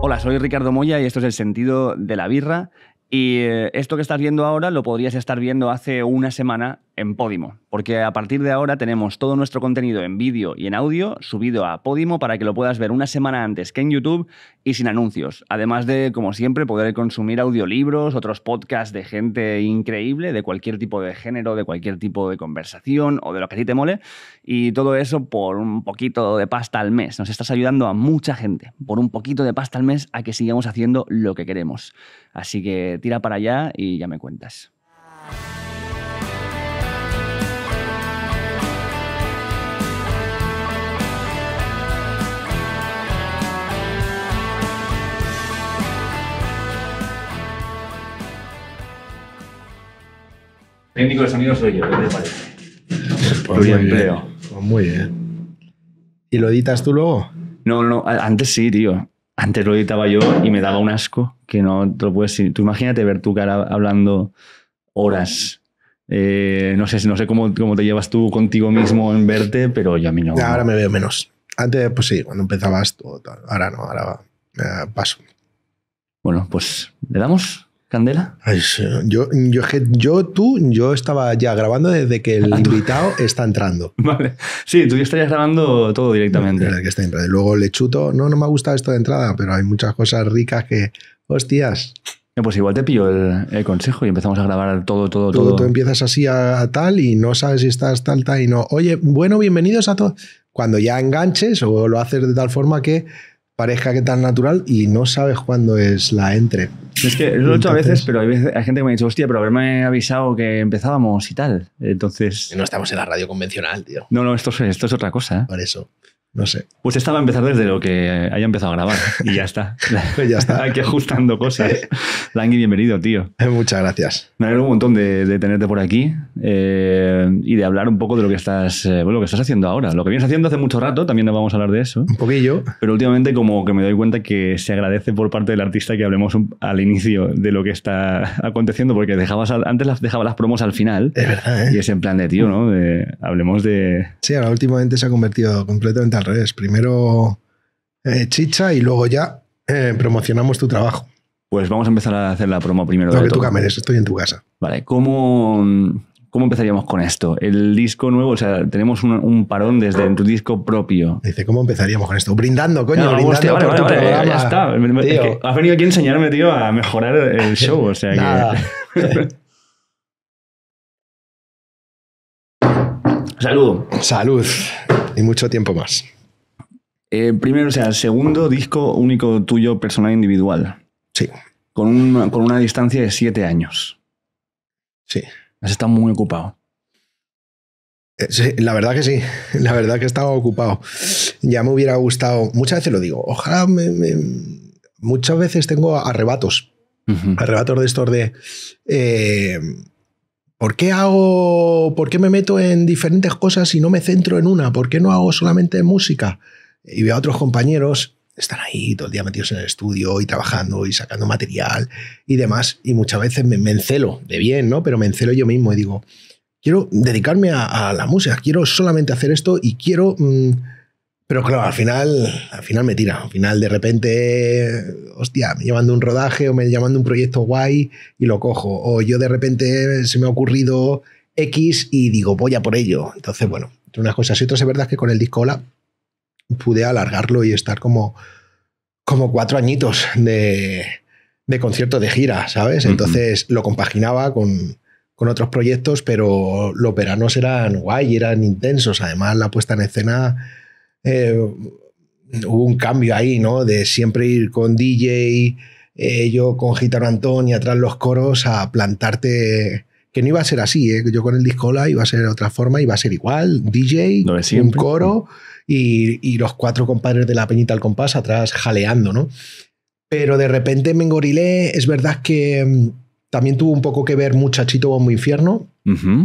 Hola, soy Ricardo Moya y esto es El Sentido de la Birra. Y eh, esto que estás viendo ahora lo podrías estar viendo hace una semana en Podimo, porque a partir de ahora tenemos todo nuestro contenido en vídeo y en audio subido a Podimo para que lo puedas ver una semana antes que en YouTube y sin anuncios. Además de, como siempre, poder consumir audiolibros, otros podcasts de gente increíble, de cualquier tipo de género, de cualquier tipo de conversación o de lo que a ti te mole. Y todo eso por un poquito de pasta al mes. Nos estás ayudando a mucha gente, por un poquito de pasta al mes, a que sigamos haciendo lo que queremos. Así que tira para allá y ya me cuentas. Técnico de sonido soy yo, te parece? Pues muy Bien. Pues muy bien. ¿Y lo editas tú luego? No, no, antes sí, tío. Antes lo editaba yo y me daba un asco que no te lo puedes Tú imagínate ver tu cara hablando horas. Eh, no sé, no sé cómo, cómo, te llevas tú contigo mismo en verte, pero yo a mí no. Ahora me veo menos. Antes, pues sí, cuando empezabas tú, ahora no, ahora va. Eh, paso. Bueno, pues le damos. Candela? yo, yo, tú, yo estaba ya grabando desde que el ah, invitado está entrando. Vale. Sí, tú ya estarías grabando todo directamente. Desde que está Luego le chuto, no, no me ha gustado esto de entrada, pero hay muchas cosas ricas que, hostias. Eh, pues igual te pillo el, consejo y empezamos a grabar todo, todo, todo. Tú empiezas así a, a, tal y no sabes si estás tal, tal y no. Oye, bueno, bienvenidos a todos. Cuando ya enganches o lo haces de tal forma que parezca que tan natural y no sabes cuándo es la entre. Es que lo he hecho a veces, pero hay, gente que me ha dicho, hostia, pero haberme avisado que empezábamos y tal. Entonces. No estamos en la radio convencional, tío. No, no, esto es, esto es otra cosa. Por eso. No sé. Pues esta va a empezar desde lo que haya empezado a grabar y ya está. Pues ya está. Hay que ajustando cosas. Langui, bienvenido, tío. Eh, muchas gracias. Me alegro un montón de, tenerte por aquí eh, y de hablar un poco de lo que estás, eh, lo que estás haciendo ahora. Lo que vienes haciendo hace mucho rato, también nos vamos a hablar de eso. Un poquillo. Pero últimamente como que me doy cuenta que se agradece por parte del artista que hablemos al inicio de lo que está aconteciendo, porque dejabas antes las, las promos al final. Es verdad, Y es en plan de, tío, ¿no? hablemos de... Sí, ahora últimamente se ha convertido completamente al revés. Primero eh, chicha y luego ya eh, promocionamos tu trabajo. Pues vamos a empezar a hacer la promo primero. Lo que tú cameres, estoy en tu casa. Vale, ¿cómo, ¿cómo empezaríamos con esto? El disco nuevo, o sea, tenemos un, parón desde tu disco propio. Dice, ¿cómo empezaríamos con esto? Brindando, coño, brindando Ya está. has venido aquí a enseñarme, tío, a mejorar el show, o sea que... Salud. Salud. Y mucho tiempo más. Eh, primero, o sea, el segundo disco único tuyo personal individual. Sí. Con, con una distancia de siete años. Sí. Has estado muy ocupado. Eh, sí, la verdad que sí, la verdad que estaba ocupado. Ya me hubiera gustado, muchas veces lo digo, ojalá, muchas veces tengo arrebatos, arrebatos de estos de, eh, ¿Por qué hago, por qué me meto en diferentes cosas y no me centro en una? ¿Por qué no hago solamente música? Y veo a otros compañeros, están ahí todo el día metidos en el estudio y trabajando y sacando material y demás. Y muchas veces me, encelo, de bien, ¿no? Pero me encelo yo mismo y digo, quiero dedicarme a, la música, quiero solamente hacer esto y quiero... Mm, pero claro, al final, al final me tira. Al final, de repente, hostia, me llamando un rodaje o me llamando un proyecto guay y lo cojo. O yo de repente se me ha ocurrido X y digo, voy a por ello. Entonces, bueno, entre unas cosas y otras, es verdad que con el disco pude alargarlo y estar como, como cuatro añitos de, de concierto de gira, ¿sabes? Entonces lo compaginaba con, con otros proyectos, pero los veranos eran guay, eran intensos. Además, la puesta en escena eh, hubo un cambio ahí, ¿no? De siempre ir con DJ, eh, yo con Gitano Antón atrás los coros a plantarte. Que no iba a ser así, ¿eh? Yo con el Discola iba a ser de otra forma, iba a ser igual, DJ, no un coro y, los cuatro compadres de la Peñita al compás atrás jaleando, ¿no? Pero de repente me engorilé, es verdad que mm, también tuvo un poco que ver Muchachito Bombo Infierno,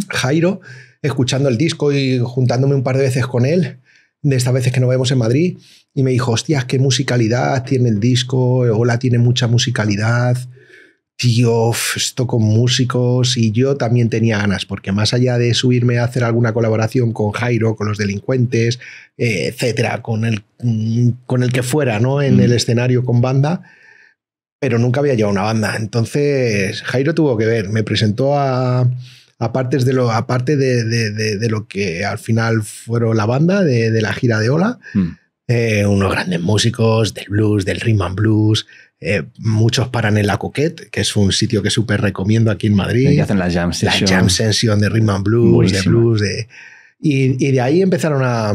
Jairo, escuchando el disco y juntándome un par de veces con él de estas veces que nos vemos en Madrid, y me dijo, hostias, qué musicalidad tiene el disco, hola, tiene mucha musicalidad, tío, esto con músicos, y yo también tenía ganas, porque más allá de subirme a hacer alguna colaboración con Jairo, con los delincuentes, eh, etcétera, con el, mm, con el que fuera, ¿no? En mm. el escenario con banda, pero nunca había llevado una banda. Entonces, Jairo tuvo que ver, me presentó a aparte de lo, lo que al final fueron la banda de, la gira de Ola, mm. eh, unos grandes músicos del blues, del rhythm and blues, eh, muchos paran en La Coquette, que es un sitio que súper recomiendo aquí en Madrid. Y hacen la jam session. La jam session de rhythm and blues, de blues. De, y, de ahí empezaron a...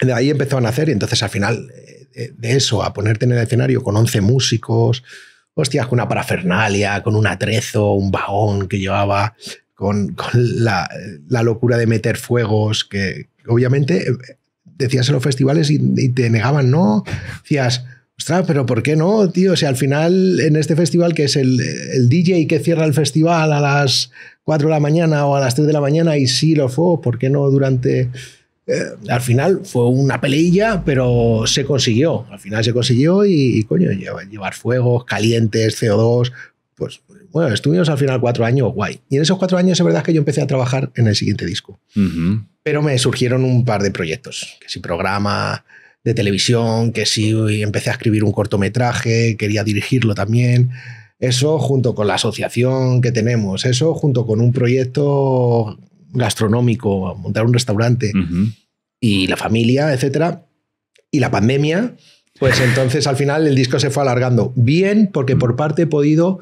De ahí empezaron a hacer y entonces al final eh, de eso, a ponerte en el escenario con 11 músicos, hostias, con una parafernalia, con un atrezo, un vagón que llevaba con, la, locura de meter fuegos, que obviamente decías en los festivales y, te negaban, no, decías... Ostras, pero ¿por qué no, tío? O sea, al final, en este festival, que es el, el, DJ que cierra el festival a las 4 de la mañana o a las 3 de la mañana, y sí lo fue, ¿por qué no durante.? Eh, al final fue una peleilla, pero se consiguió. Al final se consiguió y, coño, llevar fuegos calientes, CO2, pues bueno, estuvimos al final cuatro años, guay. Y en esos cuatro años es verdad que yo empecé a trabajar en el siguiente disco. Pero me surgieron un par de proyectos, que si programa de televisión, que si empecé a escribir un cortometraje, quería dirigirlo también. Eso junto con la asociación que tenemos, eso junto con un proyecto gastronómico, montar un restaurante y la familia, etcétera. Y la pandemia, pues entonces al final el disco se fue alargando. Bien, porque mm. por parte he podido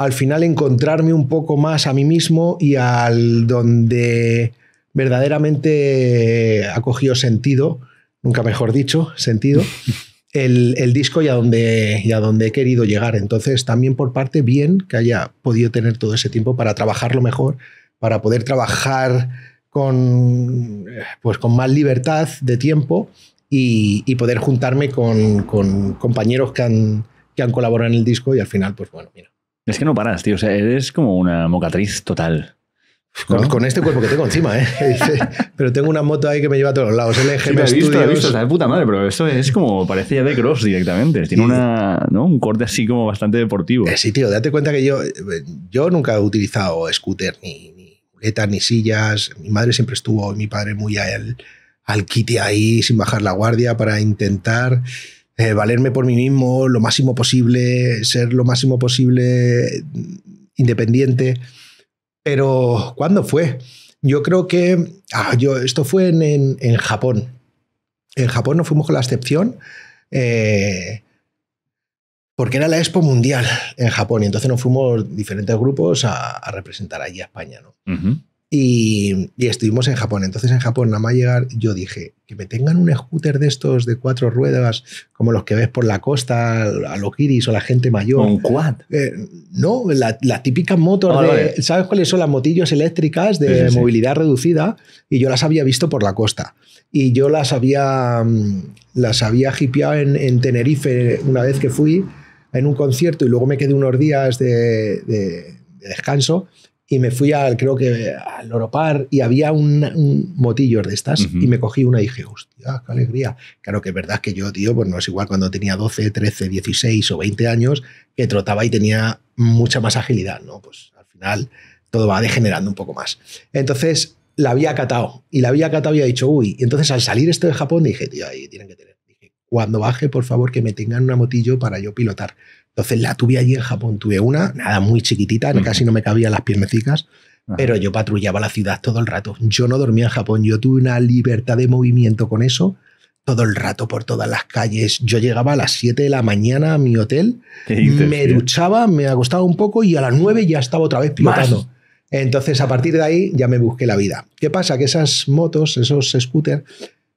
al final encontrarme un poco más a mí mismo y al donde verdaderamente ha cogido sentido, nunca mejor dicho, sentido, el, disco y a, donde, y a donde he querido llegar. Entonces, también por parte, bien que haya podido tener todo ese tiempo para trabajarlo mejor, para poder trabajar con, pues, con más libertad de tiempo y, poder juntarme con, con compañeros que han, que han colaborado en el disco y al final, pues bueno, mira es que no paras, tío. O sea, eres como una mocatriz total. Con, este cuerpo que tengo encima, ¿eh? pero tengo una moto ahí que me lleva a todos lados. LGM sí, he visto, he visto, o de puta madre, pero eso es como, parece ya de cross directamente. Tiene una, ¿no? un corte así como bastante deportivo. Eh, sí, tío, date cuenta que yo, eh, yo nunca he utilizado scooter, ni, ni ni sillas. Mi madre siempre estuvo, y mi padre muy al, al quite ahí, sin bajar la guardia, para intentar eh, valerme por mí mismo lo máximo posible, ser lo máximo posible independiente. Pero, ¿cuándo fue? Yo creo que ah, yo, esto fue en, en, Japón. En Japón no fuimos con la excepción. Eh, porque era la Expo Mundial en Japón y entonces nos fuimos diferentes grupos a, representar allí a España. ¿no? Y, estuvimos en Japón. Entonces en Japón, nada más llegar, yo dije, que me tengan un scooter de estos de cuatro ruedas, como los que ves por la costa, a los kiris o la gente mayor. ¿Un quad? Eh, no, la, la, típica moto ah, de... ¿Sabes cuáles son las motillos eléctricas de movilidad reducida? Y yo las había visto por la costa. Y yo las había, mm, las había hipeado en, Tenerife una vez que fui en un concierto y luego me quedé unos días de descanso y me fui al, creo que al Oropar y había un, motillo de estas y me cogí una y dije, hostia, qué alegría. Claro que es verdad que yo, tío, pues no es igual cuando tenía 12, 13, 16 o 20 años que trotaba y tenía mucha más agilidad, ¿no? Pues al final todo va degenerando un poco más. Entonces la había catado y la había catado y había dicho, uy, y entonces al salir esto de Japón dije, tío, ahí tienen que tener cuando baje, por favor, que me tengan una motillo para yo pilotar. Entonces la tuve allí en Japón, tuve una, nada, muy chiquitita, casi no me cabían las piernecitas, pero yo patrullaba la ciudad todo el rato. Yo no dormía en Japón, yo tuve una libertad de movimiento con eso todo el rato por todas las calles. Yo llegaba a las 7 de la mañana a mi hotel, me duchaba, me acostaba un poco y a las 9 ya estaba otra vez pilotando. Entonces, a partir de ahí ya me busqué la vida. ¿Qué pasa? Que esas motos, esos scooters,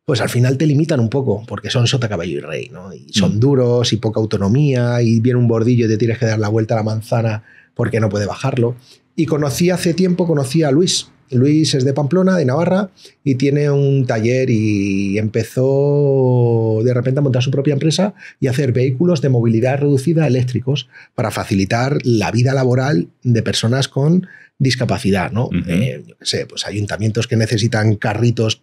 pues al final te limitan un poco, porque son sota, caballo y rey, ¿no? Y son mm. duros y poca autonomía, y viene un bordillo y te tienes que dar la vuelta a la manzana porque no puede bajarlo. Y conocí hace tiempo, conocí a Luis. Luis es de Pamplona, de Navarra, y tiene un taller y empezó de repente a montar su propia empresa y hacer vehículos de movilidad reducida eléctricos para facilitar la vida laboral de personas con discapacidad, ¿no? Eh, yo sé, pues ayuntamientos que necesitan carritos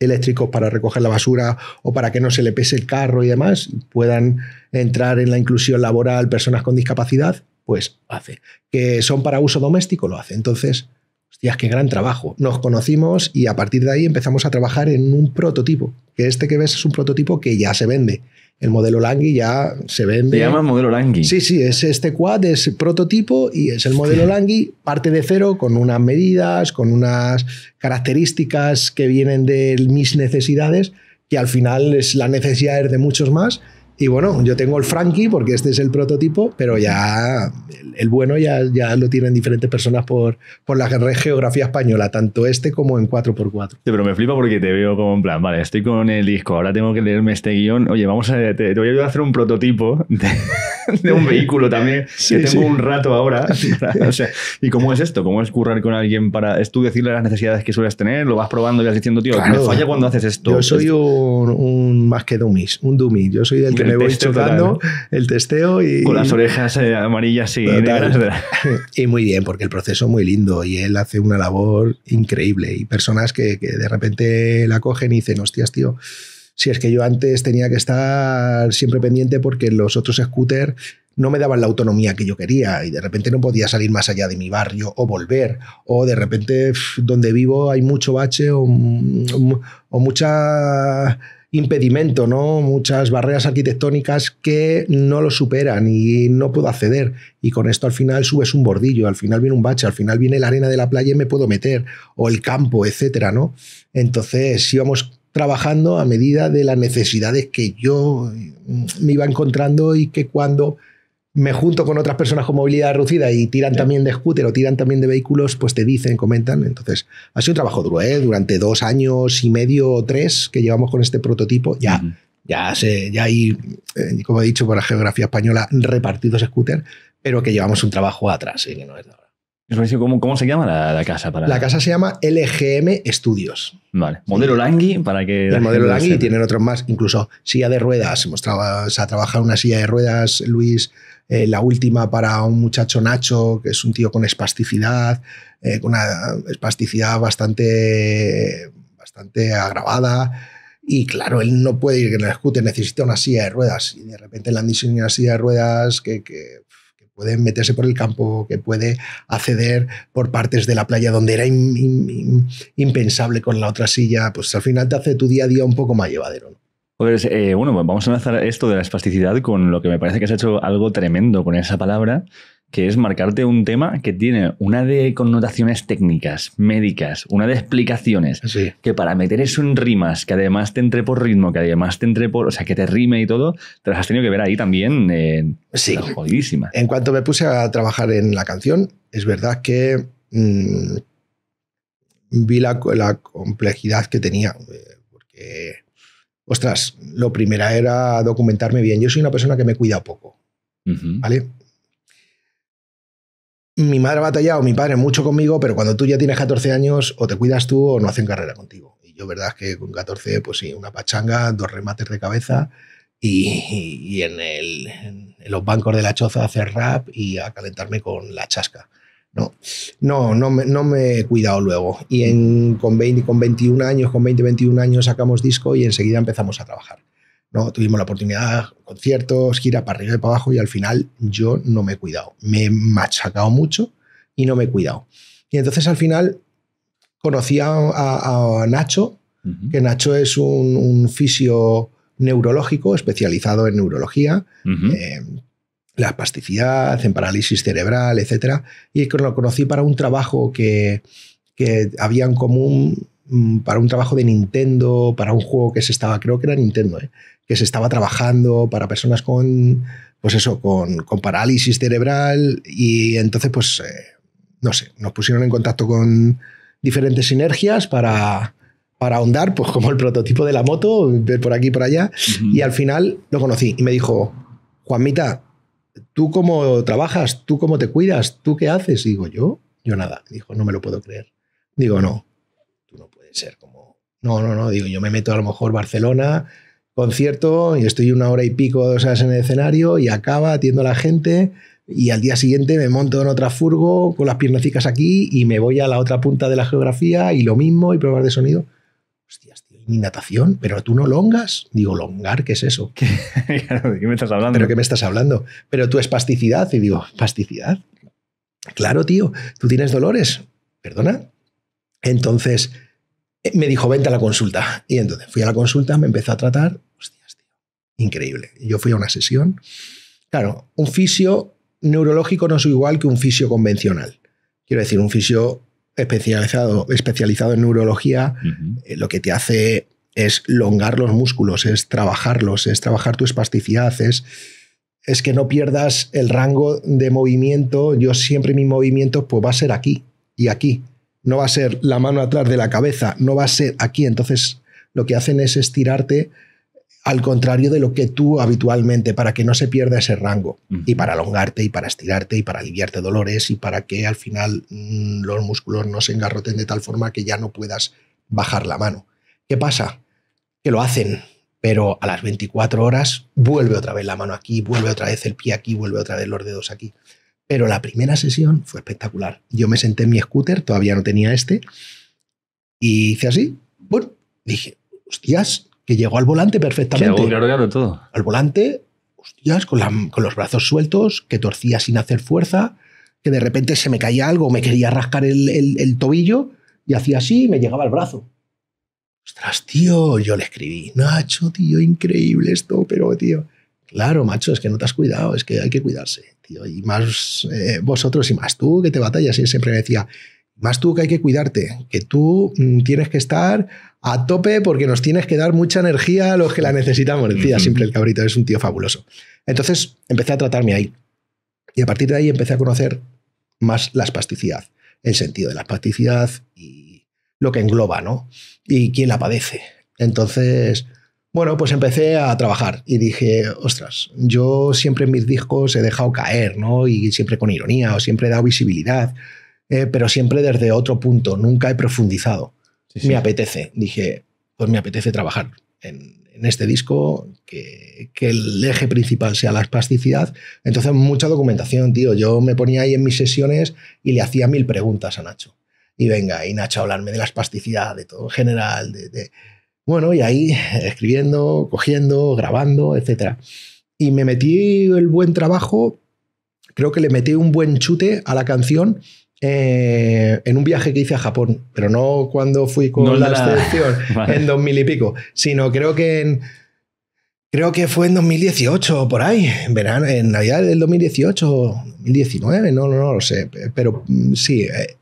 eléctricos para recoger la basura o para que no se le pese el carro y demás, puedan entrar en la inclusión laboral personas con discapacidad, pues hace. Que son para uso doméstico, lo hace. Entonces, hostias, qué gran trabajo. Nos conocimos y a partir de ahí empezamos a trabajar en un prototipo, que este que ves es un prototipo que ya se vende. El modelo Langui ya se vende. Se llama modelo Langui. Sí, sí, es este quad, es prototipo y es el modelo Langui, parte de cero, con unas medidas, con unas características que vienen de mis necesidades, que al final es la necesidad de muchos más y bueno, yo tengo el Frankie porque este es el prototipo, pero ya el, bueno ya, ya lo tienen diferentes personas por, por la geografía española, tanto este como en 4x4. Sí, pero me flipa porque te veo como en plan, vale, estoy con el disco, ahora tengo que leerme este guión. Oye, vamos a, te, voy a ayudar a hacer un prototipo de, un vehículo también, que tengo un rato ahora. o sea, ¿Y cómo es esto? ¿Cómo es currar con alguien para. Es tú decirle las necesidades que sueles tener, lo vas probando y vas diciendo, tío, me falla cuando haces esto. Yo soy un, más que dummies, un dummy. Yo soy del me voy chocando el testeo y... Con las orejas eh, amarillas y y muy bien, porque el proceso es muy lindo y él hace una labor increíble. Y personas que, de repente la cogen y dicen, hostias, tío, si es que yo antes tenía que estar siempre pendiente porque los otros scooters no me daban la autonomía que yo quería y de repente no podía salir más allá de mi barrio o volver o de repente donde vivo hay mucho bache o mm, mucha impedimento, ¿no? Muchas barreras arquitectónicas que no lo superan y no puedo acceder. Y con esto al final subes un bordillo, al final viene un bache, al final viene la arena de la playa y me puedo meter, o el campo, etcétera, ¿no? Entonces íbamos trabajando a medida de las necesidades que yo mm, me iba encontrando y que cuando me junto con otras personas con movilidad reducida y tiran también de scooter o tiran también de vehículos, pues te dicen, comentan. Entonces, ha sido un trabajo duro, ¿eh? Durante dos años y medio o tres que llevamos con este prototipo, ya, ya, se, ya hay, eh, como he dicho, por la geografía española, repartidos scooter, pero que llevamos un trabajo atrás ¿eh? no es nada ¿Cómo, se llama la, casa? Para... La casa se llama LGM Studios. Vale. Modelo Langui para que. El modelo Langui tienen otros más, incluso silla de ruedas. Hemos se una silla de ruedas, Luis eh, la última para un muchacho Nacho, que es un tío con espasticidad, eh, con una espasticidad bastante, bastante agravada. Y claro, él no puede ir en el scooter, necesita una silla de ruedas. Y de repente le han diseñado una silla de ruedas que, puede meterse por el campo, que puede acceder por partes de la playa donde era impensable con la otra silla, pues al final te hace tu día a día un poco más llevadero. Pues, bueno, vamos a lanzar esto de la espasticidad con lo que me parece que has hecho algo tremendo con esa palabra, que es marcarte un tema que tiene una de connotaciones técnicas, médicas, una de explicaciones, que para meter eso en rimas, que además te entre por ritmo, que además te entre por, o sea, que te rime y todo, te las has tenido que ver ahí también, eh, sí. jodidísima. En cuanto me puse a trabajar en la canción, es verdad que mm, vi la, la, complejidad que tenía, eh, porque ostras, lo primera era documentarme bien. Yo soy una persona que me cuida poco, ¿vale? Mi madre ha batallado, mi padre mucho conmigo, pero cuando tú ya tienes 14 años, o te cuidas tú o no hacen carrera contigo. Y yo, verdad, es que con 14, pues sí, una pachanga, dos remates de cabeza y, en, en, los bancos de la choza hacer rap y a calentarme con la chasca. No, no, no me, no me he cuidado luego. Y en, con, 20, con 21 años, con 20, 21 años sacamos disco y enseguida empezamos a trabajar. ¿no? Tuvimos la oportunidad, conciertos, gira para arriba y para abajo y al final yo no me he cuidado. Me he machacado mucho y no me he cuidado. Y entonces al final conocí a, Nacho, que Nacho es un, un, fisio neurológico especializado en neurología, la plasticidad, en parálisis cerebral, etc. Y lo conocí para un trabajo que, había en común mm, para un trabajo de Nintendo, para un juego que se estaba, creo que era Nintendo, ¿eh? que se estaba trabajando para personas con, pues eso, con, parálisis cerebral y entonces, pues, eh, no sé, nos pusieron en contacto con diferentes sinergias para, ahondar, pues como el prototipo de la moto, ver por aquí y por allá, y al final lo conocí y me dijo, Juanmita, ¿tú cómo trabajas? ¿Tú cómo te cuidas? ¿Tú qué haces? digo, yo, yo nada. Dijo, no me lo puedo creer. Digo, no, tú no puedes ser como... No, no, no, digo, yo me meto a lo mejor Barcelona, concierto, y estoy una hora y pico, dos horas en el escenario, y acaba, atiendo a la gente, y al día siguiente me monto en otra furgo con las piernecicas aquí, y me voy a la otra punta de la geografía, y lo mismo, y probar de sonido. Hostias, tío ni natación, pero tú no longas. Digo, longar, ¿qué es eso? ¿Qué, ¿De qué me estás hablando? ¿Pero qué me estás hablando? Pero tú es pasticidad. Y digo, plasticidad. Claro, tío, tú tienes dolores. ¿Perdona? Entonces eh, me dijo, vente a la consulta. Y entonces fui a la consulta, me empezó a tratar. Hostias, tío, increíble. Yo fui a una sesión. Claro, un fisio neurológico no es igual que un fisio convencional. Quiero decir, un fisio especializado, especializado en neurología, eh, lo que te hace es longar los músculos, es trabajarlos, es trabajar tu espasticidad, es, es que no pierdas el rango de movimiento. Yo siempre mi movimiento pues va a ser aquí y aquí. No va a ser la mano atrás de la cabeza, no va a ser aquí. Entonces lo que hacen es estirarte al contrario de lo que tú habitualmente, para que no se pierda ese rango y para alongarte y para estirarte y para aliviarte dolores y para que al final mm, los músculos no se engarroten de tal forma que ya no puedas bajar la mano. ¿Qué pasa? Que lo hacen, pero a las 24 horas vuelve otra vez la mano aquí, vuelve otra vez el pie aquí, vuelve otra vez los dedos aquí. Pero la primera sesión fue espectacular. Yo me senté en mi scooter, todavía no tenía este, y hice así, bueno, dije, hostias, llegó al volante perfectamente. todo. Al volante, hostias, con, los brazos sueltos, que torcía sin hacer fuerza, que de repente se me caía algo, me quería rascar el, tobillo y hacía así y me llegaba al brazo. Ostras, tío, yo le escribí, Nacho, tío, increíble esto, pero tío, claro, macho, es que no te has cuidado, es que hay que cuidarse, tío, y más eh, vosotros y más tú que te batallas, y siempre me decía, más tú que hay que cuidarte, que tú mm, tienes que estar a tope porque nos tienes que dar mucha energía a los que la necesitamos. Decía siempre el cabrito, es un tío fabuloso. Entonces empecé a tratarme ahí. Y a partir de ahí empecé a conocer más la espasticidad, el sentido de la espasticidad y lo que engloba, ¿no? Y quién la padece. Entonces, bueno, pues empecé a trabajar y dije, ostras, yo siempre en mis discos he dejado caer, ¿no? Y siempre con ironía o siempre he dado visibilidad, eh, pero siempre desde otro punto, nunca he profundizado me apetece. Dije, pues me apetece trabajar en, este disco, que, el eje principal sea la espasticidad. Entonces, mucha documentación, tío. Yo me ponía ahí en mis sesiones y le hacía mil preguntas a Nacho. Y venga, y Nacho, a hablarme de la espasticidad, de todo en general, de, Bueno, y ahí escribiendo, cogiendo, grabando, etc. Y me metí el buen trabajo, creo que le metí un buen chute a la canción eh, en un viaje que hice a Japón, pero no cuando fui con la, selección en 2000 y pico, sino creo que en, creo que fue en 2018 por ahí, en verano, en Navidad del 2018, 2019, no, no, no lo sé, pero sí, eh,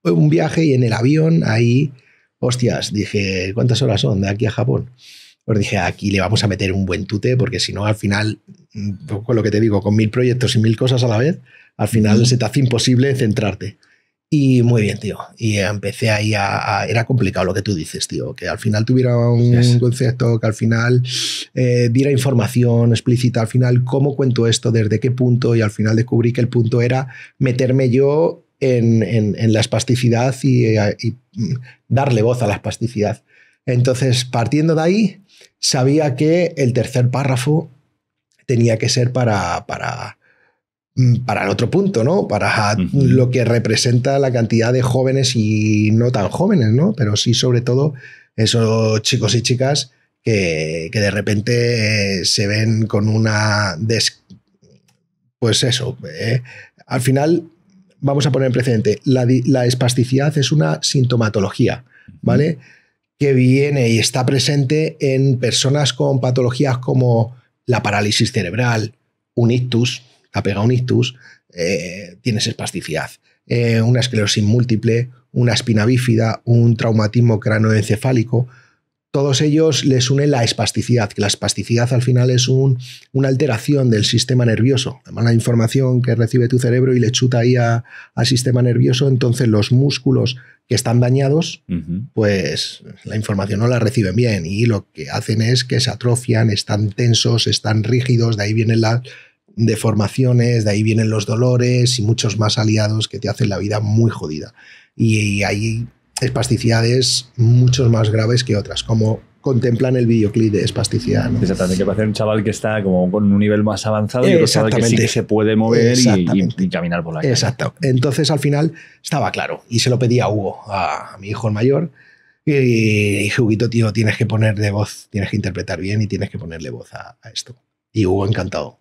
fue un viaje y en el avión ahí, hostias, dije, ¿cuántas horas son de aquí a Japón? Os pues dije, aquí le vamos a meter un buen tute, porque si no, al final, mm, con lo que te digo, con mil proyectos y mil cosas a la vez, al final se te hace imposible centrarte. Y muy bien, tío. Y empecé ahí a, Era complicado lo que tú dices, tío. Que al final tuviera un concepto, que al final eh, diera información explícita. Al final, ¿cómo cuento esto? ¿Desde qué punto? Y al final descubrí que el punto era meterme yo en, en, la espasticidad eh, y, darle voz a la espasticidad. Entonces, partiendo de ahí, sabía que el tercer párrafo tenía que ser para Mm, para el otro punto, ¿no? Para lo que representa la cantidad de jóvenes y no tan jóvenes, ¿no? Pero sí, sobre todo, esos chicos y chicas que, de repente eh, se ven con una... Pues eso, eh, al final, vamos a poner en precedente, la, espasticidad es una sintomatología, ¿vale? Que viene y está presente en personas con patologías como la parálisis cerebral, un ictus, a pegado un ictus, eh, tienes espasticidad, eh, una esclerosis múltiple, una espina bífida, un traumatismo cranoencefálico. Todos ellos les une la espasticidad, que la espasticidad al final es una alteración del sistema nervioso. La información que recibe tu cerebro y le chuta ahí al sistema nervioso, entonces los músculos que están dañados, pues la información no la reciben bien y lo que hacen es que se atrofian, están tensos, están rígidos, de ahí viene la, deformaciones, de ahí vienen los dolores y muchos más aliados que te hacen la vida muy jodida. Y, hay espasticidades muchos más graves que otras, como contemplan el videoclip de espasticidad. Exactamente, que parece un chaval que está como con un nivel más avanzado y que sí que se puede mover y, caminar por la calle. Exacto. Entonces al final estaba claro y se lo pedí a Hugo, a mi hijo mayor, y, dije, tío, tienes que ponerle voz, tienes que interpretar bien y tienes que ponerle voz a, a esto. Y Hugo encantado.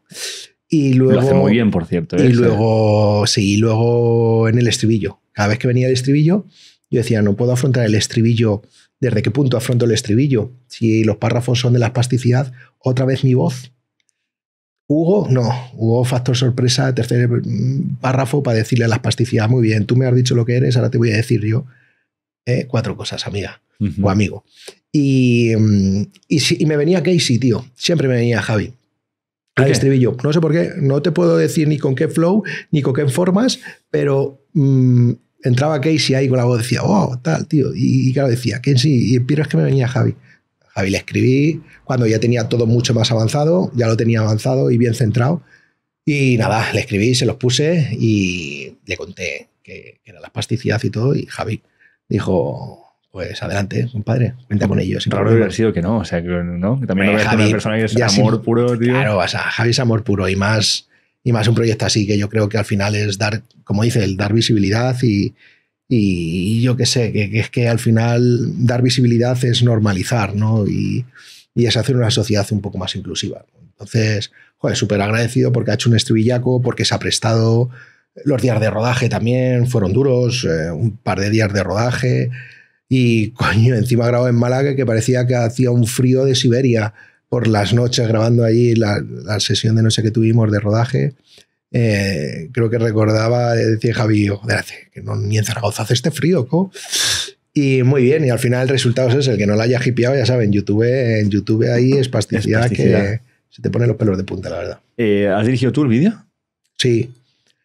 Y luego, muy bien, por cierto. Y luego, sí, luego en el estribillo. Cada vez que venía el estribillo, yo decía, no puedo afrontar el estribillo. ¿Desde qué punto afronto el estribillo? Si los párrafos son de la plasticidad otra vez mi voz. Hugo, no. Hugo, factor sorpresa, tercer mm, párrafo para decirle a la muy bien, tú me has dicho lo que eres, ahora te voy a decir yo ¿eh? cuatro cosas, amiga o amigo. Y, mm, y, y me venía Casey, tío. Siempre me venía Javi al escribí yo, No sé por qué, no te puedo decir ni con qué flow, ni con qué formas, pero mm, entraba Casey ahí con la voz, decía, wow tal, tío. Y, claro, decía, sí y pero es que me venía Javi. Javi le escribí cuando ya tenía todo mucho más avanzado, ya lo tenía avanzado y bien centrado. Y nada, le escribí, se los puse y le conté que, que era la y todo. Y Javi dijo, pues adelante, compadre, cuenta con ellos. Raro hubiera sido que no, o sea, que, ¿no? también lo una es amor puro, tío. Claro, o sea, Javi es amor puro y más, y más un proyecto así que yo creo que al final es dar, como dice, el dar visibilidad y, yo qué sé, que, es que al final dar visibilidad es normalizar, ¿no? Y, es hacer una sociedad un poco más inclusiva. Entonces, joder, súper agradecido porque ha hecho un estribillaco, porque se ha prestado. Los días de rodaje también fueron duros, eh, un par de días de rodaje. Y coño, encima grabó en Málaga que parecía que hacía un frío de Siberia por las noches grabando ahí la, la sesión de noche sé tuvimos de rodaje. Eh, creo que recordaba, eh, decía Javi, joder, que no, ni en Zaragoza hace este frío, co. Y muy bien, y al final el resultado es el que no la haya hipeado, ya saben, YouTube, en YouTube ahí es pasticidad, que se te pone los pelos de punta, la verdad. Eh, ¿Has dirigido tú el vídeo? Sí.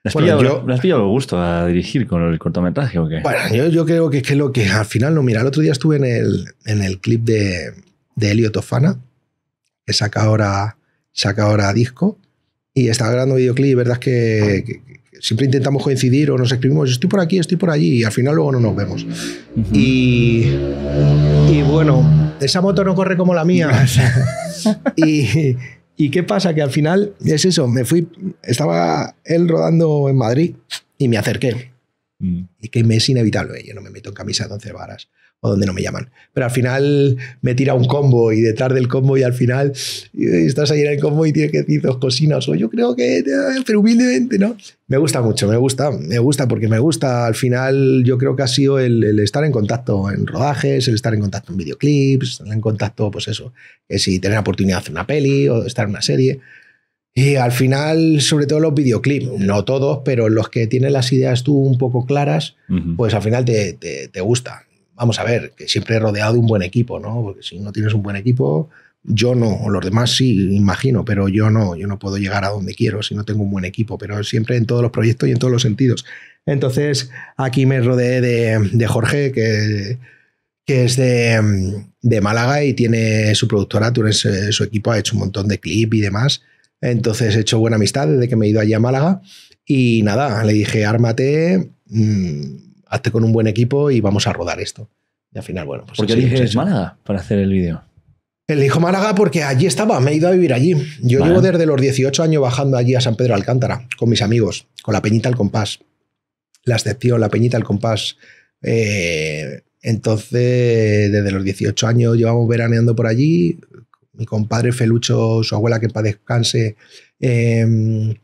¿Has, pillado, yo, gusto a dirigir con el cortometraje o qué? Bueno, yo, yo creo que es que lo que al final, no, mira, el otro día estuve en el, en el clip de, de Elio Tofana, que saca ahora, saca ahora disco, y estaba grabando videoclip, verdad es que, siempre intentamos coincidir o nos escribimos, estoy por aquí, estoy por allí, y al final luego no nos vemos. y, y bueno, esa moto no corre como la mía. y, ¿Y qué pasa? Que al final es eso, me fui, estaba él rodando en Madrid y me acerqué. Mm. Y que me es inevitable, yo no me meto en camisa de once varas o donde no me llaman. Pero al final me tira un combo y detrás del combo y al final estás ahí en el combo y tienes que decir dos cosinas o yo creo que, eh, pero humildemente, ¿no? Me gusta mucho, me gusta, me gusta porque me gusta. Al final yo creo que ha sido el, estar en contacto en rodajes, el estar en contacto en videoclips, estar en contacto, pues eso, que si tener la oportunidad de hacer una peli o estar en una serie. Y al final, sobre todo los videoclips, no todos, pero los que tienen las ideas tú un poco claras, pues al final te, te, te gusta vamos a ver, que siempre he rodeado de un buen equipo, ¿no? Porque si no tienes un buen equipo, yo no, los demás sí, imagino, pero yo no, yo no puedo llegar a donde quiero si no tengo un buen equipo, pero siempre en todos los proyectos y en todos los sentidos. Entonces, aquí me rodeé de, Jorge, que, que es de, Málaga y tiene su productora, tú eres, su equipo, ha hecho un montón de clip y demás. Entonces, he hecho buena amistad desde que me he ido allí a Málaga. Y nada, le dije, ármate, mm, hazte con un buen equipo y vamos a rodar esto. Y al final, bueno, pues. ¿Por qué dije Málaga para hacer el vídeo? Elijo Málaga porque allí estaba, me he ido a vivir allí. Yo llevo desde los 18 años bajando allí a San Pedro Alcántara con mis amigos, con la Peñita al Compás. La excepción, la Peñita al Compás. Eh, entonces, desde los 18 años llevamos veraneando por allí. Mi compadre Felucho, su abuela que para descanse, em,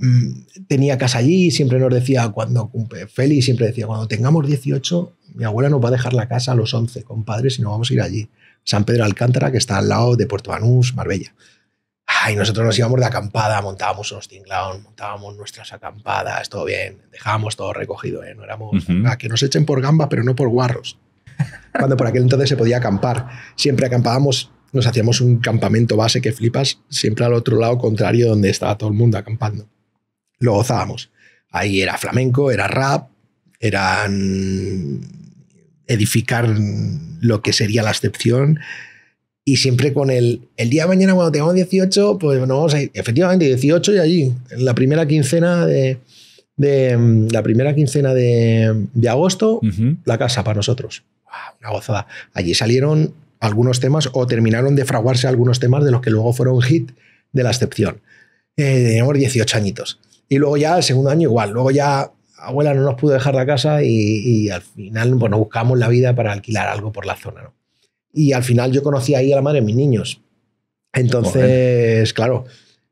Mm, tenía casa allí, siempre nos decía cuando cumple Félix siempre decía, cuando tengamos 18, mi abuela nos va a dejar la casa a los 11, compadres, y nos vamos a ir allí. San Pedro Alcántara, que está al lado de Puerto Banús, Marbella. Y nosotros nos íbamos de acampada, montábamos unos tinglados, montábamos nuestras acampadas, todo bien, dejábamos todo recogido, ¿eh? no éramos a que nos echen por gamba, pero no por guarros. Cuando por aquel entonces se podía acampar, siempre acampábamos, nos hacíamos un campamento base que flipas, siempre al otro lado contrario donde estaba todo el mundo acampando lo gozábamos. Ahí era flamenco, era rap, eran edificar lo que sería la excepción. Y siempre con el, el día de mañana, cuando tengamos 18, pues nos vamos a ir. Efectivamente, 18 y allí, en la primera quincena de, la primera quincena de, agosto, la casa para nosotros. Ah, una gozada. Allí salieron algunos temas o terminaron de fraguarse algunos temas de los que luego fueron hit de la excepción. Eh, teníamos 18 añitos. Y luego ya el segundo año igual. Luego ya abuela no nos pudo dejar la casa y, al final bueno, pues, buscamos la vida para alquilar algo por la zona. Y al final yo conocí ahí a la madre de mis niños. Entonces, claro,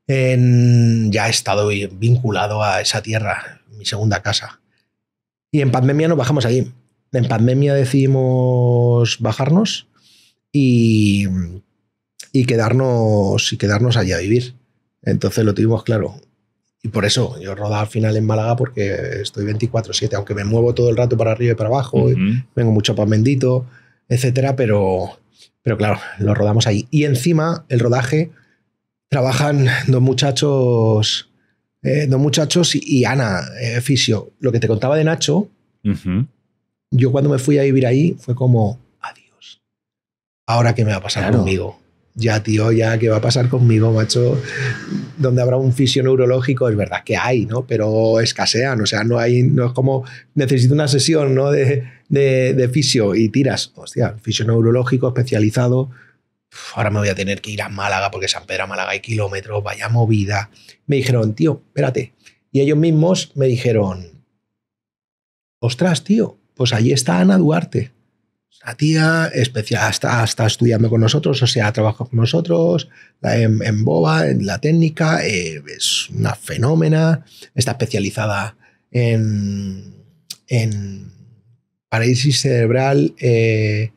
ya he estado vinculado a esa tierra, mi segunda casa. Y en pandemia nos bajamos allí. En pandemia decidimos bajarnos y, quedarnos, y quedarnos allí a vivir. Entonces lo tuvimos claro. Y por eso yo rodaba al final en Málaga porque estoy 24-7, aunque me muevo todo el rato para arriba y para abajo, vengo mucho para bendito, etcétera, pero, pero claro, lo rodamos ahí. Y encima, el rodaje trabajan dos muchachos, eh, dos muchachos y, Ana, eh, Fisio. Lo que te contaba de Nacho, yo cuando me fui a vivir ahí fue como, adiós, ahora qué me va a pasar conmigo ya, tío, ya, ¿qué va a pasar conmigo, macho? Donde habrá un fisio neurológico, es verdad que hay, ¿no? Pero escasean, o sea, no hay, no es como, necesito una sesión, ¿no? De, fisio y tiras, hostia, fisio neurológico especializado, ahora me voy a tener que ir a Málaga porque San Pedro Málaga hay kilómetros, vaya movida. Me dijeron, tío, espérate. Y ellos mismos me dijeron, ostras, tío, pues ahí está Ana Duarte tía especial, está, estudiando con nosotros, o sea, trabaja con nosotros en, en boba, en la técnica, eh, es una fenómena, está especializada en, en parálisis cerebral, eh,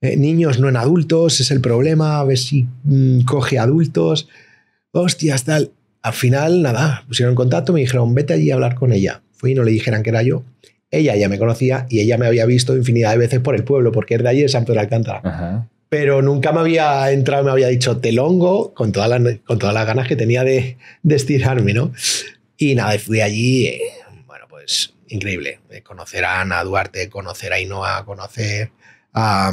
niños no en adultos, es el problema, a ver si mm, coge adultos, hostias, tal. Al final, nada, pusieron en contacto, me dijeron, vete allí a hablar con ella. Fui y no le dijeran que era yo ella ya me conocía y ella me había visto infinidad de veces por el pueblo, porque es de allí, de San de Alcántara. Pero nunca me había entrado, me había dicho telongo, con todas las, con todas las ganas que tenía de, estirarme, ¿no? Y nada, fui allí, eh, bueno, pues increíble. Eh, conocer a Ana Duarte, conocer a Ainoa, conocer a,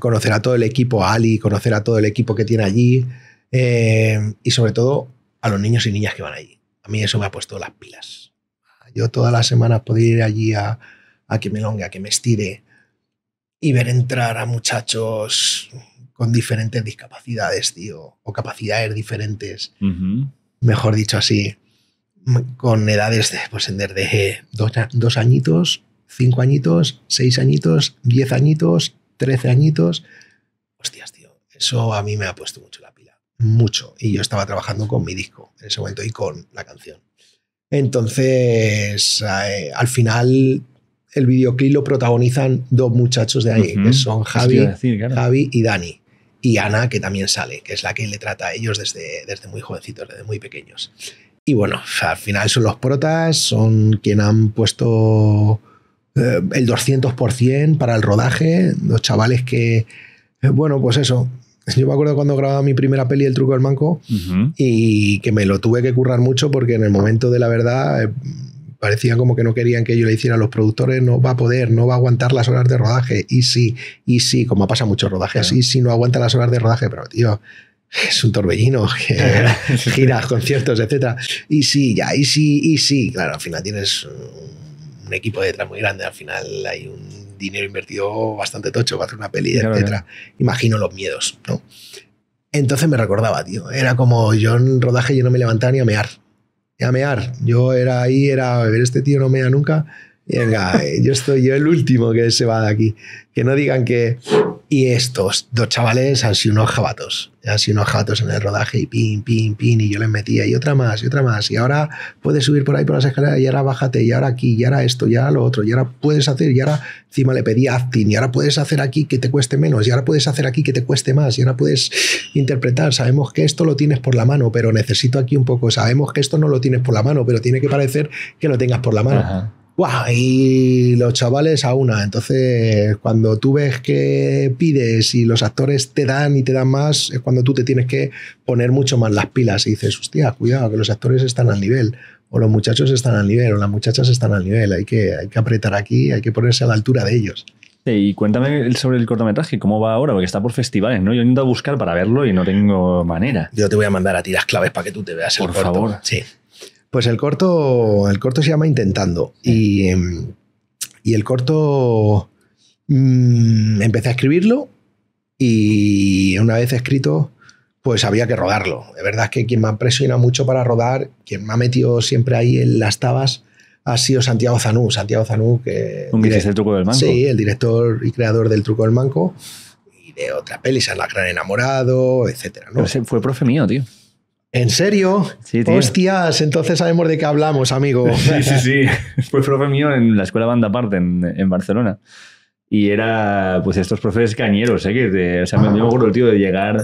conocer a todo el equipo, a Ali, conocer a todo el equipo que tiene allí eh, y sobre todo a los niños y niñas que van allí. A mí eso me ha puesto las pilas. Yo todas las semanas podía ir allí a, que me longue, a que me estire y ver entrar a muchachos con diferentes discapacidades, tío, o capacidades diferentes, mejor dicho así, con edades de, pues, desde dos, dos añitos, cinco añitos, seis añitos, diez añitos, trece añitos. Hostias, tío, eso a mí me ha puesto mucho la pila, mucho. Y yo estaba trabajando con mi disco en ese momento y con la canción. Entonces, eh, al final, el videoclip lo protagonizan dos muchachos de ahí, que son Javi, Javi y Dani. Y Ana, que también sale, que es la que le trata a ellos desde, desde muy jovencitos, desde muy pequeños. Y bueno, al final son los protas, son quienes han puesto eh, el 200% para el rodaje, los chavales que, eh, bueno, pues eso, Yo me acuerdo cuando grababa mi primera peli, El truco del manco, y que me lo tuve que currar mucho porque en el momento de la verdad eh, parecía como que no querían que yo le hiciera a los productores, no va a poder, no va a aguantar las horas de rodaje, y sí, y sí, como pasa muchos rodajes, así y sí, no aguanta las horas de rodaje, pero tío, es un torbellino, giras, conciertos, etcétera. Y sí, ya, y sí, y sí. Claro, al final tienes un equipo detrás muy grande, al final hay un dinero invertido bastante tocho para hacer una peli, etcétera. Imagino los miedos, ¿no? Entonces me recordaba, tío. Era como yo en rodaje yo no me levantaba ni a mear. Ni a mear. Yo era ahí, era, a ver, este tío no mea nunca. Y Venga, eh, yo estoy yo el último que se va de aquí. Que no digan que, y estos dos chavales han sido unos jabatos. Han sido unos jabatos en el rodaje y pin, pin, pin. Y yo les metía y otra más y otra más. Y ahora puedes subir por ahí por las escaleras y ahora bájate y ahora aquí y ahora esto y ahora lo otro. Y ahora puedes hacer y ahora encima le pedí acting y ahora puedes hacer aquí que te cueste menos y ahora puedes hacer aquí que te cueste más y ahora puedes interpretar. Sabemos que esto lo tienes por la mano, pero necesito aquí un poco. Sabemos que esto no lo tienes por la mano, pero tiene que parecer que lo tengas por la mano. Y los chavales a una. Entonces, cuando tú ves que pides y los actores te dan y te dan más, es cuando tú te tienes que poner mucho más las pilas y dices, hostia, cuidado, que los actores están al nivel, o los muchachos están al nivel, o las muchachas están al nivel. Hay que, hay que apretar aquí, hay que ponerse a la altura de ellos. Y cuéntame sobre el cortometraje, ¿cómo va ahora? Porque está por festivales, ¿no? Yo ando a buscar para verlo y no tengo manera. Yo te voy a mandar a ti las claves para que tú te veas Por favor. Sí. Pues el corto, el corto se llama Intentando. Y, el corto mm, empecé a escribirlo y una vez escrito, pues había que rodarlo. De verdad es que quien me ha presionado mucho para rodar, quien me ha metido siempre ahí en las tabas, ha sido Santiago Zanú. Santiago Zanú, que. ¿Un dices el truco del manco? Sí, el director y creador del truco del manco. Y de otra peli, La Gran Enamorado, etc. ¿no? fue profe mío, tío. ¿En serio? Sí, Hostias, entonces sabemos de qué hablamos, amigo. Sí, sí, sí. Fue profe mío en la escuela Banda Parte, en, Barcelona. Y era, pues, estos profes cañeros, ¿eh? o sea, me, el tío de llegar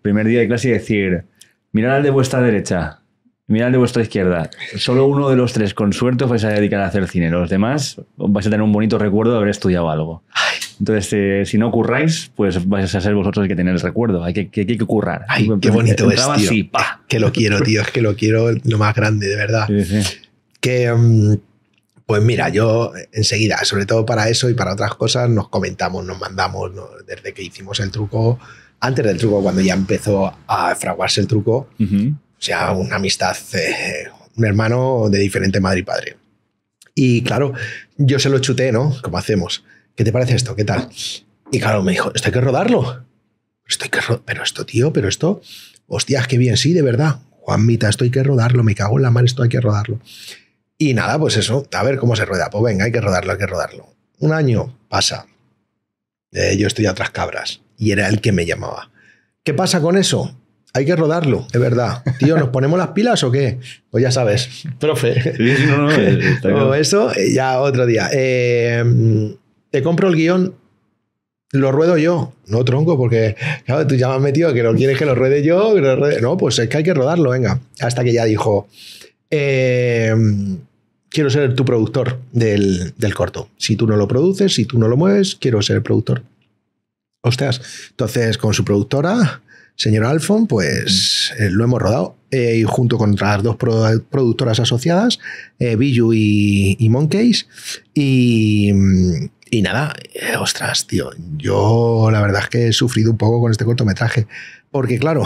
primer día de clase y decir: mirad al de vuestra derecha, mirad al de vuestra izquierda. Solo uno de los tres, con suerte, vais a dedicar a hacer cine. Los demás, vais a tener un bonito recuerdo de haber estudiado algo. Entonces, eh, si no curráis, pues vais a ser vosotros los que tenéis el recuerdo. Hay que, que, que currar. Ay, qué bonito es, tío. Que lo quiero, tío. Es que lo quiero lo más grande, de verdad. Que... Em, pues mira, yo enseguida, sobre todo para eso y para otras cosas, nos comentamos, nos mandamos, desde que hicimos el truco, antes del truco, cuando ya empezó a fraguarse el truco, o sea, una amistad, eh, un hermano de diferente madre y padre. Y claro, yo se lo chuté, ¿no? Como hacemos. ¿qué te parece esto? ¿Qué tal? Y claro, me dijo, esto hay que rodarlo. Esto que pero esto, tío, pero esto, hostias, qué bien, sí, de verdad. Juanmita, esto hay que rodarlo, me cago en la mano, esto hay que rodarlo. Y nada, pues eso, a ver cómo se rueda. Pues venga, hay que rodarlo, hay que rodarlo. Un año pasa. Eh, yo estoy a otras cabras. Y era el que me llamaba. ¿Qué pasa con eso? Hay que rodarlo, de verdad. Tío, ¿nos ponemos las pilas o qué? Pues ya sabes. Profe. no, no, eso, eh, ya otro día. Eh, te compro el guión, lo ruedo yo. No, tronco, porque claro, tú ya me has metido que no quieres que lo ruede yo. No, pues es que hay que rodarlo, venga. Hasta que ya dijo, eh, quiero ser tu productor del, corto. Si tú no lo produces, si tú no lo mueves, quiero ser el productor. Ostras, entonces con su productora, señor Alfon, pues eh, lo hemos rodado. Eh, y junto con las dos productoras asociadas, Biju y, y Monkeys. Y y nada, eh, ostras, tío, yo la verdad es que he sufrido un poco con este cortometraje, porque claro,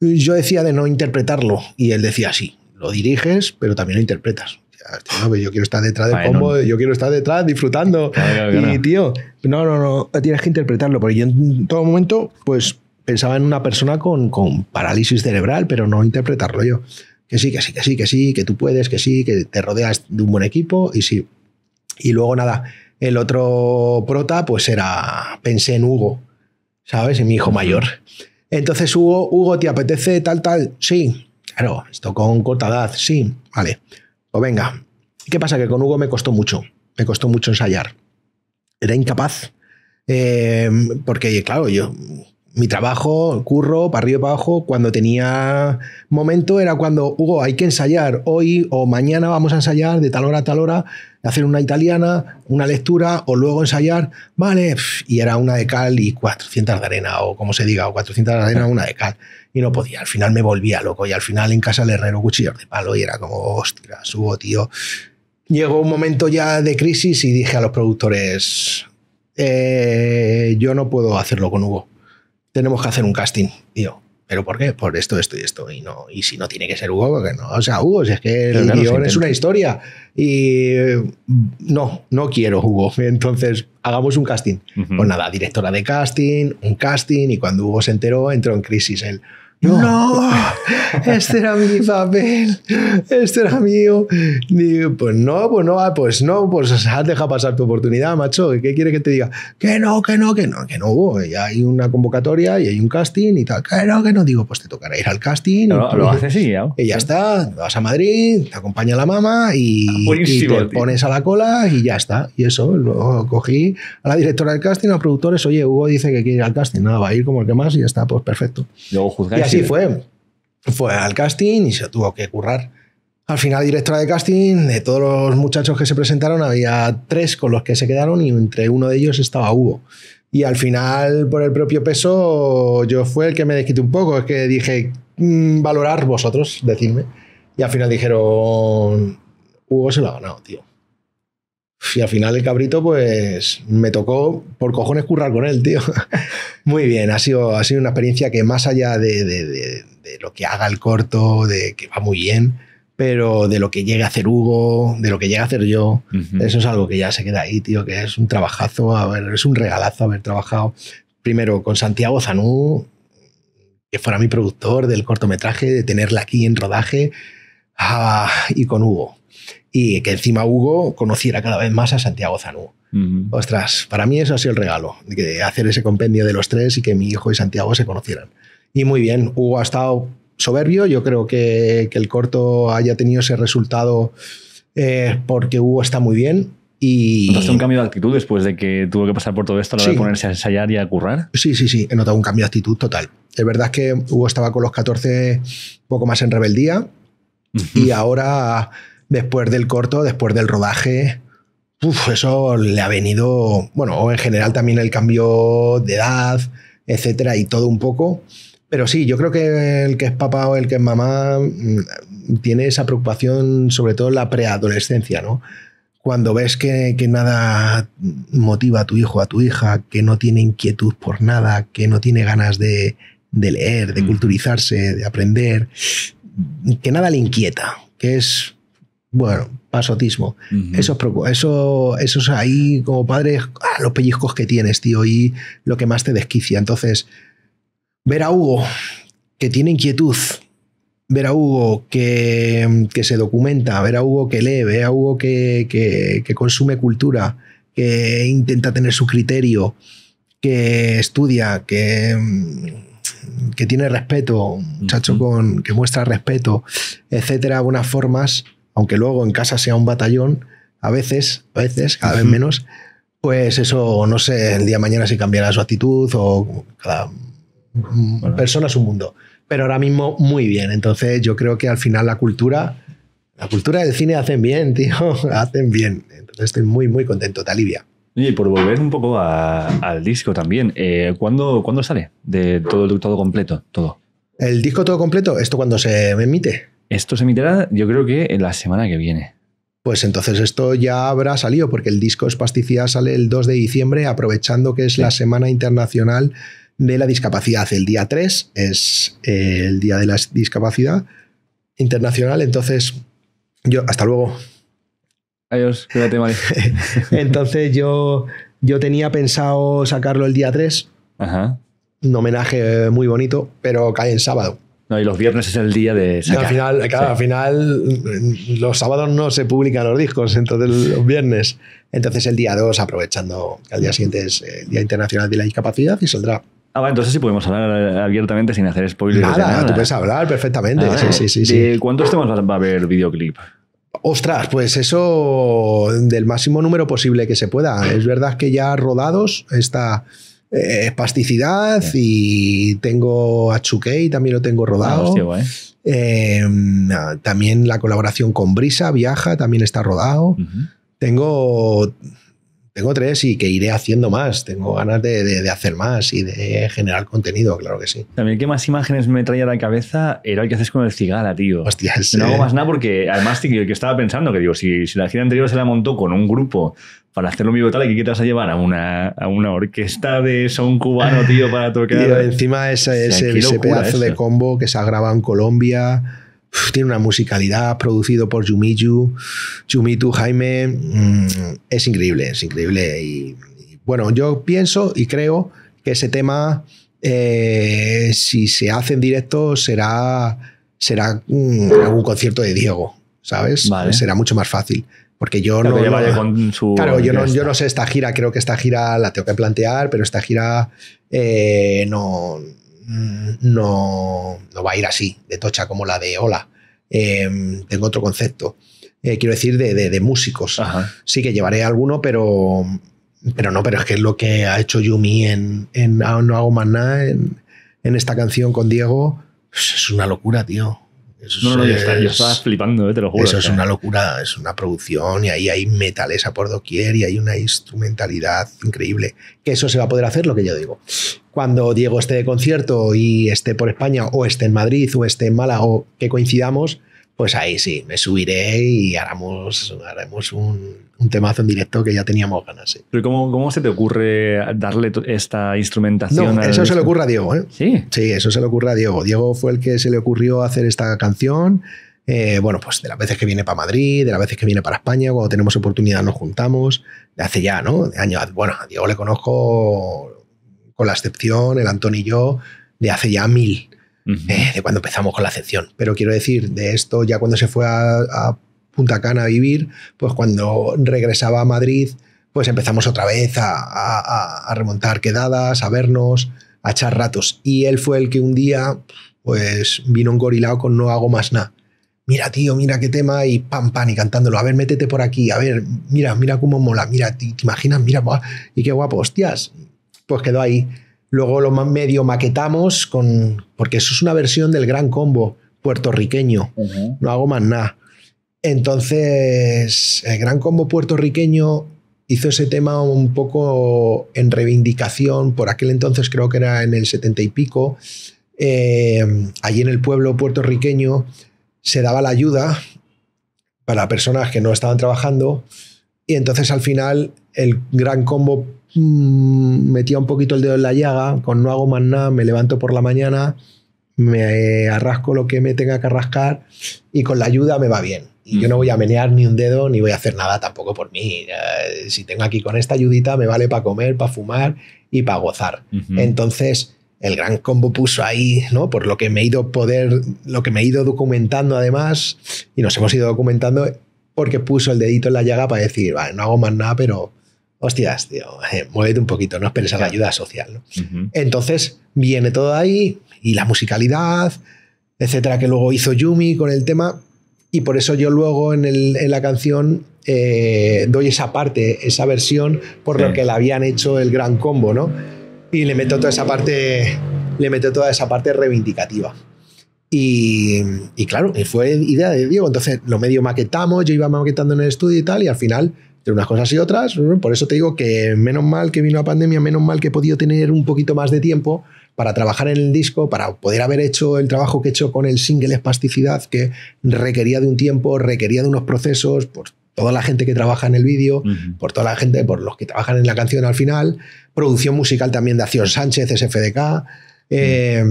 yo decía de no interpretarlo y él decía sí, lo diriges, pero también lo interpretas. yo quiero estar detrás del combo yo quiero estar detrás disfrutando. Y tío, no, no, no, tienes que interpretarlo, porque yo en todo momento, pues pensaba en una persona con, con parálisis cerebral, pero no interpretarlo yo. Que sí, que sí, que sí, que sí, que tú puedes, que sí, que te rodeas de un buen equipo y sí. Y luego nada, el otro prota, pues era, pensé en Hugo, ¿sabes? En mi hijo mayor. Entonces, Hugo, Hugo, ¿te apetece tal, tal? Sí. Claro, esto con corta edad, sí. Vale. O pues venga. ¿Qué pasa? Que con Hugo me costó mucho. Me costó mucho ensayar. Era incapaz. Eh, porque, claro, yo mi trabajo, curro, para arriba y para abajo, cuando tenía momento era cuando, Hugo, hay que ensayar hoy o mañana vamos a ensayar de tal hora a tal hora, hacer una italiana, una lectura o luego ensayar, vale, y era una de cal y 400 de arena o como se diga, o 400 de arena, una de cal, y no podía, al final me volvía loco y al final en casa el herrero cuchillos de palo y era como, hostia, subo, tío. Llegó un momento ya de crisis y dije a los productores, eh, yo no puedo hacerlo con Hugo tenemos que hacer un casting. tío ¿pero por qué? Por esto, esto y esto. Y, no, y si no tiene que ser Hugo, porque no. O sea, Hugo, si es que el guión es una historia. Y eh, no, no quiero Hugo. Entonces, hagamos un casting. Pues nada, directora de casting, un casting. Y cuando Hugo se enteró, entró en crisis él. No. este era mi papel, este era mío. pues no, pues no, ah, pues no, pues has pasar tu oportunidad, macho. ¿Qué quiere que te diga? Que no, que no, que no, que no hubo. ya hay una convocatoria y hay un casting y tal. Que no, que no. Digo, pues te tocará ir al casting. lo haces y ya. Y ya está, vas a Madrid, te acompaña la mamá y, te pones a la cola y ya está. Y eso, luego cogí a la directora del casting, a los productores, oye, Hugo dice que quiere ir al casting, nada, va a ir como el que más y ya está, pues perfecto. Luego juzgáis Sí, fue. Fue al casting y se tuvo que currar. Al final, directora de casting, de todos los muchachos que se presentaron, había tres con los que se quedaron y entre uno de ellos estaba Hugo. Y al final, por el propio peso, yo fue el que me desquité un poco. Es que dije, mm, valorar vosotros, decidme. Y al final dijeron, Hugo se lo ha ganado, tío. Y al final el cabrito, pues me tocó por cojones currar con él, tío. Muy bien, ha sido, ha sido una experiencia que más allá de, lo que haga el corto, de que va muy bien, pero de lo que llega a hacer Hugo, de lo que llega a hacer yo, eso es algo que ya se queda ahí, tío, que es un trabajazo, a ver, es un regalazo haber trabajado primero con Santiago Zanú, que fuera mi productor del cortometraje, de tenerla aquí en rodaje, ah, y con Hugo y que encima Hugo conociera cada vez más a Santiago Zanú. Ostras, para mí eso ha sido el regalo, de hacer ese compendio de los tres y que mi hijo y Santiago se conocieran. Y muy bien, Hugo ha estado soberbio, yo creo que, el corto haya tenido ese resultado eh, porque Hugo está muy bien, y... ¿Notaste un cambio de actitud después de que tuvo que pasar por todo esto a la hora de ponerse a ensayar y a currar? Sí, sí, sí, he notado un cambio de actitud total. Es verdad que Hugo estaba con los 14 un poco más en rebeldía y ahora después del corto, después del rodaje. eso le ha venido, bueno, en general también el cambio de edad, etcétera, y todo un poco. Pero sí, yo creo que el que es papá o el que es mamá mm, tiene esa preocupación, sobre todo en la preadolescencia, ¿no? Cuando ves que, nada motiva a tu hijo, a tu hija, que no tiene inquietud por nada, que no tiene ganas de, leer, de mm. culturizarse, de aprender, que nada le inquieta, que es bueno, pasotismo. eso, eso, es ahí como padre, ah, los pellizcos que tienes, tío, y lo que más te desquicia. Entonces, ver a Hugo que tiene inquietud, ver a Hugo que, se documenta, ver a Hugo que lee, ver a Hugo que, que, consume cultura, que intenta tener su criterio, que estudia, que, que tiene respeto, un muchacho con, que muestra respeto, etcétera, buenas formas aunque luego en casa sea un batallón, a veces, a veces, cada vez menos, pues eso, no sé, el día de mañana si cambiará su actitud o cada persona su mundo. Pero ahora mismo muy bien, entonces yo creo que al final la cultura, la cultura del cine hacen bien, tío, hacen bien. Entonces estoy muy, muy contento, te alivia. Y por volver un poco al disco también, eh, ¿cuándo, sale de todo, el todo completo? Todo. ¿El disco todo completo? ¿Esto cuando se emite? Esto se emitirá, yo creo que en la semana que viene. Pues entonces esto ya habrá salido, porque el disco Espasticidad sale el 2 de diciembre, aprovechando que es la Semana Internacional de la Discapacidad. El día 3 es eh, el Día de la Discapacidad Internacional. Entonces, yo, hasta luego. Adiós, cuídate, Mari. entonces, yo, yo tenía pensado sacarlo el día 3. Un homenaje eh, muy bonito, pero cae en sábado. No, y los viernes es el día de al final, claro, al final los sábados no se publican los discos, entonces los viernes. Entonces el día 2, aprovechando que al día siguiente es el eh, Día Internacional de la Discapacidad y saldrá. Ah, bueno, entonces sí podemos hablar eh, abiertamente sin hacer spoilers. Nada, tú puedes hablar perfectamente. ¿eh? sí, sí, sí, cuántos temas va a haber videoclip? Ostras, pues eso del máximo número posible que se pueda. Es verdad que ya rodados está... Eh, Espasticidad y tengo a también lo tengo rodado. Ah, eh, también la colaboración con Brisa, Viaja, también está rodado. Tengo tengo tres y que iré haciendo más. Tengo ganas de, hacer más y de generar contenido, claro que sí. También, ¿qué más imágenes me traía a la cabeza? Era el que haces con el cigala, tío. No hago más nada porque, además, que, que estaba pensando, que digo, si, si la gira anterior se la montó con un grupo para hacerlo vivo tal, y que te vas a llevar a una, a una orquesta de son cubano, tío, para tocar. encima ese, ese, pedazo de combo que se ha en Colombia tiene una musicalidad producido por Yumiyu, Yumitu Jaime, mm, es increíble, es increíble. Y, bueno, yo pienso y creo que ese tema, eh, si se hace en directo, será, será algún concierto de Diego, ¿sabes? Será mucho más fácil. Porque yo no. claro, yo no, yo no sé esta gira, creo que esta gira la tengo que plantear, pero esta gira eh, no, Mm, no, va a ir así, de tocha como la de hola em, tengo otro concepto. Eh, quiero decir, de, músicos. Sí que llevaré alguno, pero, pero no, pero es que es lo que ha hecho Yumi en, en ah, No hago más nada, en, en esta canción con Diego. Es una locura, tío. Eso es, flipando, eh, te lo es una locura, es una producción y ahí hay metales a por doquier y hay una instrumentalidad increíble. Que eso se va a poder hacer, lo que yo digo. Cuando Diego esté de concierto y esté por España, o esté en Madrid, o esté en Málaga, o que coincidamos, pues ahí sí, me subiré y haremos, haremos un un temazo en directo que ya teníamos ganas. ¿Pero cómo, cómo, se te ocurre darle esta instrumentación? No, eso se le ocurre a Diego. ¿eh? Sí. eso se le ocurre a Diego. Diego fue el que se le ocurrió hacer esta canción. Eh, bueno, pues de las veces que viene para Madrid, de las veces que viene para España, cuando tenemos oportunidad nos juntamos. De hace ya, ¿no? De años. Bueno, a Diego le conozco con la excepción, el Antonio y yo, de hace ya mil. Eh, de cuando empezamos con la excepción. Pero quiero decir, de esto, ya cuando se fue a, a Punta Cana a vivir, pues cuando regresaba a Madrid, pues empezamos otra vez a, remontar quedadas, a vernos, a echar ratos. Y él fue el que un día, pues vino un gorilao con No hago más nada. Mira, tío, mira qué tema y pam, pam, y cantándolo. A ver, métete por aquí, a ver, mira, mira cómo mola, mira, te, imaginas, mira, y qué guapo, hostias. Pues quedó ahí. Luego lo medio maquetamos con. Porque eso es una versión del gran combo puertorriqueño. No hago más nada. Entonces, el gran combo puertorriqueño hizo ese tema un poco en reivindicación, por aquel entonces creo que era en el setenta y pico, eh, allí en el pueblo puertorriqueño se daba la ayuda para personas que no estaban trabajando y entonces al final el gran combo mm, metía un poquito el dedo en la llaga con no hago más nada, me levanto por la mañana, me arrasco lo que me tenga que arrascar y con la ayuda me va bien. Y yo no voy a menear ni un dedo, ni voy a hacer nada tampoco por mí. Eh, si tengo aquí con esta ayudita, me vale para comer, para fumar y para gozar. Entonces, el gran combo puso ahí, ¿no? Por lo que me he ido poder, lo que me he ido documentando además, y nos hemos ido documentando porque puso el dedito en la llaga para decir, vale, no hago más nada, pero hostias, tío, eh, muévete un poquito, no esperes a la ayuda social, ¿no? Entonces viene todo ahí, y la musicalidad, etcétera, que luego hizo Yumi con el tema, y por eso yo luego en, la canción eh, doy esa parte, esa versión, por lo que la habían hecho el gran combo, ¿no? Y le meto toda esa parte, le meto toda esa parte reivindicativa. Y, claro, fue idea de Diego. Entonces lo medio maquetamos, yo iba maquetando en el estudio y tal, y al final de unas cosas y otras. Por eso te digo que menos mal que vino la pandemia, menos mal que he podido tener un poquito más de tiempo para trabajar en el disco, para poder haber hecho el trabajo que he hecho con el single Espasticidad que requería de un tiempo, requería de unos procesos, por toda la gente que trabaja en el vídeo, por toda la gente, por los que trabajan en la canción al final, producción musical también de Acción Sánchez, SFDK, eh,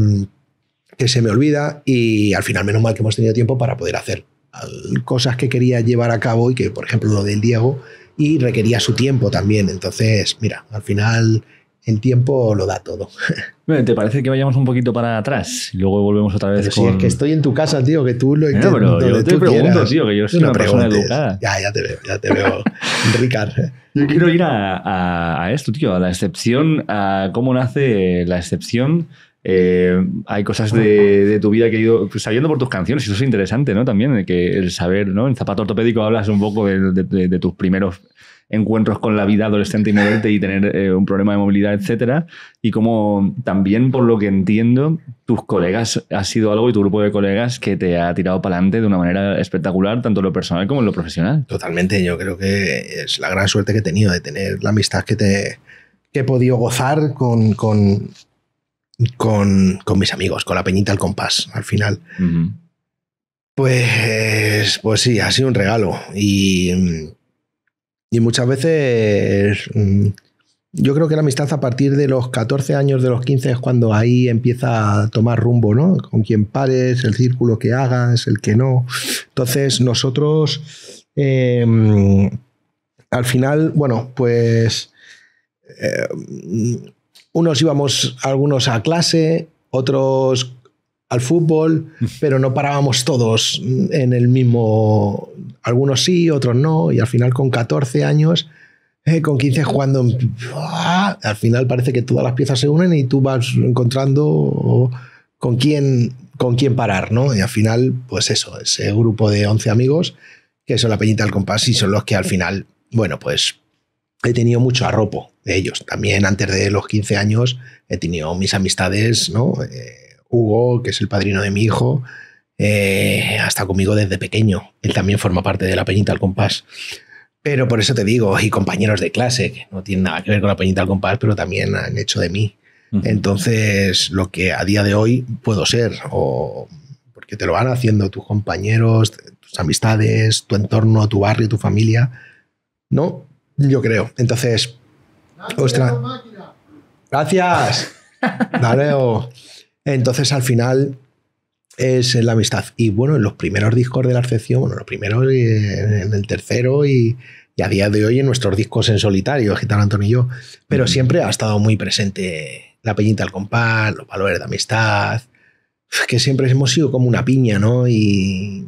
que se me olvida, y al final menos mal que hemos tenido tiempo para poder hacer cosas que quería llevar a cabo y que, por ejemplo, lo del Diego, y requería su tiempo también. Entonces, mira, al final el tiempo lo da todo. ¿te parece que vayamos un poquito para atrás? Y luego volvemos otra vez. es que estoy en tu casa, tío, que tú lo intentas. No, yo te pregunto, tío, que yo soy una persona educada. Ya, ya te veo, ya te veo, Ricardo. Yo quiero ir a, esto, tío, a la excepción, a cómo nace la excepción. Eh, hay cosas de, tu vida que he ido pues, sabiendo por tus canciones, y eso es interesante, ¿no? También, que el saber, ¿no? En Zapato Ortopédico hablas un poco de tus primeros encuentros con la vida adolescente y moverte y tener eh, un problema de movilidad, etcétera. Y como también, por lo que entiendo, tus colegas ha sido algo y tu grupo de colegas que te ha tirado para adelante de una manera espectacular, tanto en lo personal como en lo profesional. Totalmente, yo creo que es la gran suerte que he tenido de tener la amistad que, te, he podido gozar con, con, con, mis amigos, con la peñita al compás, al final. Pues, pues sí, ha sido un regalo. Y, mm, y muchas veces mm, yo creo que la amistad a partir de los 14 años, de los 15 es cuando ahí empieza a tomar rumbo, ¿no? Con quien pares, el círculo que hagas, el que no. Entonces nosotros em, al final, bueno, pues eh, unos íbamos algunos a clase, otros al fútbol, pero no parábamos todos en el mismo, algunos sí, otros no, y al final con 14 años, eh, con 15 jugando, al final parece que todas las piezas se unen y tú vas encontrando con quién, con quién parar, ¿no? Y al final, pues eso, ese grupo de 11 amigos, que son la Peñita del Compás y son los que al final, bueno, pues he tenido mucho arropo de ellos. También antes de los 15 años he tenido mis amistades, ¿no? Eh, Hugo, que es el padrino de mi hijo, eh, conmigo desde pequeño. Él también forma parte de la Peñita al Compás. Pero por eso te digo, y compañeros de clase, que no tienen nada que ver con la Peñita al Compás, pero también han hecho de mí. Entonces, lo que a día de hoy puedo ser, o porque te lo van haciendo tus compañeros, tus amistades, tu entorno, tu barrio, tu familia, ¿no? Yo creo. Entonces, ostras. Gracias. Dale. Entonces, al final, es la amistad. Y bueno, en los primeros discos de la excepción, bueno, los primeros, eh, en el tercero y, a día de hoy en nuestros discos en solitario, Gitano Antonio y yo, pero siempre ha estado muy presente la peñita al compás, los valores de amistad, que siempre hemos sido como una piña, ¿no? Y,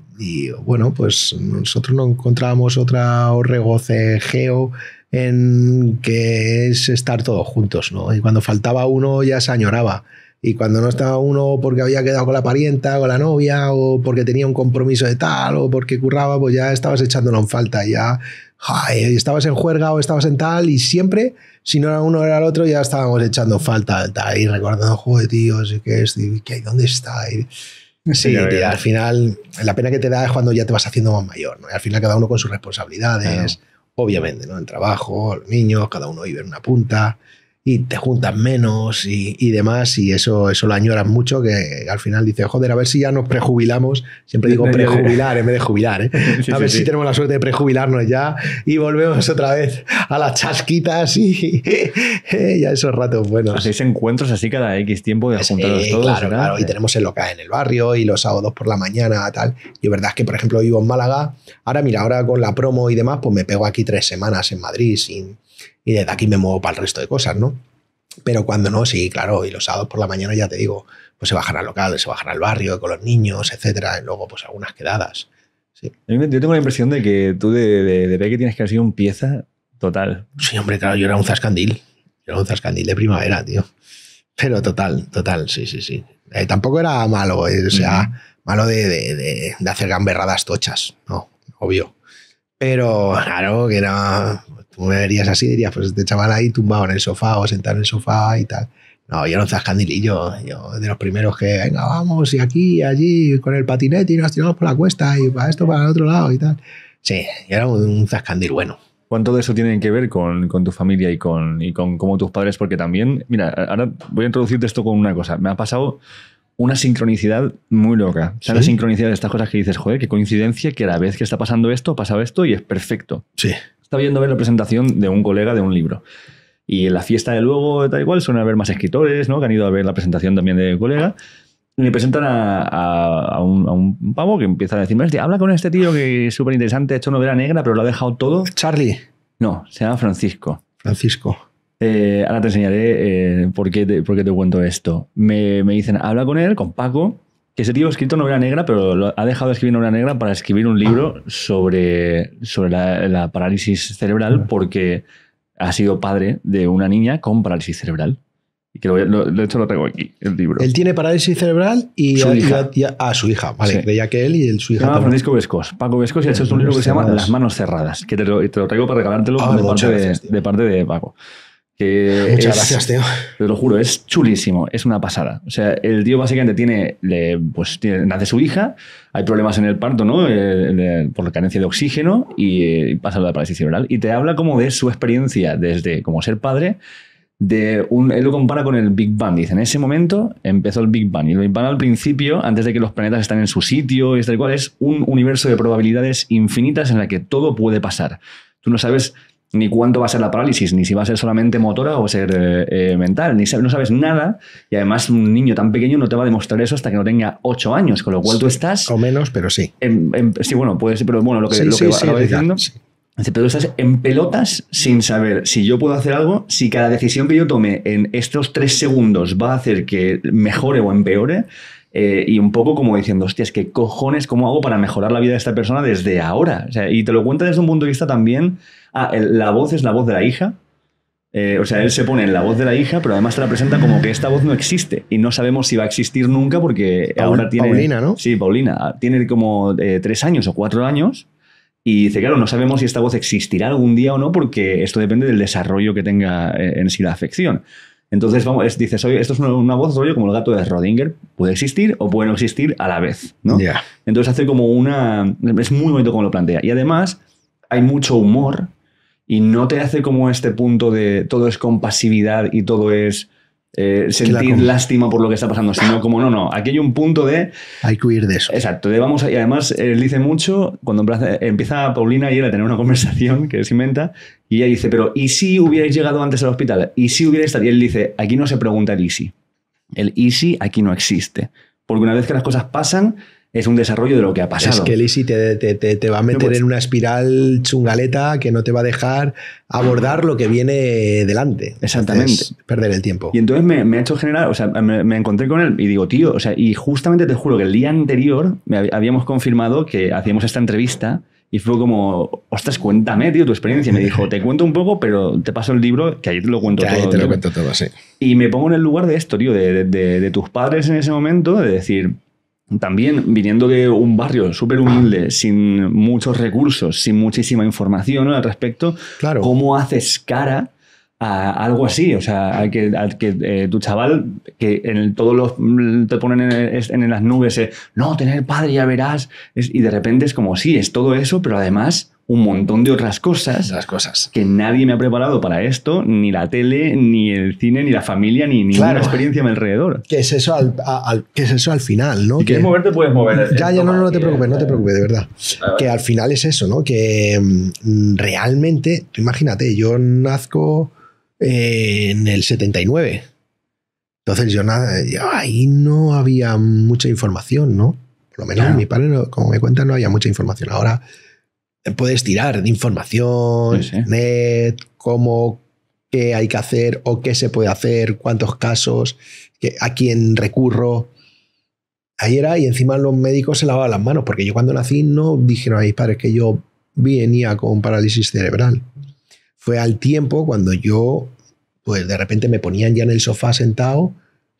bueno, pues nosotros no encontrábamos otra regocejeo en que es estar todos juntos, ¿no? Y cuando faltaba uno ya se añoraba. Y cuando no estaba uno porque había quedado con la parienta, con la novia, o porque tenía un compromiso de tal, o porque curraba, pues ya estabas echándolo en falta. Ya estabas en juerga o estabas en tal, y siempre, si no era uno era el otro, ya estábamos echando falta. y recordando, joder, tío, y que es, ¿qué ¿Dónde está? Y, Sí, al final, la pena que te da es cuando ya te vas haciendo más mayor, ¿no? al final cada uno con sus responsabilidades, obviamente, ¿no? El trabajo, los niños, cada uno vive en una punta y te juntas menos y, demás, y eso, eso lo añoras mucho, que al final dices, joder, a ver si ya nos prejubilamos, siempre digo prejubilar en vez de jubilar, ¿eh? a ver si tenemos la suerte de prejubilarnos ya y volvemos otra vez a las chasquitas y, eh, ya a esos ratos buenos. Hacéis encuentros así cada X tiempo de juntaros eh, todos. y tenemos el local en el barrio y los sábados por la mañana, tal. Y verdad es que, por ejemplo, vivo en Málaga, ahora mira, ahora con la promo y demás, pues me pego aquí tres semanas en Madrid sin y desde aquí me muevo para el resto de cosas, ¿no? Pero cuando no, sí, claro, y los sábados por la mañana ya te digo, pues se bajan al local, se bajan al barrio con los niños, etcétera, y luego pues algunas quedadas. Sí. Yo tengo la impresión de que tú de, de, de que tienes que haber sido un pieza total. Sí, hombre, claro, yo era un zascandil. Yo era un zascandil de primavera, tío. Pero total, total, sí, sí, sí. Eh, tampoco era malo, eh, o sea, malo de, de, hacer gamberradas tochas, no, obvio. Pero claro que era me verías así dirías, pues este chaval ahí tumbado en el sofá o sentado en el sofá y tal. No, yo era un zascandilillo, yo de los primeros que, venga, vamos, y aquí, allí, con el patinete y nos tiramos por la cuesta y para esto, para el otro lado y tal. Sí, yo era un zascandil bueno. ¿Cuánto de eso tiene que ver con, tu familia y con, y con cómo tus padres? Porque también, mira, ahora voy a introducirte esto con una cosa. Me ha pasado una sincronicidad muy loca. O sea, la sincronicidad de estas cosas que dices, joder, qué coincidencia que a la vez que está pasando esto, ha pasado esto y es perfecto. Sí. Estaba viendo a ver la presentación de un colega de un libro. Y en la fiesta de luego, tal igual, suelen haber más escritores, ¿no? Que han ido a ver la presentación también de colega. le presentan a, un, a, un, pavo que empieza a decirme, habla con este tío que es súper interesante, ha hecho novela negra, pero lo ha dejado todo. Charlie. No, se llama Francisco. Francisco. Eh, ahora te enseñaré eh, por, qué te, por, qué te, cuento esto. Me, me, dicen, habla con él, con Paco, que ese tío ha escrito novela negra, pero lo, ha dejado de escribir novela negra para escribir un libro sobre, sobre la, parálisis cerebral porque ha sido padre de una niña con parálisis cerebral. Y que lo, lo, de hecho lo tengo aquí, el libro. Él tiene parálisis cerebral y su a, hija. a, ah, su hija, vale, creía que él y su hija. Se llama Francisco Vescos. Paco Vescos y ha hecho un libro que se llama Las manos cerradas, que te lo, te lo traigo para regalártelo ah, de, parte de, de, parte de, Paco. Muchas gracias, Teo. Te lo juro, es chulísimo, es una pasada. O sea, el tío básicamente tiene, pues nace su hija, hay problemas en el parto, ¿no? Eh, por la carencia de oxígeno y, eh, pasa la parálisis cerebral. Y te habla como de su experiencia desde como ser padre, de un, él lo compara con el Big Bang. Dice, en ese momento empezó el Big Bang. Y el Big Bang al principio, antes de que los planetas estén en su sitio y tal cual, es un universo de probabilidades infinitas en la que todo puede pasar. Tú no sabes ni cuánto va a ser la parálisis, ni si va a ser solamente motora o ser eh, eh, mental, ni no sabes nada. Y además un niño tan pequeño no te va a demostrar eso hasta que no tenga 8 años, con lo cual tú estás... O menos, pero sí. sí, bueno, puede ser, pero bueno, lo que, lo que diciendo... Pero tú estás en pelotas sin saber si yo puedo hacer algo, si cada decisión que yo tome en estos 3 segundos va a hacer que mejore o empeore. Eh, y un poco como diciendo, hostias, ¿qué cojones? ¿Cómo hago para mejorar la vida de esta persona desde ahora? y te lo cuenta desde un punto de vista también. Ah, la voz es la voz de la hija. Eh, o sea, él se pone en la voz de la hija, pero además te la presenta como que esta voz no existe y no sabemos si va a existir nunca porque ahora tiene. Paulina, ¿no? Sí, Paulina. Ah, tiene como eh, tres años o cuatro años. Y dice, claro, no sabemos si esta voz existirá algún día o no, porque esto depende del desarrollo que tenga en sí la afección. Entonces, vamos, dices, oye, esto es una, voz rollo como el gato de Rodinger. Puede existir o puede no existir a la vez, ¿no? Entonces hace como una... Es muy bonito como lo plantea. Y además hay mucho humor y no te hace como este punto de todo es compasividad y todo es eh, sentir lástima por lo que está pasando, sino como no, no, aquí hay un punto de... Hay que huir de eso. Exacto, vamos y además eh, él dice mucho, cuando empieza Paulina y él a tener una conversación que se inventa, y ella dice, pero ¿y si hubierais llegado antes al hospital? ¿Y si hubierais estado? Y él dice, aquí no se pregunta el easy. El easy aquí no existe. Porque una vez que las cosas pasan, es un desarrollo de lo que ha pasado. Es que Lisi te, te, va a meter en una espiral chungaleta que no te va a dejar abordar lo que viene delante. Exactamente. perder el tiempo. Y entonces me, me, ha hecho generar, o sea, me, encontré con él y digo, tío, o sea, y justamente te juro que el día anterior me habíamos confirmado que hacíamos esta entrevista. Y fue como, ostras, cuéntame, tío, tu experiencia. Y me dijo, te cuento un poco, pero te paso el libro, que ahí te lo cuento todo. Ahí te lo cuento todo, sí. Y me pongo en el lugar de esto, tío, de tus padres en ese momento, de decir, también viniendo de un barrio súper humilde, ah. sin muchos recursos, sin muchísima información al respecto, claro. ¿cómo haces cara? a algo así, o sea, a que, eh, tu chaval, que en todos los mm, te ponen en, las nubes, eh, no, tener padre, ya verás, y de repente es como, sí, es todo eso, pero además un montón de otras cosas. Las cosas. Que nadie me ha preparado para esto, ni la tele, ni el cine, ni la familia, ni la experiencia a mi alrededor. ¿Qué es eso al, es eso al final, no? Si quieres moverte, puedes mover. Ya, ya, no, no, te preocupes, no te preocupes, de verdad. Que al final es eso, ¿no? Que mm, realmente, tú imagínate, yo nazco eh, en el 79. Entonces yo, nada, ahí no había mucha información, ¿no? Por lo menos mi padre, como me cuenta, no había mucha información. Ahora eh, puedes tirar de información, net, cómo, qué hay que hacer o qué se puede hacer, cuántos casos, a quién recurro. Ahí era, y encima los médicos se lavaban las manos, porque yo cuando nací no dijeron a mis padres que yo venía con parálisis cerebral. Fue al tiempo cuando yo, pues de repente me ponían ya en el sofá sentado,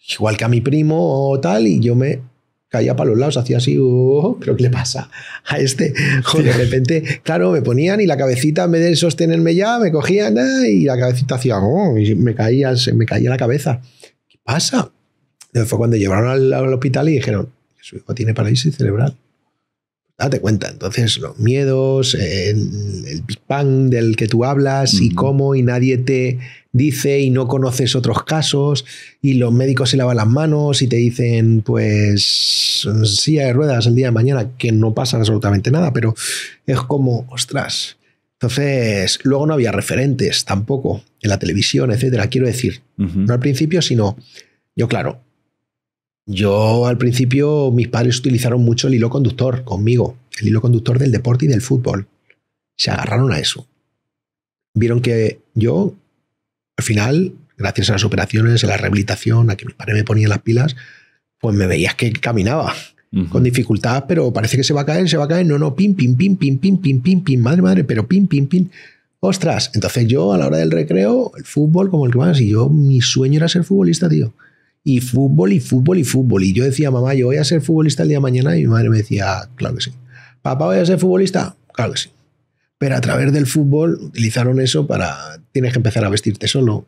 igual que a mi primo o tal, y yo me caía para los lados, hacía así, oh, pero oh, ¿qué le pasa a este? de repente, claro, me ponían y la cabecita, en vez de sostenerme ya, me cogían y la cabecita hacía, oh, y me caía, se me caía la cabeza. ¿Qué pasa? fue cuando llevaron al, hospital y dijeron, su hijo tiene parálisis cerebral. Date cuenta. Entonces, los miedos, eh, el, el del que tú hablas y cómo, y nadie te dice y no conoces otros casos, y los médicos se lavan las manos y te dicen, pues, silla de ruedas el día de mañana, que no pasa absolutamente nada, pero es como, ostras. Entonces, luego no había referentes tampoco en la televisión, etcétera. Quiero decir, no al principio, sino yo, claro, yo al principio mis padres utilizaron mucho el hilo conductor conmigo, el hilo conductor del deporte y del fútbol. Se agarraron a eso. Vieron que yo, al final, gracias a las operaciones, a la rehabilitación, a que mi padre me ponía las pilas, pues me veías que caminaba con dificultad, pero parece que se va a caer, se va a caer. No, no, pim, pim, pim, pim, pim, pim, pim, pim, madre, madre, pero pim, pim, pim. Ostras, entonces yo a la hora del recreo, el fútbol como el que más, y yo mi sueño era ser futbolista, tío y fútbol y fútbol y fútbol. Y yo decía, mamá, yo voy a ser futbolista el día de mañana y mi madre me decía, claro que sí. Papá, voy a ser futbolista, claro que sí. Pero a través del fútbol utilizaron eso para, tienes que empezar a vestirte solo.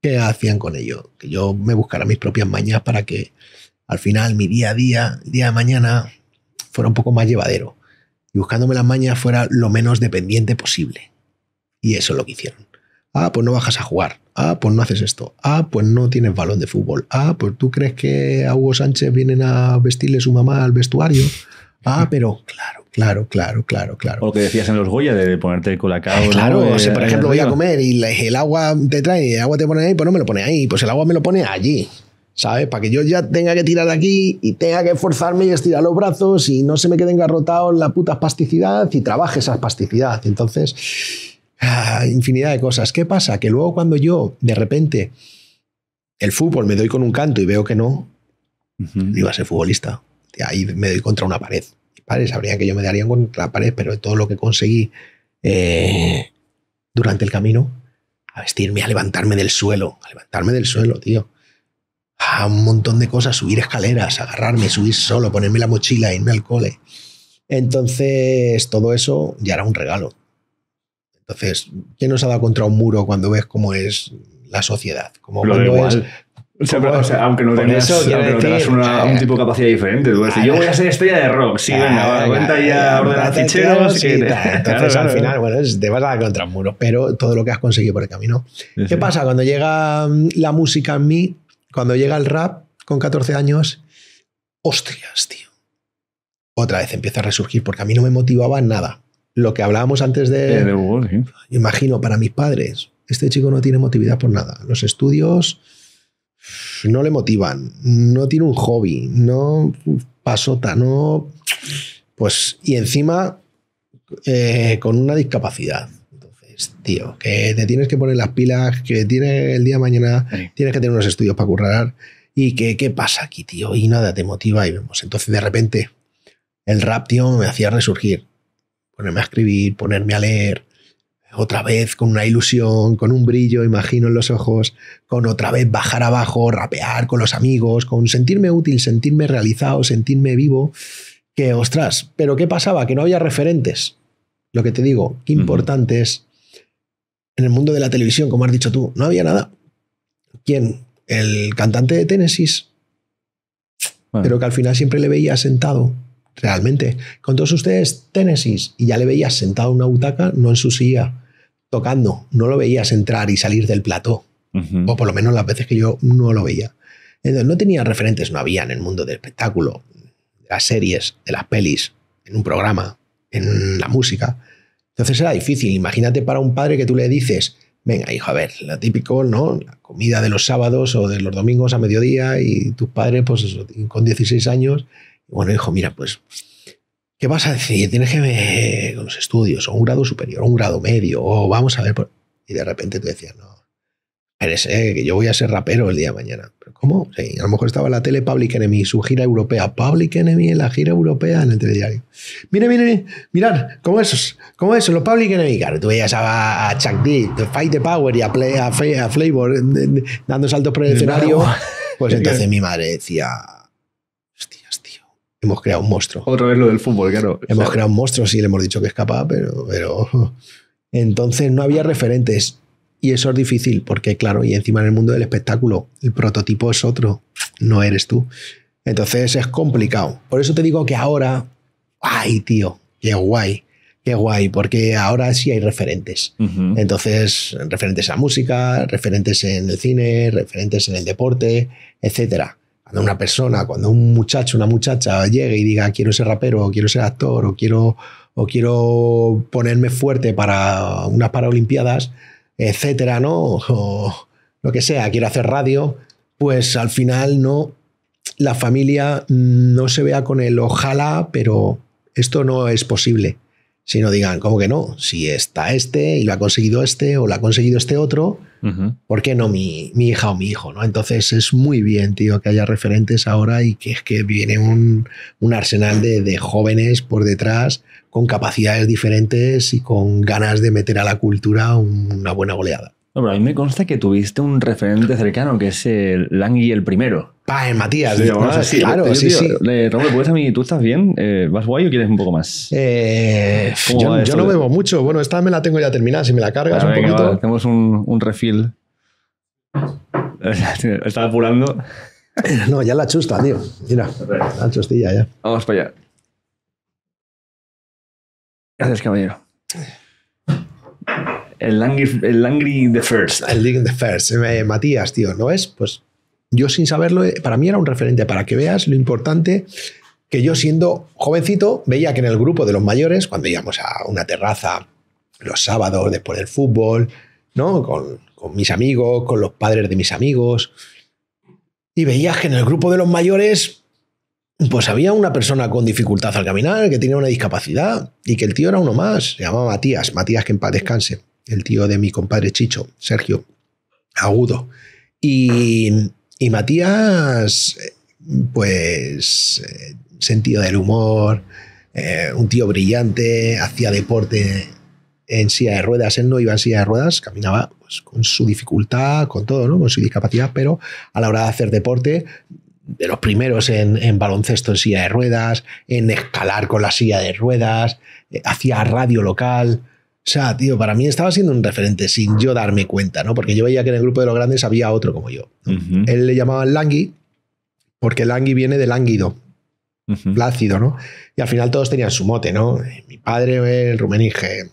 ¿Qué hacían con ello? Que yo me buscara mis propias mañas para que al final mi día a día, día de mañana, fuera un poco más llevadero. Y buscándome las mañas fuera lo menos dependiente posible. Y eso es lo que hicieron. Ah, pues no bajas a jugar. Ah, pues no haces esto. Ah, pues no tienes balón de fútbol. Ah, pues tú crees que a Hugo Sánchez vienen a vestirle su mamá al vestuario. Ah, pero claro, claro, claro, claro, claro. O lo que decías en los Goya de ponerte el colacao. Eh, claro, eh, o por ejemplo, voy a comer y el agua te trae, el agua te pone ahí, pues no me lo pone ahí, pues el agua me lo pone allí. ¿Sabes? Para que yo ya tenga que tirar aquí y tenga que esforzarme y estirar los brazos y no se me queden garrotados la puta espasticidad y trabaje esa espasticidad. Entonces, Ah, infinidad de cosas. ¿Qué pasa? Que luego cuando yo de repente el fútbol me doy con un canto y veo que no, iba a ser futbolista. Ahí me doy contra una pared. sabrían que yo me daría contra la pared, pero todo lo que conseguí eh, durante el camino, a vestirme, a levantarme del suelo, a levantarme del suelo, tío. A un montón de cosas, subir escaleras, agarrarme, subir solo, ponerme la mochila, irme al cole. Entonces, todo eso ya era un regalo. Entonces, ¿qué nos ha dado contra un muro cuando ves cómo es la sociedad? Como cuando Es, aunque no tengas, una, eh, un tipo de capacidad diferente, yo voy a ser estrella de rock, sí, venga, cuenta ya, ordenar ficheros. entonces, al final, bueno, te vas a dar contra un muro, pero todo lo que has conseguido por el camino. ¿Qué pasa? Cuando llega mm, la música en mí, cuando llega el rap con 14 años, hostias, tío. Otra vez empieza a resurgir porque a mí no me motivaba nada lo que hablábamos antes de... Eh, imagino, para mis padres, este chico no tiene motividad por nada. Los estudios no le motivan, no tiene un hobby, no pasota, no... Pues, y encima eh, con una discapacidad. Entonces, tío, que te tienes que poner las pilas, que tiene el día de mañana, tienes que tener unos estudios para currar. ¿Y que, qué pasa aquí, tío? Y nada, te motiva y vemos. Entonces, de repente, el rap, tío, me hacía resurgir ponerme a escribir, ponerme a leer, otra vez con una ilusión, con un brillo, imagino en los ojos, con otra vez bajar abajo, rapear con los amigos, con sentirme útil, sentirme realizado, sentirme vivo, que ostras, pero ¿qué pasaba? Que no había referentes. Lo que te digo, qué importante es, en el mundo de la televisión, como has dicho tú, no había nada. ¿Quién? El cantante de Tennessee, pero que al final siempre le veía sentado realmente. Con todos ustedes, Ténesis, y ya le veías sentado en una butaca, no en su silla, tocando. No lo veías entrar y salir del plató. O por lo menos las veces que yo no lo veía. Entonces, no tenía referentes, no había en el mundo del espectáculo, las series, de las pelis, en un programa, en la música. Entonces era difícil. Imagínate para un padre que tú le dices, venga, hijo, a ver, lo típico, ¿no? La comida de los sábados o de los domingos a mediodía y tus padres, pues con 16 años, bueno, hijo, mira, pues, ¿qué vas a decir? Tienes que ver con los estudios, o un grado superior, o un grado medio, o vamos a ver. Y de repente tú decías, no, eres, eh, que yo voy a ser rapero el día de mañana. ¿Pero ¿Cómo? a lo mejor estaba en la tele Public Enemy, su gira europea. Public Enemy en la gira europea en el telediario. Mire, mire, mirad, como esos, como eso? los Public Enemy. Claro, tú veías a, Chuck D, the Fight the Power y a, a, Flavor dando saltos por el escenario. Pues entonces mi madre decía, Hemos creado un monstruo. Otra vez lo del fútbol, claro. Hemos creado un monstruo, sí, le hemos dicho que es capaz, pero, pero... Entonces no había referentes. Y eso es difícil, porque claro, y encima en el mundo del espectáculo, el prototipo es otro, no eres tú. Entonces es complicado. Por eso te digo que ahora, ay tío, qué guay, qué guay, porque ahora sí hay referentes. Entonces, referentes a música, referentes en el cine, referentes en el deporte, etcétera una persona, cuando un muchacho, una muchacha llegue y diga quiero ser rapero, quiero ser actor, o quiero, o quiero ponerme fuerte para unas olimpiadas etcétera, ¿no? O lo que sea, quiero hacer radio, pues al final no, la familia no se vea con el ojalá, pero esto no es posible. Si no digan, ¿cómo que no? Si está este y lo ha conseguido este o lo ha conseguido este otro, ¿por qué no mi, hija o mi hijo? ¿no? Entonces es muy bien, tío, que haya referentes ahora y que es que viene un, arsenal de, jóvenes por detrás con capacidades diferentes y con ganas de meter a la cultura una buena goleada. a mí me consta que tuviste un referente cercano, que es el Lang el primero. Pae, Matías, Claro, sí, sí. Eh, ¿puedes a mí? ¿Tú estás bien? Eh, ¿Vas guay o quieres un poco más? Eh, yo, no bebo mucho. Bueno, esta me la tengo ya terminada. Si me la cargas un poquito. hacemos un, refill. Estaba apurando. No, ya la chusta, tío. Mira, la chustilla ya. Vamos para allá. Gracias, caballero. El Langry, el the First. El Langry the First. Eh, Matías, tío, ¿no es? Pues yo sin saberlo, eh, para mí era un referente, para que veas lo importante que yo siendo jovencito veía que en el grupo de los mayores, cuando íbamos a una terraza los sábados después del fútbol, ¿no? Con, mis amigos, con los padres de mis amigos, y veías que en el grupo de los mayores pues había una persona con dificultad al caminar, que tenía una discapacidad y que el tío era uno más. Se llamaba Matías, Matías que en paz descanse, el tío de mi compadre Chicho, Sergio Agudo. Y, y Matías, eh, pues, eh, sentido del humor, eh, un tío brillante, hacía deporte en silla de ruedas, él no iba en silla de ruedas, caminaba pues, con su dificultad, con todo, ¿no? con su discapacidad, pero a la hora de hacer deporte, de los primeros en, baloncesto en silla de ruedas, en escalar con la silla de ruedas, hacía radio local, o sea, tío, para mí estaba siendo un referente sin yo darme cuenta, ¿no? Porque yo veía que en el grupo de los grandes había otro como yo. Él le llamaban Langui, porque Langui viene de lánguido, plácido, ¿no? Y al final todos tenían su mote, ¿no? Mi padre, el Rumenige,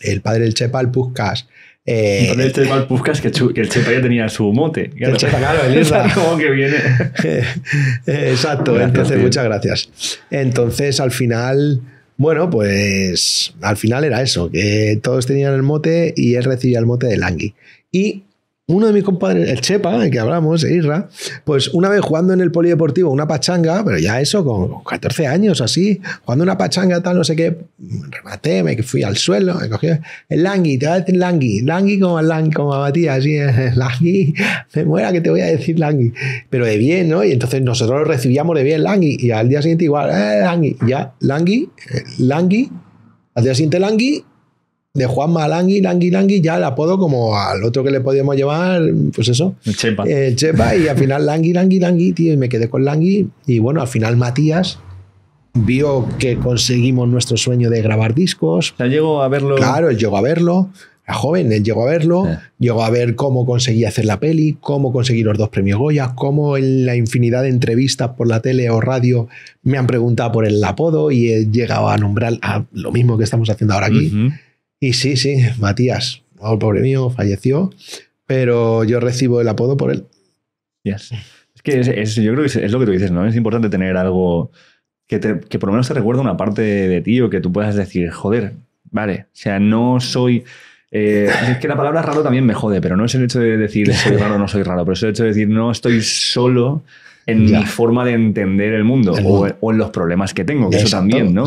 el padre del Chepa, el Puskas. Eh, el Chepa, el puzcas. que, el Chepa ya tenía su mote. El Chepa, claro, el como que viene. Eh, exacto, entonces, muchas gracias. Entonces, al final bueno, pues al final era eso, que todos tenían el mote y él recibía el mote de Langui. Y uno de mis compadres, el Chepa, el que hablamos, Isra, pues una vez jugando en el polideportivo una pachanga, pero ya eso con 14 años así, jugando una pachanga tal, no sé qué, rematé, me fui al suelo, me cogí el langui, te voy a decir langui, langui como, langui, como a Matías, así, eh, langui, me muera que te voy a decir langui, pero de bien, ¿no? Y entonces nosotros lo recibíamos de bien langui, y al día siguiente igual, eh, langui, ya, langui, eh, langui, al día siguiente langui, de Juan Malangui, Langui, Langui, ya el apodo como al otro que le podíamos llevar, pues eso. Chepa. Eh, el Chepa, y al final Langui, Langui, Langui, tío, y me quedé con Langui. Y bueno, al final Matías vio que conseguimos nuestro sueño de grabar discos. Ya llegó a verlo. Claro, él llegó a verlo. Era joven, él llegó a verlo, llegó a ver cómo conseguí hacer la peli, cómo conseguí los dos premios Goya, cómo en la infinidad de entrevistas por la tele o radio me han preguntado por el apodo y he llegado a nombrar a lo mismo que estamos haciendo ahora aquí. Y sí, sí, Matías, el oh, pobre mío, falleció, pero yo recibo el apodo por él. Yes. Es que es, yo creo que es, lo que tú dices, ¿no? Es importante tener algo que, que por lo menos te recuerda una parte de ti o que tú puedas decir, joder, vale, o sea, no soy... Eh, es que la palabra raro también me jode, pero no es el hecho de decir soy raro o no soy raro, pero es el hecho de decir no estoy solo en mi forma de entender el mundo, O, en los problemas que tengo, que eso también, ¿no?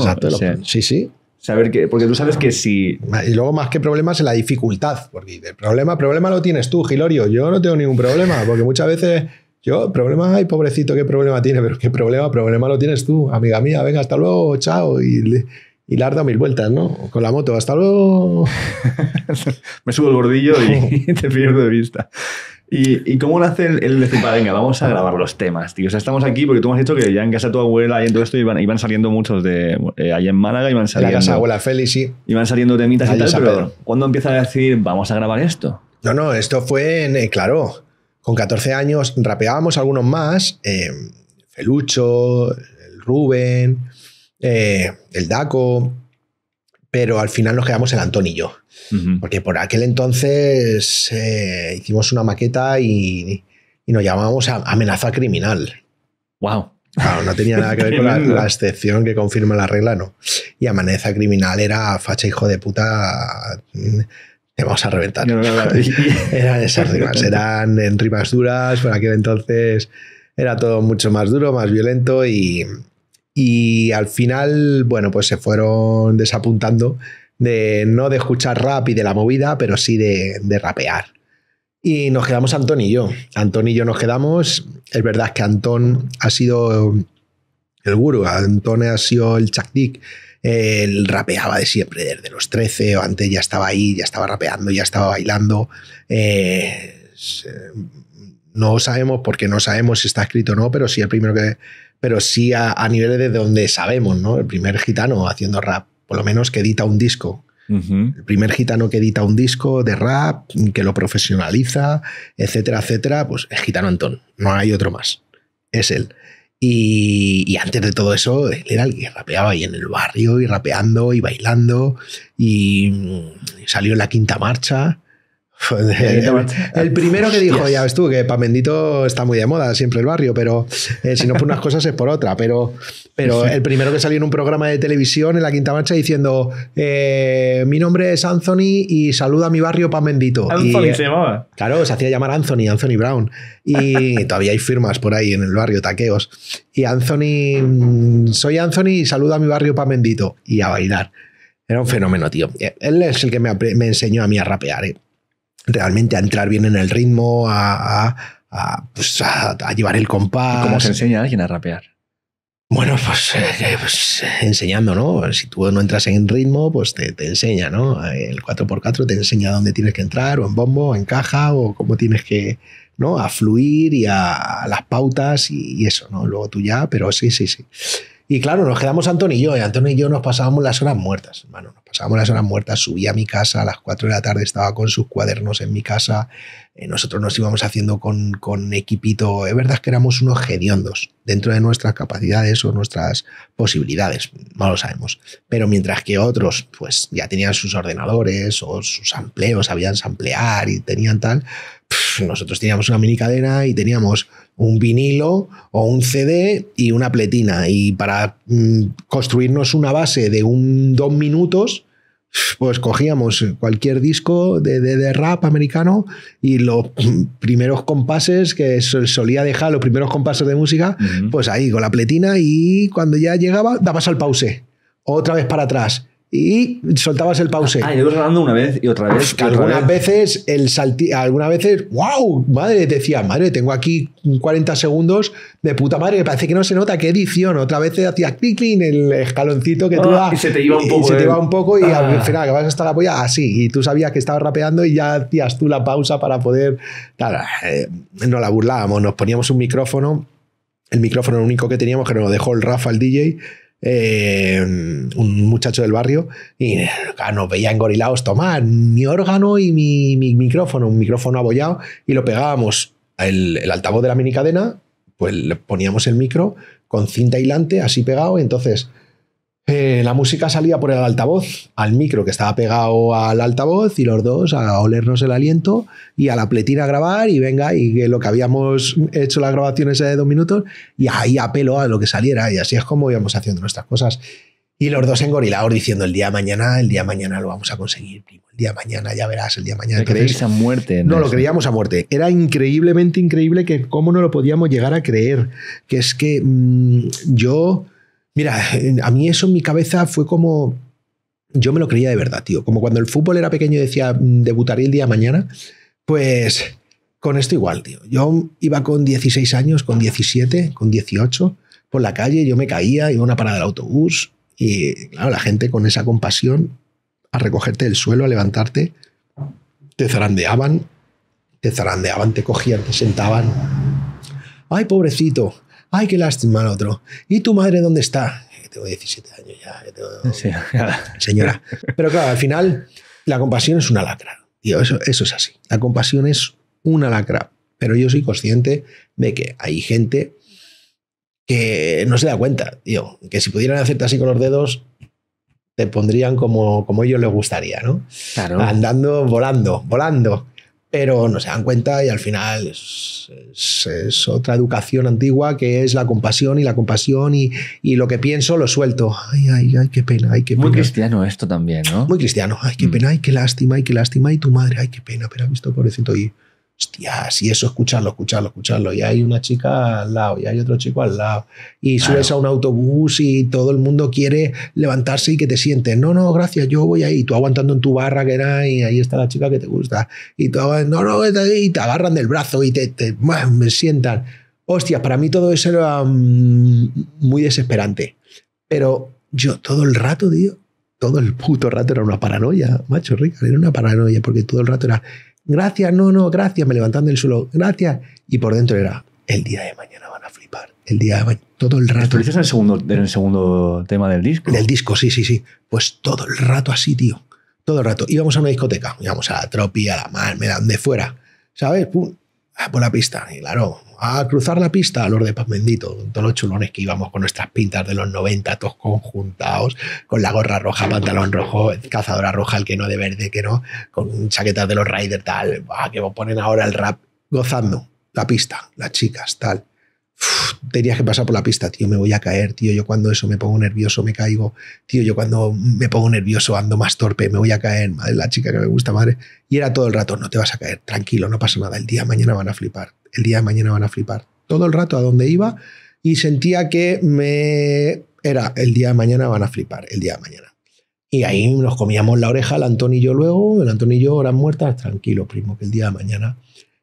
sí, sí. Saber que, porque tú sabes que si... Y luego más que problemas es la dificultad, porque el problema, problema lo tienes tú, Gilorio, yo no tengo ningún problema, porque muchas veces yo, problema, ay, pobrecito, qué problema tiene, pero qué problema, problema lo tienes tú, amiga mía, venga, hasta luego, chao, y, y le mil vueltas, ¿no? Con la moto, hasta luego. Me subo el gordillo y te pierdo de vista. ¿Y, cómo nace el, el, decir, venga, vamos a grabar los temas, tío? O sea, estamos aquí porque tú me has dicho que ya en casa tu abuela y en todo esto iban, saliendo muchos de. Eh, ahí en Málaga iban saliendo. La casa abuela Félix, sí. Iban saliendo temitas y tal, pero ¿cuándo empiezas a decir, vamos a grabar esto? No, no, esto fue, en, eh, claro, con 14 años rapeábamos algunos más, eh, Felucho, el Rubén, el Daco, pero al final nos quedamos el Antón y yo. Porque por aquel entonces eh, hicimos una maqueta y, nos llamábamos a amenaza criminal. ¡Wow! no tenía nada que ver con la, excepción que confirma la regla, no. Y amenaza criminal era facha hijo de puta. Mm, te vamos a reventar. eran esas rimas, eran en rimas duras. Por aquel entonces era todo mucho más duro, más violento y, y al final, bueno, pues se fueron desapuntando de no de escuchar rap y de la movida, pero sí de, rapear. Y nos quedamos Antón y yo. Antón y yo nos quedamos. Es verdad que Antón ha sido el guru, Antón ha sido el chactic. Él rapeaba de siempre, desde los 13 o antes ya estaba ahí, ya estaba rapeando, ya estaba bailando. Eh, eh, no sabemos porque no sabemos si está escrito o no, pero sí el primero que, pero sí a, a niveles de donde sabemos, ¿no? El primer gitano haciendo rap, por lo menos que edita un disco. El primer gitano que edita un disco de rap, que lo profesionaliza, etcétera, etcétera, pues es gitano Antón, no hay otro más. Es él. Y, antes de todo eso, él era el que rapeaba ahí en el barrio, y rapeando, y bailando, y, y mm, salió en la quinta marcha, el primero que dijo, ya ves tú, que Pamendito está muy de moda siempre el barrio, pero eh, si no por unas cosas es por otra. Pero, pero el primero que salió en un programa de televisión en la Quinta Mancha diciendo: eh, Mi nombre es Anthony y saluda a mi barrio Pamendito. Anthony se llamaba. Claro, se hacía llamar Anthony, Anthony Brown. Y todavía hay firmas por ahí en el barrio, taqueos. Y Anthony, mm, soy Anthony y saluda a mi barrio Pamendito. Y a bailar. Era un fenómeno, tío. Él es el que me, me enseñó a mí a rapear. ¿eh? realmente a entrar bien en el ritmo, a, a, pues, llevar el compás. ¿Cómo se enseña a alguien a rapear? Bueno, pues, eh, eh, pues eh, enseñando, ¿no? Si tú no entras en ritmo, pues te, enseña, ¿no? El 4x4 te enseña dónde tienes que entrar, o en bombo, o en caja, o cómo tienes que, ¿no? A fluir y a, las pautas y, y, eso, ¿no? Luego tú ya, pero sí, sí, sí. Y claro, nos quedamos Antonio y yo, y Antonio y yo nos pasábamos las horas muertas, hermano pasábamos las horas muertas, subía a mi casa, a las 4 de la tarde estaba con sus cuadernos en mi casa, eh, nosotros nos íbamos haciendo con, equipito, es verdad que éramos unos hediondos dentro de nuestras capacidades o nuestras posibilidades, no lo sabemos, pero mientras que otros pues ya tenían sus ordenadores o sus empleos, sabían samplear y tenían tal, nosotros teníamos una mini cadena y teníamos un vinilo o un CD y una pletina. Y para mm, construirnos una base de un dos minutos, pues cogíamos cualquier disco de, rap americano y los primeros compases que solía dejar, los primeros compases de música, pues ahí con la pletina y cuando ya llegaba dabas al pause, otra vez para atrás y soltabas el pause. Ah, y hablando una vez y otra vez. algunas veces el salti, algunas veces, wow, madre, decía, madre, tengo aquí 40 segundos de puta madre, parece que no se nota qué edición. Otra vez hacías clic el escaloncito que tú ah, y se te iba un poco. Y se te ¿eh? iba un poco y al ah. final acabas hasta la polla así y tú sabías que estabas rapeando y ya hacías tú la pausa para poder claro, eh, no la burlábamos, nos poníamos un micrófono, el micrófono único que teníamos que nos dejó el Rafa el DJ eh, un muchacho del barrio y ah, nos veía gorilaos tomar mi órgano y mi, micrófono, un micrófono abollado, y lo pegábamos al altavoz de la minicadena, pues le poníamos el micro con cinta aislante así pegado, y entonces eh, la música salía por el altavoz, al micro que estaba pegado al altavoz y los dos a olernos el aliento y a la pletina a grabar y venga, y lo que habíamos hecho la grabación grabaciones de dos minutos y ahí a pelo a lo que saliera y así es como íbamos haciendo nuestras cosas. Y los dos en engorilados diciendo el día mañana, el día mañana lo vamos a conseguir, El día mañana ya verás, el día mañana. Lo a muerte. No, lo creíamos a muerte. Era increíblemente increíble que cómo no lo podíamos llegar a creer. Que es que mm, yo Mira, a mí eso en mi cabeza fue como... Yo me lo creía de verdad, tío. Como cuando el fútbol era pequeño y decía, mm, debutaré el día de mañana, pues con esto igual, tío. Yo iba con 16 años, con 17, con 18, por la calle, yo me caía, iba a una parada del autobús y, claro, la gente con esa compasión a recogerte del suelo, a levantarte, te zarandeaban, te zarandeaban, te cogían, te sentaban. Ay, pobrecito, ay, qué lástima al otro. ¿Y tu madre dónde está? Eh, tengo 17 años ya. Señora. Pero claro, al final, la compasión es una lacra. Y eso, es así. La compasión es una lacra. Pero yo soy consciente de que hay gente que no se da cuenta, tío, que si pudieran hacerte así con los dedos, te pondrían como, como ellos les gustaría, ¿no? Andando, volando, volando pero no se dan cuenta y al final es, otra educación antigua que es la compasión y la compasión y, y, lo que pienso lo suelto. Ay, ay, ay, qué pena, ay, qué Muy cristiano esto también, ¿no? Muy cristiano, ay, qué mm. pena, ay, qué lástima, ay, qué lástima, y tu madre, ay, qué pena, pero visto pobrecito. Y, hostias, y eso escucharlo, escucharlo, escucharlo. Y hay una chica al lado, y hay otro chico al lado. Y subes a un autobús y todo el mundo quiere levantarse y que te sientes. No, no, gracias, yo voy ahí. Tú aguantando en tu barra que era, y ahí está la chica que te gusta. Y tú, no, no, y te agarran del brazo y te, me sientan. Hostias, para mí todo eso era mm, muy desesperante. Pero yo todo el rato, tío, todo el puto rato era una paranoia, macho, rica, era una paranoia, porque todo el rato era gracias, no, no, gracias, me levantando del suelo, gracias. Y por dentro era, el día de mañana van a flipar, el día de mañana, todo el rato. ¿Pero en el segundo, el segundo tema del disco? Del disco, sí, sí, sí. Pues todo el rato así, tío. Todo el rato. Íbamos a una discoteca, íbamos a la Tropi, a la dan de fuera, ¿sabes? Pum, por la pista. Y claro, a cruzar la pista a los de bendito. todos los chulones que íbamos con nuestras pintas de los 90, todos conjuntados, con la gorra roja, pantalón rojo, cazadora roja, el que no de verde, que no, con chaquetas de los rider tal, que que ponen ahora el rap, gozando la pista, las chicas, tal. tenías que pasar por la pista, tío, me voy a caer, tío, yo cuando eso me pongo nervioso me caigo, tío, yo cuando me pongo nervioso ando más torpe, me voy a caer, madre, la chica que me gusta, madre, y era todo el rato, no te vas a caer, tranquilo, no pasa nada, el día mañana van a flipar, el día de mañana van a flipar. Todo el rato a donde iba y sentía que me era el día de mañana van a flipar, el día de mañana. Y ahí nos comíamos la oreja, el Antonio y yo luego, el Antonio y yo eran muertas, tranquilo, primo, que el día de mañana.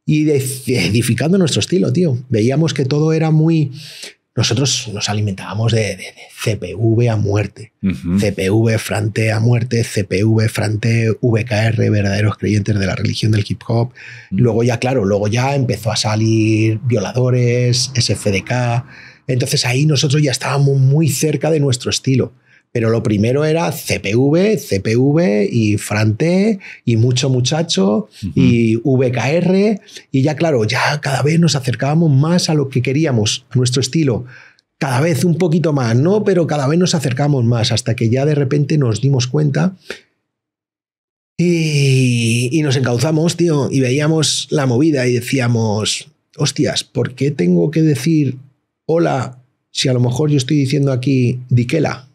Y edificando nuestro estilo, tío. Veíamos que todo era muy nosotros nos alimentábamos de, CPV a muerte. CPV, Frante a muerte, CPV, Frante, VKR, verdaderos creyentes de la religión del hip hop. Luego ya, claro, luego ya empezó a salir violadores, SFDK. Entonces ahí nosotros ya estábamos muy cerca de nuestro estilo pero lo primero era CPV, CPV y Frante y mucho muchacho y VKR y ya claro, ya cada vez nos acercábamos más a lo que queríamos, a nuestro estilo. Cada vez un poquito más, ¿no? Pero cada vez nos acercamos más hasta que ya de repente nos dimos cuenta y, y nos encauzamos, tío, y veíamos la movida y decíamos, hostias, ¿por qué tengo que decir hola si a lo mejor yo estoy diciendo aquí diquela?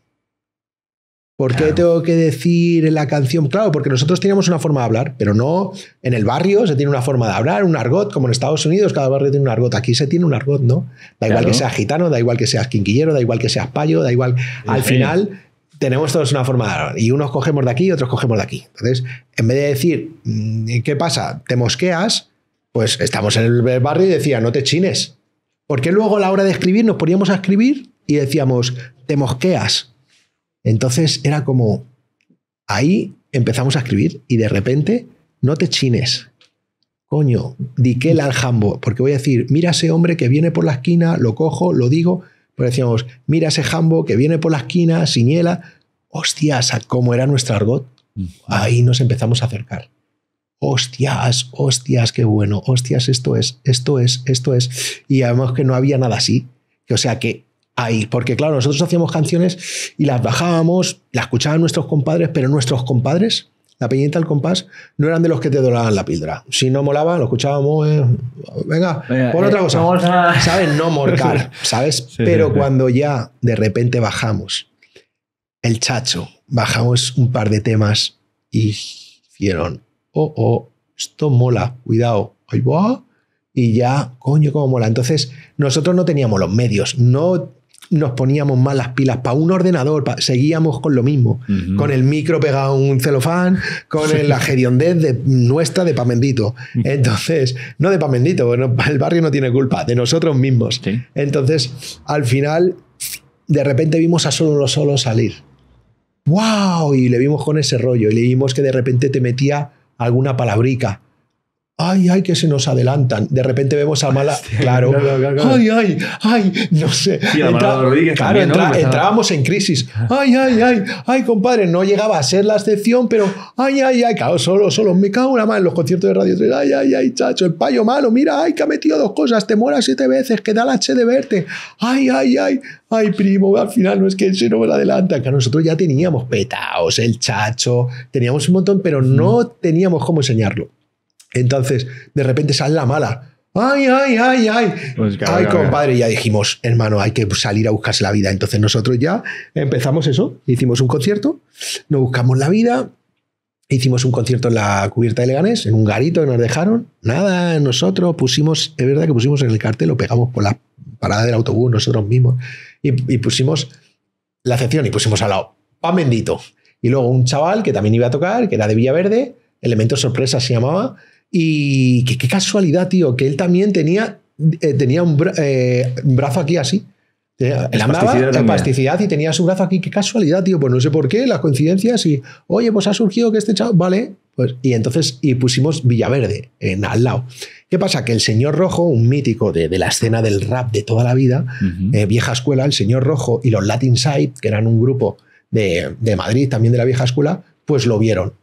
¿Por qué tengo que decir la canción? Claro, porque nosotros teníamos una forma de hablar, pero no en el barrio se tiene una forma de hablar, un argot, como en Estados Unidos cada barrio tiene un argot. Aquí se tiene un argot, ¿no? Da igual que seas gitano, da igual que seas quinquillero, da igual que seas payo, da igual. Al final tenemos todos una forma de hablar y unos cogemos de aquí y otros cogemos de aquí. Entonces, en vez de decir, mm, ¿qué pasa? ¿Te mosqueas? Pues estamos en el barrio y decía, no te chines. Porque luego a la hora de escribir nos poníamos a escribir y decíamos, te mosqueas entonces era como, ahí empezamos a escribir y de repente, no te chines, coño, que el jambo, porque voy a decir, mira ese hombre que viene por la esquina, lo cojo, lo digo, pero decíamos, mira ese jambo que viene por la esquina, siñela. hostias, cómo era nuestro argot, ahí nos empezamos a acercar. Hostias, hostias, qué bueno, hostias, esto es, esto es, esto es. Y además que no había nada así. Que, o sea que ahí. Porque claro, nosotros hacíamos canciones y las bajábamos, las escuchaban nuestros compadres, pero nuestros compadres, la peñita al compás, no eran de los que te dolaban la píldora. Si no molaba, lo escuchábamos, eh, venga, por otra eh, cosa. ¿Sabes? No morcar, ¿sabes? pero cuando ya de repente bajamos el chacho, bajamos un par de temas y hicieron, oh, oh, esto mola, cuidado, ahí y ya, coño, cómo mola. Entonces, nosotros no teníamos los medios, no nos poníamos malas las pilas para un ordenador, seguíamos con lo mismo, con el micro pegado a un celofán, con el, la geriondez de, nuestra de Pamendito. Entonces, no de Pamendito, el barrio no tiene culpa, de nosotros mismos. Entonces, al final, de repente vimos a solo solo salir. ¡Wow! Y le vimos con ese rollo, y le vimos que de repente te metía alguna palabrica ay, ay, que se nos adelantan. De repente vemos a Mala, claro, ay, ay, ay, no sé. claro, entrábamos en crisis. Ay, ay, ay, ay, compadre, no llegaba a ser la excepción, pero ay, ay, ay, claro, solo, solo, me cago una más en los conciertos de Radio 3, ay, ay, ay, chacho, el payo malo, mira, ay, que ha metido dos cosas, te muera siete veces, que da la H de verte, ay, ay, ay, ay, primo, al final no es que se nos adelanta, que nosotros ya teníamos petaos, el chacho, teníamos un montón, pero no teníamos cómo enseñarlo. Entonces, de repente sale la mala. ¡Ay, ay, ay, ay! Pues ¡Ay, compadre! Ya dijimos, hermano, hay que salir a buscarse la vida. Entonces nosotros ya empezamos eso. Hicimos un concierto, nos buscamos la vida, hicimos un concierto en la cubierta de Leganés, en un garito que nos dejaron. Nada, nosotros pusimos, es verdad que pusimos en el cartel, lo pegamos por la parada del autobús nosotros mismos y, pusimos la sección y pusimos al lado pan bendito. Y luego un chaval que también iba a tocar, que era de Villaverde, Elemento Sorpresa se llamaba, y qué, casualidad, tío, que él también tenía, eh, tenía eh, un, brazo aquí así. Eh, él plasticidad y tenía su brazo aquí. Qué casualidad, tío. Pues no sé por qué, las coincidencias y, oye, pues ha surgido que este chavo, vale. Pues, y entonces y pusimos Villaverde en, al lado. ¿Qué pasa? Que el señor rojo, un mítico de, la escena del rap de toda la vida, vieja escuela, el señor rojo y los Latin Side, que eran un grupo de, de Madrid, también de la vieja escuela, pues lo vieron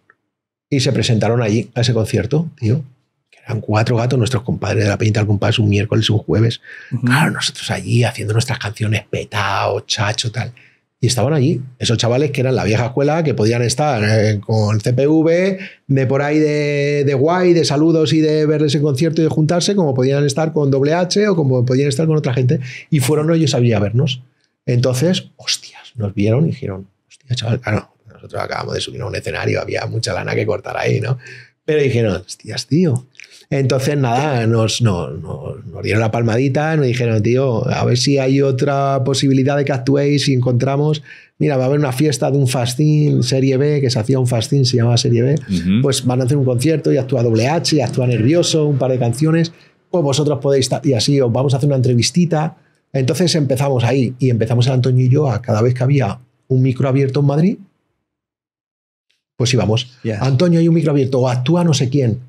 y se presentaron allí a ese concierto, tío. Que eran cuatro gatos, nuestros compadres de la pinta al Compás, un miércoles, un jueves. Claro, nosotros allí haciendo nuestras canciones petao, chacho, tal. Y estaban allí, esos chavales que eran la vieja escuela, que podían estar eh, con CPV, de por ahí de, de, guay, de saludos y de verles en concierto y de juntarse, como podían estar con WH o como podían estar con otra gente. Y fueron ellos a vernos. Entonces, hostias, nos vieron y dijeron, hostia, chaval, claro, nosotros acabamos de subir a un escenario, había mucha lana que cortar ahí, ¿no? Pero dijeron, hostias, tío. Entonces, nada, nos, no dieron la palmadita, nos dijeron, tío, a ver si hay otra posibilidad de que actuéis y encontramos mira, va a haber una fiesta de un fastín serie B, que se hacía un fastín, se llamaba serie B, pues van a hacer un concierto y actúa doble H, y actúa nervioso, un par de canciones, pues vosotros podéis estar, y así os vamos a hacer una entrevistita. Entonces empezamos ahí y empezamos el Antonio y yo a cada vez que había un micro abierto en Madrid, pues sí, vamos. Antonio, hay un micro abierto. O actúa no sé quién.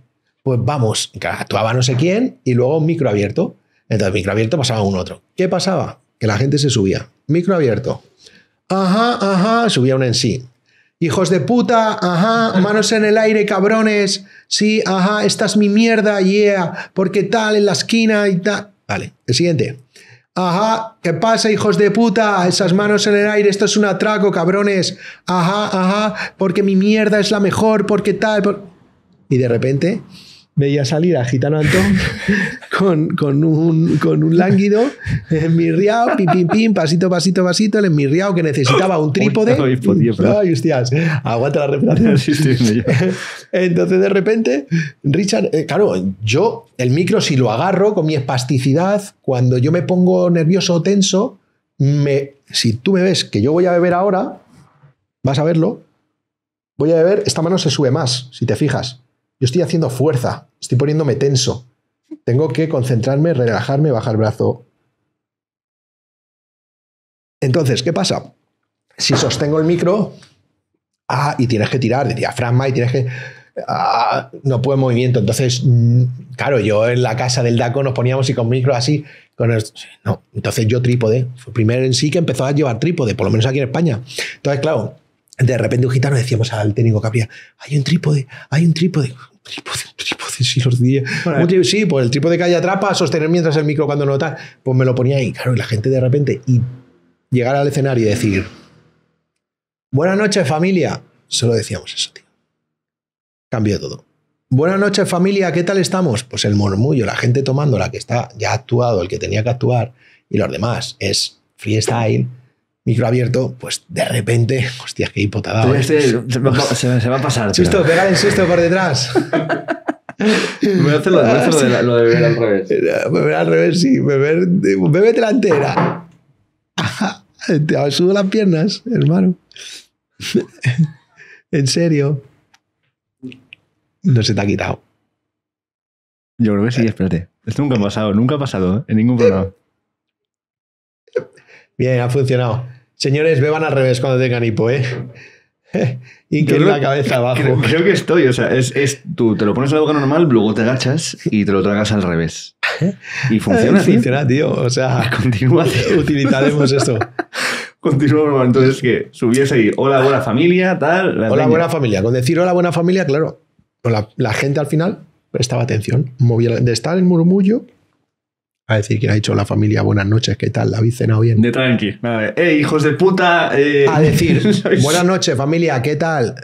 Pues vamos. Actuaba no sé quién y luego un micro abierto. Entonces, micro abierto pasaba un otro. ¿Qué pasaba? Que la gente se subía. Micro abierto. Ajá, ajá. Subía uno en sí. Hijos de puta, ajá, manos en el aire, cabrones. Sí, ajá, esta es mi mierda, yeah, porque tal en la esquina y tal. Vale, el siguiente. Ajá, ¿qué pasa, hijos de puta? Esas manos en el aire, esto es un atraco, cabrones. Ajá, ajá, porque mi mierda es la mejor, porque tal. Y de repente, veía salir a Gitano Antón con, un, con un lánguido, riao, pim, pim, pasito, pasito, pasito, el riao que necesitaba un trípode. aguanta la respiración. Entonces, de repente, Richard, eh, claro, yo el micro, si lo agarro con mi espasticidad, cuando yo me pongo nervioso o tenso, me, si tú me ves que yo voy a beber ahora, vas a verlo, voy a beber, esta mano se sube más, si te fijas. Yo estoy haciendo fuerza, estoy poniéndome tenso. Tengo que concentrarme, relajarme, bajar el brazo. Entonces, ¿qué pasa? Si sostengo el micro, ah, y tienes que tirar de diafragma y tienes que. Ah, no puedo movimiento. Entonces, mm, claro, yo en la casa del Daco nos poníamos y con micro así. Con no, entonces yo trípode. Fue el primero en sí que empezó a llevar trípode, por lo menos aquí en España. Entonces, claro, de repente un gitano decíamos al técnico había hay un trípode, hay un trípode trípode, sí los días. sí, pues el tipo que calle atrapa, sostener mientras el micro cuando no tal. Pues me lo ponía ahí, claro, y la gente de repente, y llegar al escenario y decir, buenas noches familia, solo decíamos eso, tío. Cambió todo. Buenas noches familia, ¿qué tal estamos? Pues el murmullo, la gente tomando, la que está ya actuado, el que tenía que actuar y los demás. Es freestyle micro abierto, pues de repente, hostia, qué hipotada. ¿eh? Este se, va, a pasar. Susto, pega el susto por detrás. Voy a lo, de, beber al revés. Eh, beber al revés, sí. Beber, eh, bebe delantera Te subo las piernas, hermano. en serio. No se te ha quitado. Yo creo que sí, espérate. Esto nunca ha pasado, nunca ha pasado en ningún programa. Bien, ha funcionado. Señores, beban al revés cuando tengan hipo, ¿eh? y la cabeza abajo. Creo, que estoy, o sea, es, tú te lo pones en la boca normal, luego te agachas y te lo tragas al revés. Y funciona. Eh, ¿eh? funciona, tío. O sea, continúa. Utilizaremos esto. Continuamos, entonces que subiese ahí, hola buena familia, tal. hola buena familia. Con decir hola buena familia, claro, la, la gente al final prestaba atención, de estar en murmullo, a decir que ha dicho la familia buenas noches, ¿qué tal? ¿La habéis cenado bien? De tranqui. eh, hijos de puta! Eh". A decir, buenas noches, familia, ¿qué tal?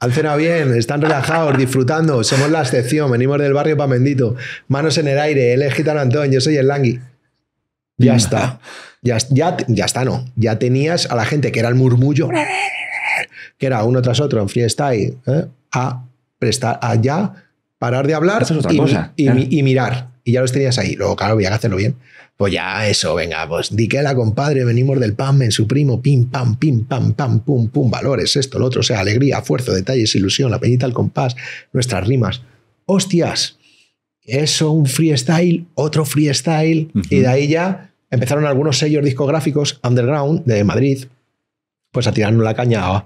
Han cenado bien, están relajados, disfrutando, somos la excepción, venimos del barrio para bendito. Manos en el aire, él es Gitano Antón, yo soy el Langui. Ya está. Ya, ya, ya está, no. Ya tenías a la gente que era el murmullo, que era uno tras otro en freestyle, ¿eh? a prestar, allá, parar de hablar y mirar y ya los tenías ahí. Luego, claro, había que hacerlo bien. Pues ya eso, venga, pues di que la compadre, venimos del PAM en su primo, pim, pam, pim, pam, pam, pum, pum, valores, esto, lo otro, o sea, alegría, fuerza, detalles, ilusión, la peñita, el compás, nuestras rimas. ¡Hostias! Eso, un freestyle, otro freestyle, y de ahí ya empezaron algunos sellos discográficos underground de Madrid, pues a tirarnos la caña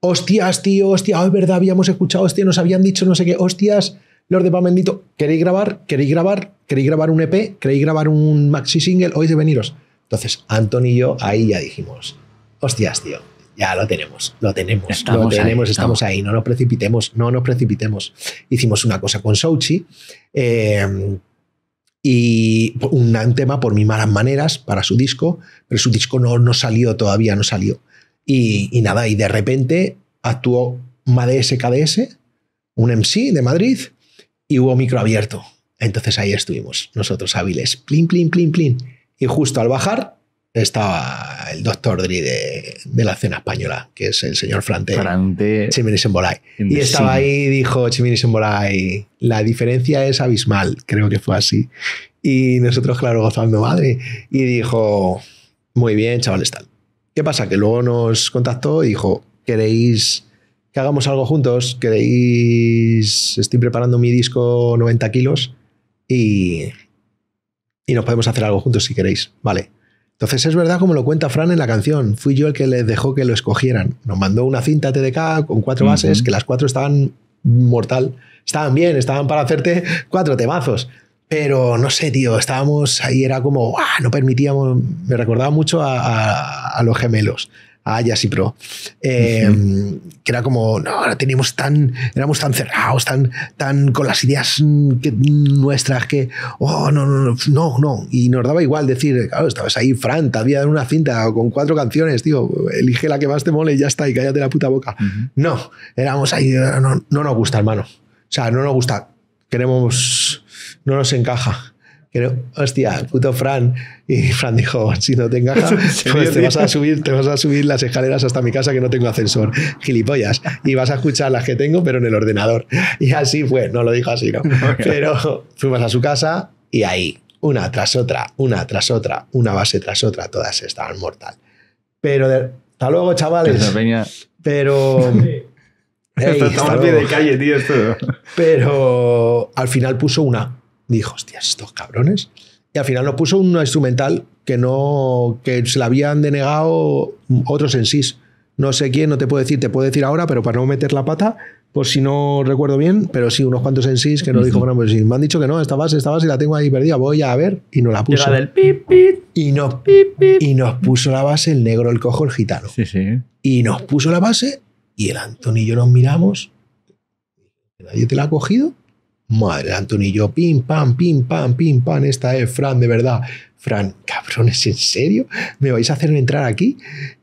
hostias, tío, hostia, es verdad, habíamos escuchado, hostia, nos habían dicho no sé qué, hostias, los de bendito. ¿queréis grabar? ¿Queréis grabar? queréis grabar un EP, queréis grabar un maxi single, hoy de veniros. Entonces, Antonio y yo ahí ya dijimos, hostias, tío, ya lo tenemos, lo tenemos, estamos lo tenemos, estamos, ahí, no nos precipitemos, no nos precipitemos. Hicimos una cosa con Souchi em, y un tema por mis malas maneras para su disco, pero su disco no, no salió todavía, no salió. Y, nada, y de repente actuó Mads KDS, un MC de Madrid, y hubo micro abierto. Entonces ahí estuvimos, nosotros hábiles, plin, plin, plin, plin. Y justo al bajar estaba el doctor de, la cena española, que es el señor Frante, Frante en Y estaba ahí y dijo en la diferencia es abismal, creo que fue así. Y nosotros, claro, gozando madre. Y dijo, muy bien, chavales, tal. ¿Qué pasa? Que luego nos contactó y dijo, ¿queréis que hagamos algo juntos? ¿Queréis? Estoy preparando mi disco 90 kilos y, y nos podemos hacer algo juntos si queréis. Vale. Entonces es verdad como lo cuenta Fran en la canción, fui yo el que les dejó que lo escogieran. Nos mandó una cinta TDK con cuatro bases, que las cuatro estaban mortal, estaban bien, estaban para hacerte cuatro temazos. Pero no sé, tío, estábamos ahí, era como, no permitíamos, me recordaba mucho a los gemelos. Ah, ya sí, Pro. Em, que era como, no, ahora teníamos tan, éramos tan cerrados, tan, tan con las ideas mm, que, mm, nuestras que, oh, no, no, no, no, Y nos daba igual decir, claro, estabas ahí, Fran, todavía había una cinta con cuatro canciones, tío, elige la que más te mole y ya está, y cállate la puta boca. No, éramos ahí, no nos gusta, hermano. O sea, no nos gusta. Queremos, no nos encaja hostia, puto Fran. Y Fran dijo, si no te te vas a subir, te vas a subir las escaleras hasta mi casa que no tengo ascensor. Gilipollas. Y vas a escuchar las que tengo, pero en el ordenador. Y así fue, no lo dijo así, ¿no? Pero fuimos a su casa y ahí, una tras otra, una tras otra, una base tras otra, todas estaban mortal. Pero hasta luego, chavales. Pero. de calle, tío, Pero al final puso una Dijo, hostias, estos cabrones. Y al final nos puso un instrumental que no que se la habían denegado otros en SIS. No sé quién, no te puedo decir, te puedo decir ahora, pero para no meter la pata, por si no recuerdo bien, pero sí, unos cuantos en SIS que nos dijo, bueno, pues me han dicho que no, esta base, esta base la tengo ahí perdida, voy a ver, y no la puso. Y, nos, y nos puso la base el negro, el cojo, el gitano. Y nos puso la base y el Antonio y yo nos miramos, nadie te la ha cogido, Madre, Antonillo, pim, pam, pim, pam, pim, pam, esta es Fran, de verdad. Fran, cabrones, ¿en serio? ¿Me vais a hacer entrar aquí?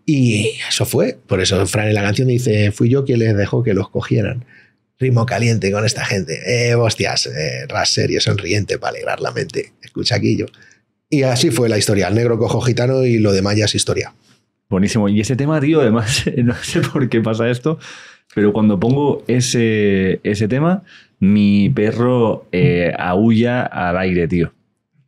Y eso fue. Por eso Fran en la canción dice, fui yo quien les dejó que los cogieran. Ritmo caliente con esta gente. Eh, hostias, eh, ras serio, sonriente para alegrar la mente. Escucha aquí yo. Y así fue la historia. El negro cojo gitano y lo demás ya es historia. Buenísimo. Y ese tema, tío, además, no sé por qué pasa esto, pero cuando pongo ese, ese tema, mi perro eh, aúlla al aire, tío.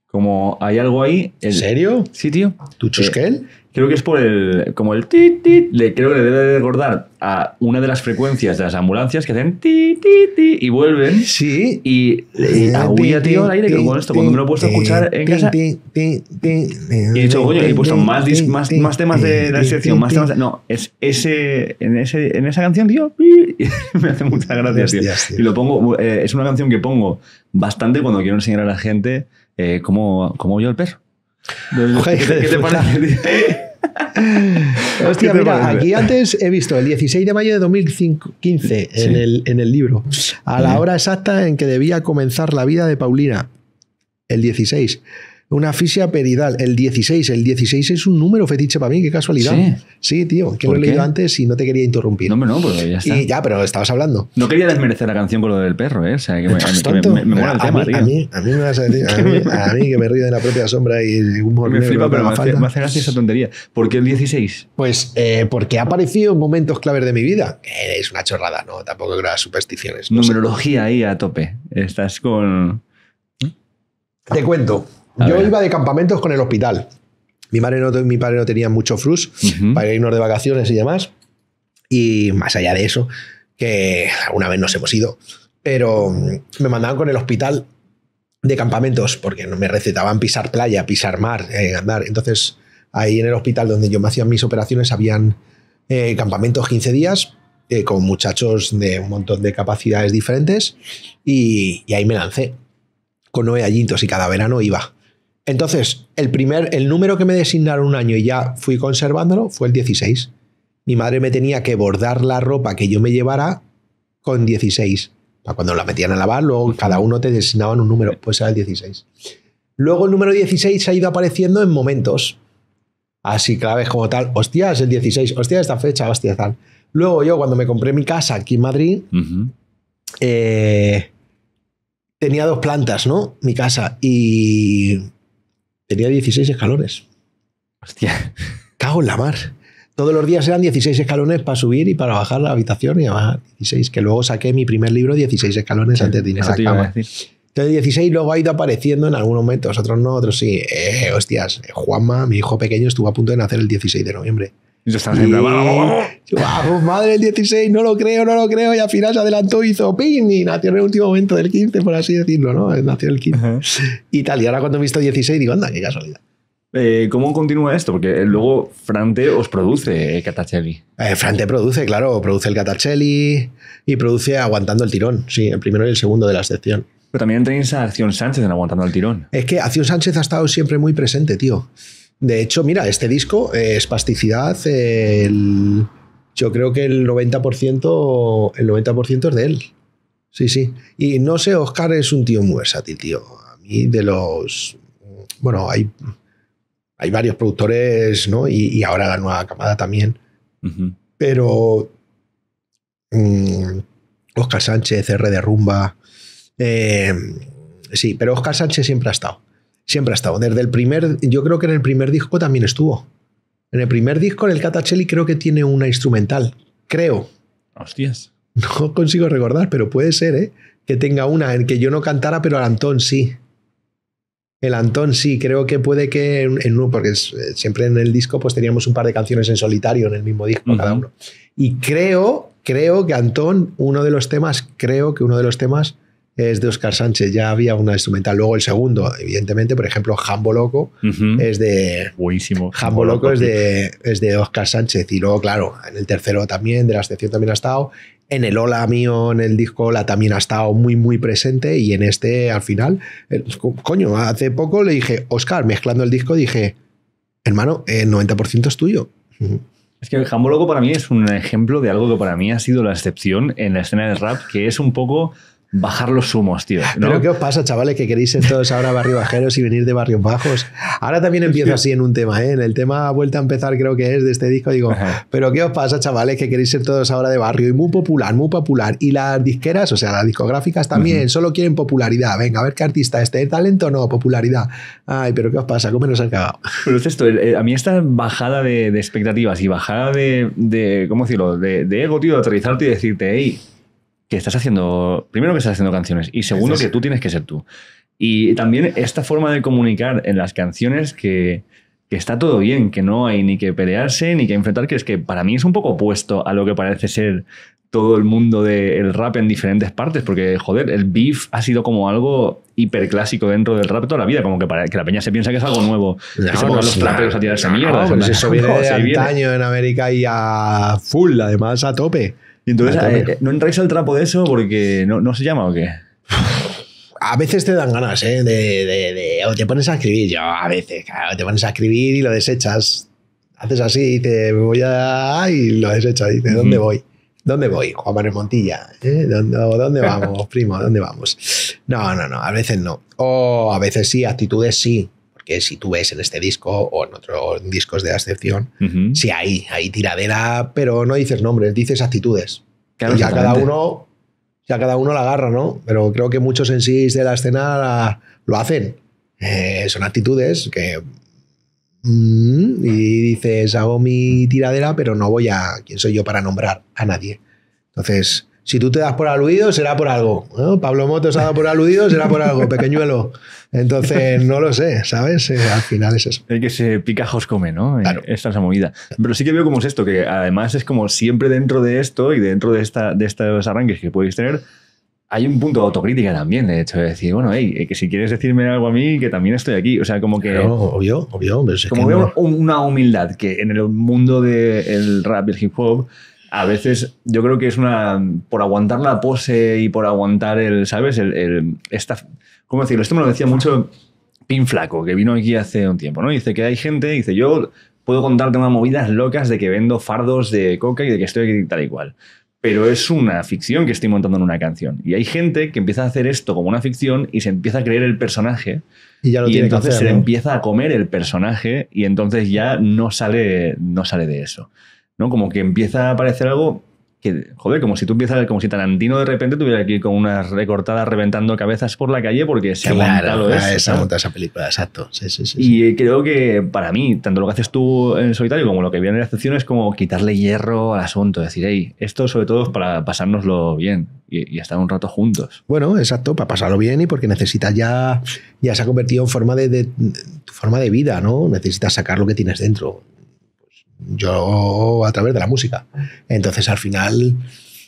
Como hay algo ahí. ¿En serio? Sí, tío. ¿Tu eh, chusquel? creo que es por el. Como el tit ti, le creo que le debe de recordar a una de las frecuencias de las ambulancias que hacen ti, ti, ti, y vuelven. Sí. Y, y tío, al aire, con esto, cuando me lo he puesto a escuchar en casa. Y he dicho, coño, he puesto más, más, temas de la sección, más temas No, es ese, en, ese, en esa canción, tío, me hace muchas gracias, tío. Y lo pongo, eh, es una canción que pongo bastante cuando quiero enseñar a la gente eh, cómo, cómo yo el perro. ¿Qué te parece? Hostia, mira, aquí antes he visto el 16 de mayo de 2015 en, el, en el libro, a la hora exacta en que debía comenzar la vida de Paulina, el 16. Una fisia peridal, el 16. El 16 es un número fetiche para mí, qué casualidad. Sí, tío, que lo he leído antes y no te quería interrumpir. No, no, pues ya está. Y ya, pero estabas hablando. No quería desmerecer la canción con lo del perro, ¿eh? O sea, que me, el a tema, mí, A mí, me a mí, que me río de la propia sombra y un Me flipa, pero me hace, gracia esa tontería. ¿Por qué el 16? Pues eh, porque ha aparecido en momentos claves de mi vida. Eh, es una chorrada, ¿no? Tampoco creo las supersticiones. Numerología ahí a tope. Estás con... ¿eh? Te cuento yo iba de campamentos con el hospital. Mi madre no, mi padre no tenía mucho frus para irnos de vacaciones y demás. Y más allá de eso, que alguna vez nos hemos ido, pero me mandaban con el hospital de campamentos porque me recetaban pisar playa, pisar mar, eh, andar. Entonces, ahí en el hospital donde yo me hacía mis operaciones habían eh, campamentos 15 días eh, con muchachos de un montón de capacidades diferentes y, ahí me lancé con nueve allintos y cada verano iba. Entonces, el primer, el número que me designaron un año y ya fui conservándolo fue el 16. Mi madre me tenía que bordar la ropa que yo me llevara con 16. Cuando la metían a lavar, luego cada uno te designaban un número, pues era el 16. Luego el número 16 ha ido apareciendo en momentos. Así claves como tal, hostias, el 16, hostia, esta fecha, hostia, tal. Luego yo, cuando me compré mi casa aquí en Madrid, eh, tenía dos plantas, ¿no? Mi casa. Y tenía 16 escalones. Hostia. Cago en la mar. Todos los días eran 16 escalones para subir y para bajar la habitación y bajar 16. Que luego saqué mi primer libro 16 escalones antes de ir a Entonces 16 luego ha ido apareciendo en algunos momentos, otros no, otros sí. Eh, hostias, eh, Juanma, mi hijo pequeño, estuvo a punto de nacer el 16 de noviembre yo estaba pues, madre el 16! No lo creo, no lo creo. Y al final se adelantó, hizo pin y nació en el último momento del 15, por así decirlo, ¿no? Eh, nació el 15 y tal. Y ahora cuando he visto 16 digo, anda, qué casualidad. Eh, ¿Cómo continúa esto? Porque eh, luego Frante os produce Catacelli. Frante produce, claro, produce el Catacelli y produce Aguantando el Tirón, sí, el primero y el segundo de la sección. Pero también tenéis a Acción Sánchez en Aguantando el Tirón. Es que Acción Sánchez ha estado siempre muy presente, tío. De hecho, mira, este disco eh, es yo creo que el 90%, el 90 es de él. Sí, sí. Y no sé, Oscar es un tío muy versátil, tío. A mí de los... Bueno, hay, hay varios productores, ¿no? Y, ahora la nueva camada también. Pero... Oscar mm, Sánchez, R de Rumba. Eh, sí, pero Oscar Sánchez siempre ha estado siempre ha estado. el primer, yo creo que en el primer disco también estuvo. En el primer disco, en el Catachelli, creo que tiene una instrumental. Creo. Hostias. No consigo recordar, pero puede ser, ¿eh? Que tenga una en que yo no cantara, pero el Antón sí. El Antón sí, creo que puede que en, uno, porque eh, siempre en el disco pues teníamos un par de canciones en solitario en el mismo disco cada uno. Y creo, creo que Antón, uno de los temas, creo que uno de los temas es de Oscar Sánchez, ya había una instrumental. Luego el segundo, evidentemente, por ejemplo, Jambo Loco es de. Buenísimo. Jambo Loco, es, de, es Oscar Sánchez. Y luego, claro, en el tercero también, de la excepción también ha estado. En el Hola mío, en el disco la también ha estado muy, muy presente. Y en este, al final, eh, coño, hace poco le dije, Oscar, mezclando el disco, dije, hermano, el 90% es tuyo. Es que el Jambo Loco para mí es un ejemplo de algo que para mí ha sido la excepción en la escena del rap, que es un poco bajar los humos, tío. Pero ¿qué os pasa, chavales, que queréis ser todos ahora barrio bajeros y venir de barrios bajos? Ahora también empiezo así en un tema, ¿eh? En el tema Vuelta a Empezar creo que es de este disco, digo, pero ¿qué os pasa, chavales, que queréis ser todos ahora de barrio y muy popular, muy popular? Y las disqueras, o sea, las discográficas también, solo quieren popularidad. Venga, a ver qué artista este, talento o no, popularidad. Ay, pero ¿qué os pasa? ¿Cómo nos han cagado? Pero esto, eh, a mí esta bajada de, expectativas y bajada de, de ¿cómo decirlo?, de, de ego, tío, de aterrizarte y decirte, hey, que estás haciendo, primero que estás haciendo canciones y segundo que tú tienes que ser tú. Y también esta forma de comunicar en las canciones que, está todo bien, que no hay ni que pelearse ni que enfrentar, que es que para mí es un poco opuesto a lo que parece ser todo el mundo del rap en diferentes partes, porque joder, el beef ha sido como algo hiperclásico dentro del rap toda la vida, como que, para, que la peña se piensa que es algo nuevo, que son los traperos a tirarse mierda. Ah, pues eso viene de antaño en América y a full, además a tope. Y entonces, eh, eh. ¿no entráis al trapo de eso porque no, se llama o qué? a veces te dan ganas, ¿eh? De, o te pones a escribir, yo a veces, claro, te pones a escribir y lo desechas. Haces así y te voy a... y lo desechas, dices, ¿dónde voy? ¿Dónde voy? Juan Manuel Montilla. ¿Eh? ¿Dónde, ¿Dónde, vamos, primo? ¿Dónde vamos? No, no, no, a veces no. O a veces sí, actitudes sí. Que si tú ves en este disco o en otros discos de la excepción, si hay, hay tiradera, pero no dices nombres, dices actitudes. y ya cada uno, ya cada uno la agarra, ¿no? Pero creo que muchos en sí de la escena lo hacen. Eh, son actitudes que mm, y dices, hago mi tiradera, pero no voy a. ¿Quién soy yo para nombrar a nadie? Entonces, si tú te das por aludido, será por algo. ¿no? Pablo Motos ha dado por aludido, será por algo, pequeñuelo. Entonces, no lo sé, ¿sabes? Eh, al final es eso. Hay que se picajos come, ¿no? Eh, claro. Esta es la movida. Pero sí que veo cómo es esto, que además es como siempre dentro de esto y dentro de, esta, de estos arranques que podéis tener, hay un punto de autocrítica también, de hecho, de decir, bueno, hey, eh, que si quieres decirme algo a mí, que también estoy aquí. O sea, como que. obvio, obvio. como veo una humildad que en el mundo del el rap y el hip hop a veces yo creo que es una. Por aguantar la pose y por aguantar el. ¿Sabes? El, esta, ¿Cómo decirlo? Esto me lo decía mucho Pin Flaco, que vino aquí hace un tiempo, ¿no? Dice que hay gente, dice yo puedo contarte unas movidas locas de que vendo fardos de coca y de que estoy aquí tal y cual. Pero es una ficción que estoy montando en una canción. Y hay gente que empieza a hacer esto como una ficción y se empieza a creer el personaje. Y ya lo tiene entonces se empieza a comer el personaje y entonces ya no sale, no sale de eso. ¿no? Como que empieza a aparecer algo que, joder, como si tú empiezas, como si Tarantino de repente tuviera aquí con unas recortadas reventando cabezas por la calle porque se claro, ah, ha montado esa película, exacto. Sí, sí, y creo que para mí, tanto lo que haces tú en solitario como lo que viene en la excepción es como quitarle hierro al asunto, decir, hey, esto sobre todo es para pasárnoslo bien y, estar un rato juntos. Bueno, exacto, para pasarlo bien y porque necesitas ya, ya se ha convertido en forma de, forma de vida, ¿no? Necesitas sacar lo que tienes dentro yo a través de la música. Entonces al final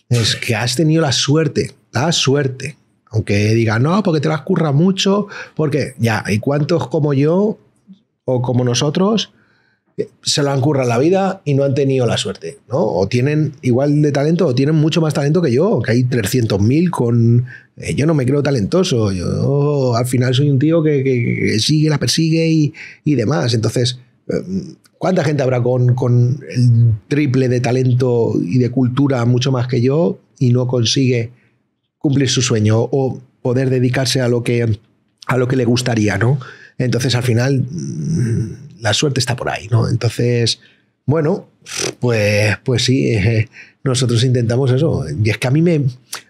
es que has tenido la suerte, la suerte. Aunque diga, no, porque te las curra mucho, porque ya, hay cuantos como yo o como nosotros eh, se lo han currado la vida y no han tenido la suerte, ¿no? O tienen igual de talento o tienen mucho más talento que yo, que hay 300.000 con... Eh, yo no me creo talentoso, yo al final soy un tío que, sigue, la persigue y, demás. Entonces, em, ¿Cuánta gente habrá con, con el triple de talento y de cultura mucho más que yo y no consigue cumplir su sueño o poder dedicarse a lo que, a lo que le gustaría, ¿no? Entonces, al final, mm, la suerte está por ahí, ¿no? Entonces, bueno, pues, pues sí, eh, nosotros intentamos eso. Y es que a mí, me,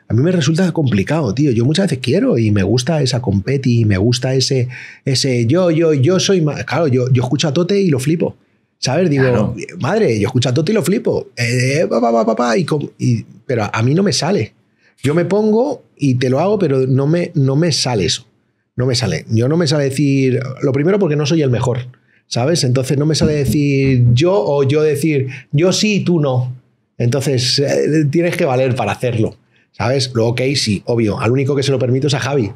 a mí me resulta complicado, tío. Yo muchas veces quiero y me gusta esa competi, me gusta ese, ese yo, yo, yo soy más... Claro, yo, yo escucho a Tote y lo flipo. ¿Sabes? Digo, madre, yo escucho a Toto y lo flipo. Eh, y, pero a mí no me sale. Yo me pongo y te lo hago, pero no me, no me sale eso. No me sale. Yo no me sale decir, lo primero porque no soy el mejor, ¿sabes? Entonces no me sale decir yo o yo decir, yo sí, y tú no. Entonces eh, tienes que valer para hacerlo, ¿sabes? Lo ok, sí, obvio, al único que se lo permito es a Javi.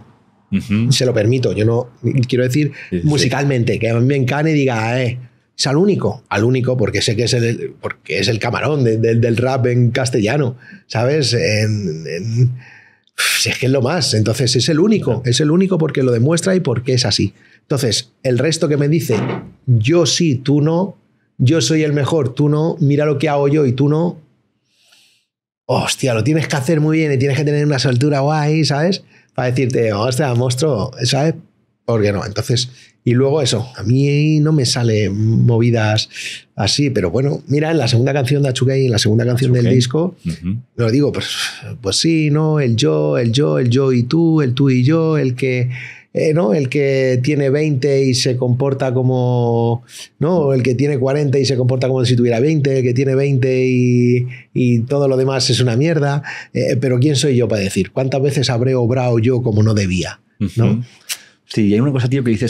Se lo permito, yo no quiero decir musicalmente, que a mí me encane y diga, ah, eh, es al único, al único, porque sé que es el, porque es el camarón del rap en castellano, ¿sabes? es que es lo más, entonces es el único, es el único porque lo demuestra y porque es así. Entonces, el resto que me dice, yo sí, tú no, yo soy el mejor, tú no, mira lo que hago yo y tú no, hostia, lo tienes que hacer muy bien y tienes que tener una soltura guay, ¿sabes? Para decirte, hostia, monstruo, ¿sabes? porque no. Entonces, y luego eso, a mí no me sale movidas así, pero bueno, mira, en la segunda canción de Achugay, en la segunda canción del disco, lo digo, pues, pues sí, ¿no? El yo, el yo, el yo y tú, el tú y yo, el que... Eh, ¿no? El que tiene 20 y se comporta como, ¿no? El que tiene 40 y se comporta como si tuviera 20, el que tiene 20 y, todo lo demás es una mierda. Eh, pero ¿quién soy yo para decir? ¿Cuántas veces habré obrado yo como no debía? ¿no? Sí, hay una cosa, tío, que dice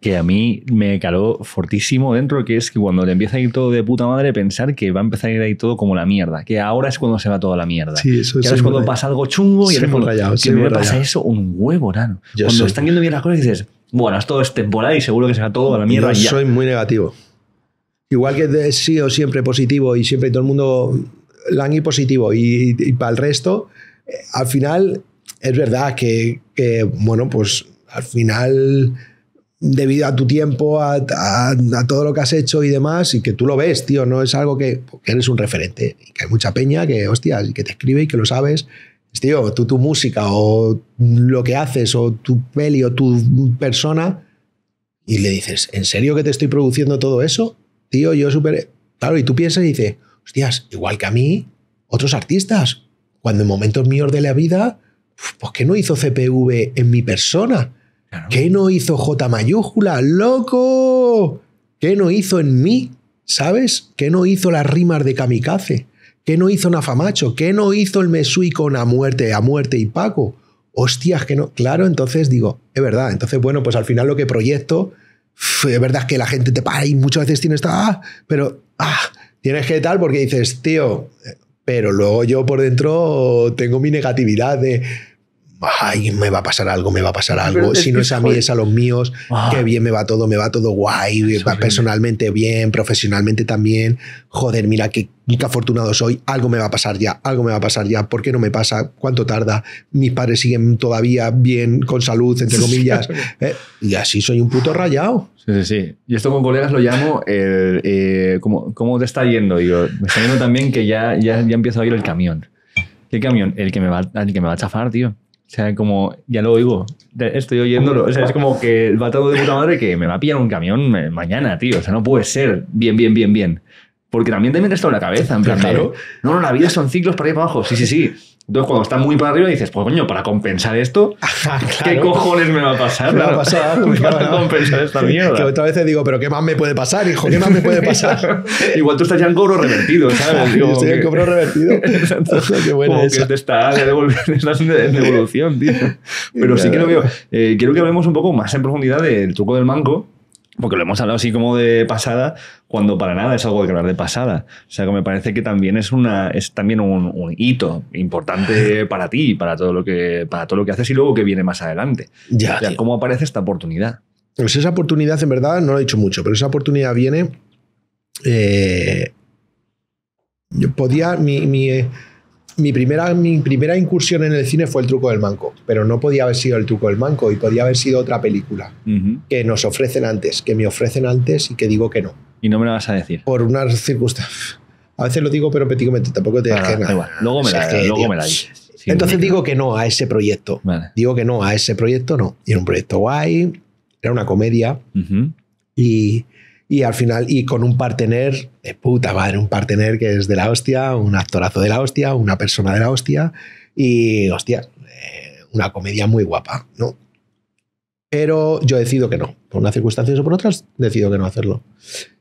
que a mí me caló fortísimo dentro, que es que cuando le empieza a ir todo de puta madre, pensar que va a empezar a ir ahí todo como la mierda, que ahora es cuando se va toda la mierda. que es cuando pasa algo chungo y cuando, rayado, que me pasa eso un huevo, nano. cuando están yendo bien las cosas dices, bueno, esto es temporal y seguro que se va todo a la mierda. Yo soy muy negativo. Igual que he sido siempre positivo y siempre todo el mundo lang y positivo y, para el resto, eh, al final es verdad que bueno, pues al final, debido a tu tiempo, a, todo lo que has hecho y demás, y que tú lo ves, tío, no es algo que, eres un referente, y que hay mucha peña que, hostia que te escribe y que lo sabes. Pues, tío, tú tu música o lo que haces o tu peli o tu persona, y le dices, ¿en serio que te estoy produciendo todo eso? Tío, yo súper... Claro, y tú piensas y dices, hostias, igual que a mí, otros artistas, cuando en momentos míos de la vida, pues, ¿Por qué no hizo CPV en mi persona? ¿Qué no hizo J mayúscula? ¡Loco! ¿Qué no hizo en mí? ¿Sabes? ¿Qué no hizo las rimas de Kamikaze? ¿Qué no hizo Nafamacho? ¿Qué no hizo el Mesui con A muerte, A muerte y Paco? Hostias, que no. Claro, entonces digo, es verdad. Entonces, bueno, pues al final lo que proyecto, es verdad que la gente te para y muchas veces tienes, ah, pero, ah, tienes que tal porque dices, tío, eh, pero luego yo por dentro tengo mi negatividad de ay, me va a pasar algo, me va a pasar algo. Si no es a mí, es a los míos. Ah. qué bien me va todo, me va todo guay, personalmente bien, profesionalmente también. Joder, mira qué, afortunado soy. Algo me va a pasar ya, algo me va a pasar ya. ¿Por qué no me pasa? ¿Cuánto tarda? Mis padres siguen todavía bien, con salud, entre comillas. ¿eh? Y así soy un puto rayado. Sí, sí, sí. Y esto con colegas lo llamo el, eh, ¿cómo, te está yendo? me está yendo también que ya, ya, empiezo a ir el camión. ¿Qué camión? El que me va, el que me va a chafar, tío. O sea, como, ya lo oigo, estoy oyéndolo. O sea, es como que el batado de puta madre que me va a pillar un camión eh, mañana, tío. O sea, no puede ser bien, bien, bien, bien. Porque también te metes todo en la cabeza, en plan, claro. no, no, la vida son ciclos para ir para abajo. Sí, sí, sí. Entonces, cuando está muy para arriba, dices, pues coño, para compensar esto, ¿qué cojones me va a pasar? Me va a pasar, compensar esta mierda. Que otra veces digo, pero ¿qué más me puede pasar, hijo? ¿Qué más me puede pasar? Igual tú estás ya en cobro revertido, ¿sabes? Digo, estoy en cobro revertido. Qué bueno Como que está de en devolución, tío. Pero sí que lo veo. Eh, quiero que hablemos un poco más en profundidad del truco del mango, porque lo hemos hablado así como de pasada, cuando para nada es algo de hablar de pasada. O sea, que me parece que también es, una, es también un, hito importante para ti, para todo, lo que, para todo lo que haces y luego que viene más adelante. Ya, o ¿cómo aparece esta oportunidad? Pues esa oportunidad, en verdad, no lo he dicho mucho, pero esa oportunidad viene... Eh, yo podía... mi mi primera, mi primera incursión en el cine fue el truco del manco, pero no podía haber sido el truco del manco y podía haber sido otra película que nos ofrecen antes, que me ofrecen antes y que digo que no. Y no me lo vas a decir. Por unas circunstancias. A veces lo digo, pero peticamente tampoco te das ah, no, Luego me la, entonces digo que no a ese proyecto. Digo que no a ese proyecto, no. Y era un proyecto guay, era una comedia. Y y al final, y con un partener de eh, puta madre, un partener que es de la hostia, un actorazo de la hostia, una persona de la hostia, y hostia, eh, una comedia muy guapa, ¿no? Pero yo decido que no. Por unas circunstancias o por otras, decido que no hacerlo.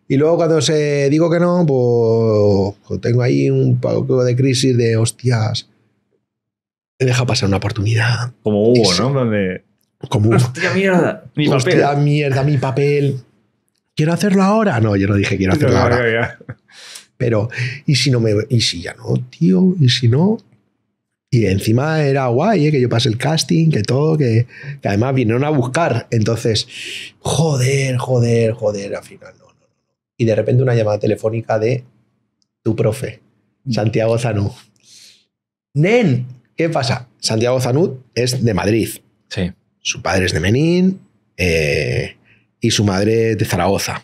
Y luego cuando se digo que no, pues tengo ahí un poco de crisis de hostias. He dejado pasar una oportunidad. Como hubo, ¿no? Donde... Como Hostia mierda. Mi hostia mierda, mi papel. ¿Quiero hacerlo ahora? No, yo no dije quiero hacerlo ahora. Pero, ¿y si no me.? ¿Y si ya no, tío? ¿Y si no? Y encima era guay, ¿eh? que yo pasé el casting, que todo, que, además vinieron a buscar. Entonces, joder, joder, joder, al final no, no, no. Y de repente una llamada telefónica de tu profe, mm. Santiago Zanú. Nen, ¿qué pasa? Santiago Zanú es de Madrid. Sí. Su padre es de Menín. Eh, y su madre de Zaragoza.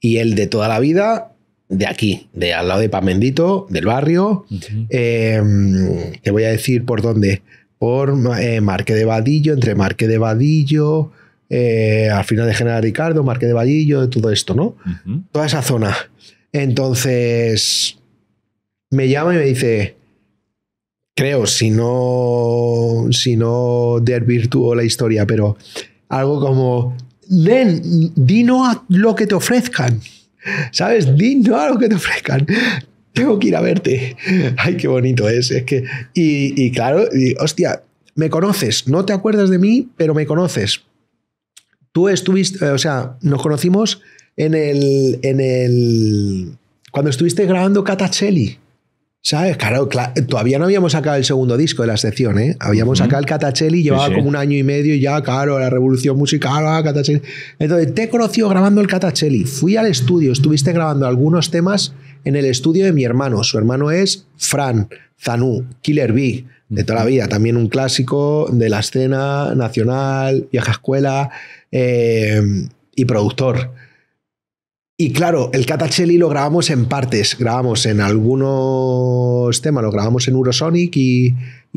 Y él de toda la vida, de aquí, de al lado de Pamendito, del barrio. Em, te voy a decir por dónde. Por eh, Marque de Vadillo, entre Marque de Vadillo, eh, al final de General Ricardo, Marque de Vadillo, de todo esto, ¿no? Toda esa zona. Entonces, me llama y me dice, creo, si no, si no o la historia, pero algo como, den dino a lo que te ofrezcan. ¿Sabes? Dino a lo que te ofrezcan. Tengo que ir a verte. Ay, qué bonito es. es que, y, y claro, hostia, me conoces. No te acuerdas de mí, pero me conoces. Tú estuviste, eh, o sea, nos conocimos en el, en el, cuando estuviste grabando Catacheli ¿Sabes? Claro, todavía no habíamos sacado el segundo disco de la sección, ¿eh? Habíamos sacado el Catacelli, llevaba como un año y medio ya, claro, la revolución musical, ah, Entonces, te conoció grabando el Catacelli. Fui al estudio, estuviste grabando algunos temas en el estudio de mi hermano. Su hermano es Fran Zanú, Killer B, de toda la vida, también un clásico de la escena nacional, vieja escuela eh, y productor. Y claro, el Catacheli lo grabamos en partes. Grabamos en algunos temas, lo grabamos en Eurosonic y,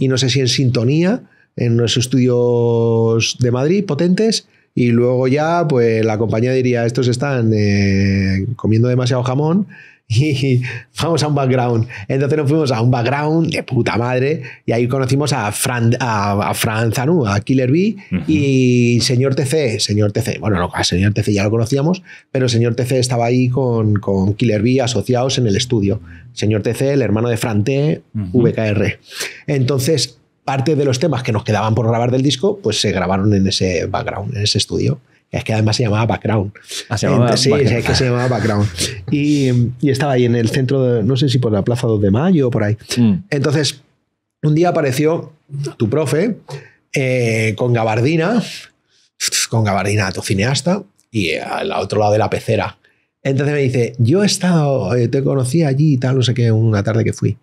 no sé si en Sintonía, en los estudios de Madrid potentes. Y luego ya, pues la compañía diría, estos están eh, comiendo demasiado jamón y vamos a un background. Entonces nos fuimos a un background de puta madre y ahí conocimos a Fran, a, a a Killer B y señor TC, señor TC, bueno, no, señor TC ya lo conocíamos, pero señor TC estaba ahí con, con Killer B asociados en el estudio. Señor TC, el hermano de Fran T, VKR. Entonces, parte de los temas que nos quedaban por grabar del disco, pues se grabaron en ese background, en ese estudio. Es que además se llamaba Background. Ah, sí, es que se llamaba Background. Y, y, estaba ahí en el centro, no sé si por la Plaza 2 de Mayo o por ahí. Mm. Entonces, un día apareció tu profe eh, con gabardina, con gabardina tu cineasta, y al otro lado de la pecera. Entonces me dice, yo he estado, eh, te conocí allí y tal, no sé qué, una tarde que fui.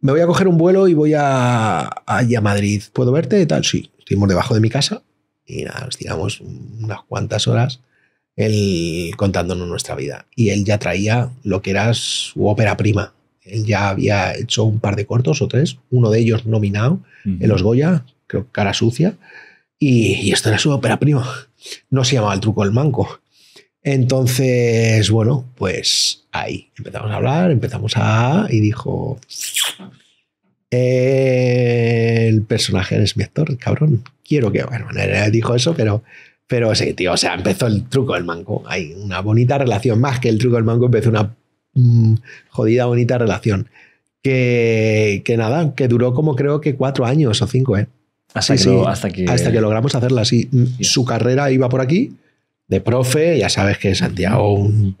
Me voy a coger un vuelo y voy a, a Madrid. ¿Puedo verte? Tal, sí. Estuvimos debajo de mi casa y nada, nos tiramos unas cuantas horas él contándonos nuestra vida. Y él ya traía lo que era su ópera prima. Él ya había hecho un par de cortos o tres, uno de ellos nominado en los Goya, creo cara sucia, y, y, esto era su ópera prima. No se llamaba el truco del manco. Entonces, bueno, pues ahí empezamos a hablar, empezamos a... y dijo, el personaje es mi actor, cabrón. Quiero que, bueno, dijo eso, pero, pero sí, tío, o sea, empezó el truco del manco. Hay una bonita relación, más que el truco del manco, empezó una mm, jodida, bonita relación. Que, nada, que duró como creo que cuatro años o cinco, ¿eh? Hasta, sí, que, hasta, que... logramos hacerla así. Mm, su carrera iba por aquí, de profe, ya sabes que Santiago, un,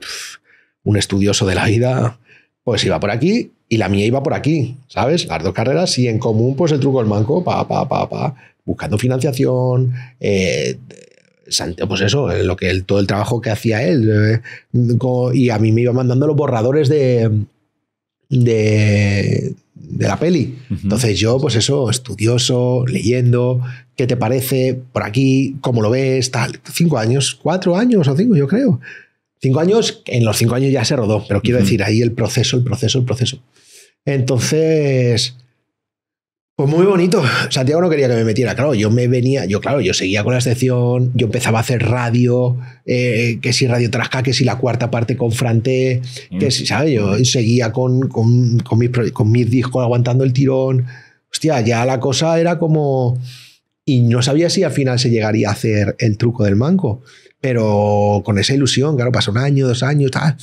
un estudioso de la vida, pues iba por aquí y la mía iba por aquí, ¿sabes? Las dos carreras y en común, pues el truco del manco, pa, pa, pa, pa, buscando financiación, eh, pues eso, eh, lo que todo el trabajo que hacía él. Eh, y a mí me iba mandando los borradores de, de, la peli. Entonces yo, pues eso, estudioso, leyendo, ¿qué te parece por aquí? ¿Cómo lo ves? Tal, cinco años, cuatro años o cinco, yo creo. Cinco años, en los cinco años ya se rodó, pero quiero decir, ahí el proceso, el proceso, el proceso. Entonces, pues muy bonito. Santiago no quería que me metiera, claro, yo me venía, yo claro, yo seguía con la excepción, yo empezaba a hacer radio, eh, que si Radio Trasca, que si la cuarta parte con Frante, mm. que si, ¿sabes? Yo seguía con, con, con, mis, con mis discos aguantando el tirón. Hostia, ya la cosa era como... Y no sabía si al final se llegaría a hacer el truco del manco pero con esa ilusión, claro, pasa un año, dos años, tal.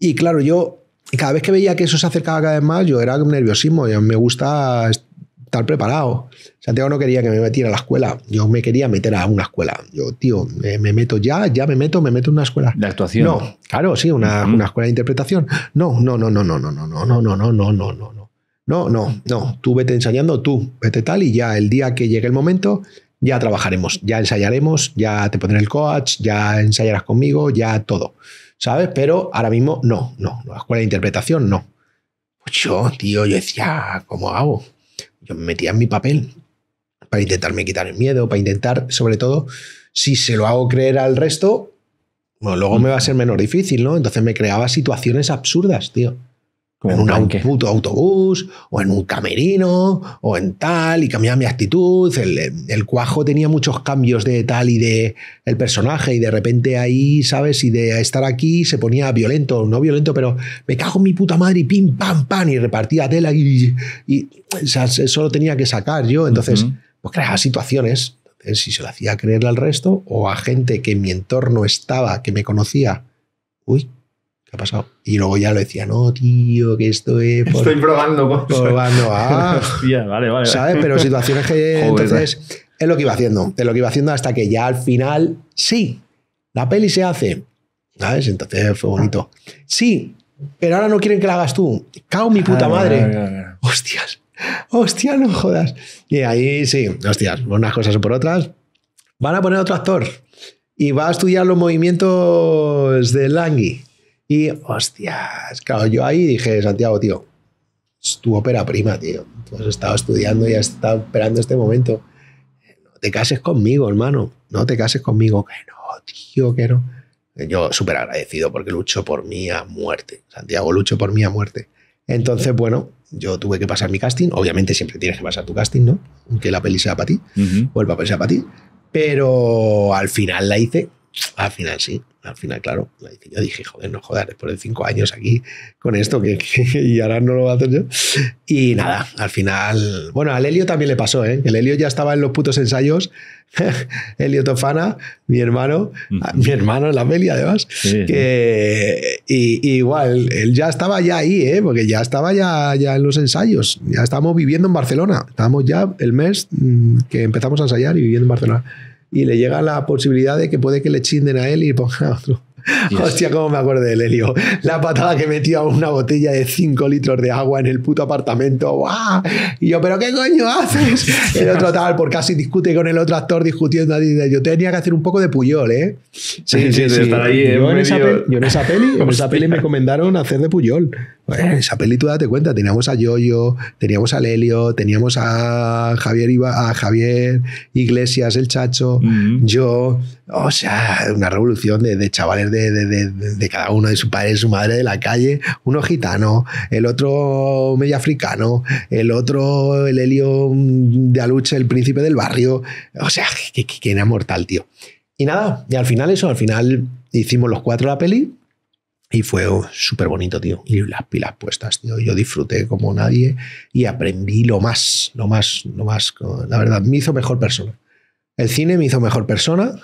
Y claro, yo cada vez que veía que eso se acercaba cada vez más, yo era nerviosísimo nerviosismo, me gusta estar preparado. Santiago no quería que me metiera a la escuela, yo me quería meter a una escuela. Yo, tío, me, meto ya, ya me meto, me meto en una escuela. De actuación. No, claro, sí, una, escuela de interpretación. No, no, no, no, no, no, no, no, no, no, no, no, no, no. No, no, no. Tú vete ensayando, tú, vete tal y ya el día que llegue el momento, ya trabajaremos, ya ensayaremos, ya te pondré el coach, ya ensayarás conmigo, ya todo, ¿sabes? Pero ahora mismo no, no, la escuela de interpretación no. Pues yo, tío, yo decía, ¿cómo hago? Yo me metía en mi papel para intentarme quitar el miedo, para intentar, sobre todo, si se lo hago creer al resto, bueno, luego me va a ser menos difícil, ¿no? Entonces me creaba situaciones absurdas, tío en un puto autobús, o en un camerino, o en tal, y cambiaba mi actitud. El, cuajo tenía muchos cambios de tal y de el personaje, y de repente ahí, ¿sabes? Y de estar aquí se ponía violento, no violento, pero me cago en mi puta madre, y pim, pam, pam, y repartía tela, y, solo tenía que sacar yo. Entonces, pues creaba situaciones. si se lo hacía creerle al resto, o a gente que en mi entorno estaba, que me conocía, uy, ¿qué ha pasado? Y luego ya lo decía, no, tío, que estoy... estoy probando Probando, ah. Hostia, vale, vale. ¿Sabes? Pero situaciones que... entonces, es lo que iba haciendo, es lo que iba haciendo hasta que ya al final, sí, la peli se hace. ¿Sabes? Entonces fue bonito. Sí, pero ahora no quieren que la hagas tú. Cao mi puta ah, madre. Hostias. Hostia, no jodas. Y ahí sí, hostias, unas cosas por otras. Van a poner otro actor y va a estudiar los movimientos de Langui. Y hostias, claro, yo ahí dije, Santiago, tío, es tu ópera prima, tío. Tú has estado estudiando y has estado esperando este momento. No te cases conmigo, hermano. No te cases conmigo. Que no, tío, que no. Yo súper agradecido porque lucho por mí a muerte. Santiago, lucho por mí a muerte. Entonces, bueno, yo tuve que pasar mi casting. Obviamente siempre tienes que pasar tu casting, ¿no? Aunque la peli sea para ti o el papel sea para ti. Pero al final la hice. Al final sí al final, claro, yo dije, joder, no joder, después de cinco años aquí con esto, que, y ahora no lo voy a hacer yo. Y nada, al final, bueno, al Helio también le pasó, ¿eh? El Helio ya estaba en los putos ensayos. Helio Tofana, mi hermano, mi hermano en la peli además, y, igual, él ya estaba ya ahí, ¿eh? porque ya estaba ya, ya en los ensayos, ya estamos viviendo en Barcelona, estamos ya el mes mm, que empezamos a ensayar y viviendo en Barcelona y le llega la posibilidad de que puede que le chinden a él y pongan a otro. Hostia, cómo me acuerdo del helio. La patada que metió a una botella de 5 litros de agua en el puto apartamento. ¡Buah! Y yo, ¿pero qué coño haces? El otro tal, por casi discute con el otro actor discutiendo. Yo tenía que hacer un poco de puyol, ¿eh? Sí, sí, sí. ahí, yo, en esa peli, yo, en esa peli, en esa peli, me recomendaron hacer de puyol esa peli tú date cuenta, teníamos a Yoyo, teníamos a Lelio, teníamos a Javier, Iba, a Javier Iglesias, el Chacho, yo, o sea, una revolución de, chavales de, cada uno, de su padre, de su madre, de la calle, uno gitano, el otro medio africano, el otro, el Helio de Aluche, el príncipe del barrio, o sea, que, que, que era mortal, tío. Y nada, y al final eso, al final hicimos los cuatro la peli, y fue súper bonito, tío. Y las pilas puestas, tío. Yo disfruté como nadie y aprendí lo más, lo más, lo más. La verdad, me hizo mejor persona. El cine me hizo mejor persona.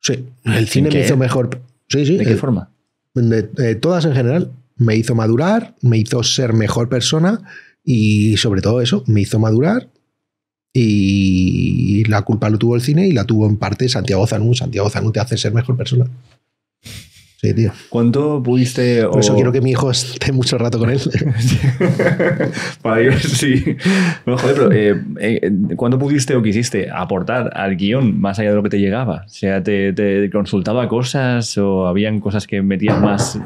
Sí, el cine me hizo mejor. Sí, sí. ¿De qué forma? De, eh, todas en general. Me hizo madurar, me hizo ser mejor persona y sobre todo eso, me hizo madurar, y la culpa lo tuvo el cine y la tuvo en parte Santiago Zanú. Santiago Zanú te hace ser mejor persona. Sí, tío. ¿Cuánto pudiste.? Por eso quiero que mi hijo esté mucho rato con él. Para ellos, sí. Bueno, joder, pero eh, eh, ¿cuánto pudiste o quisiste aportar al guión más allá de lo que te llegaba? O sea, ¿te, consultaba cosas o habían cosas que metían más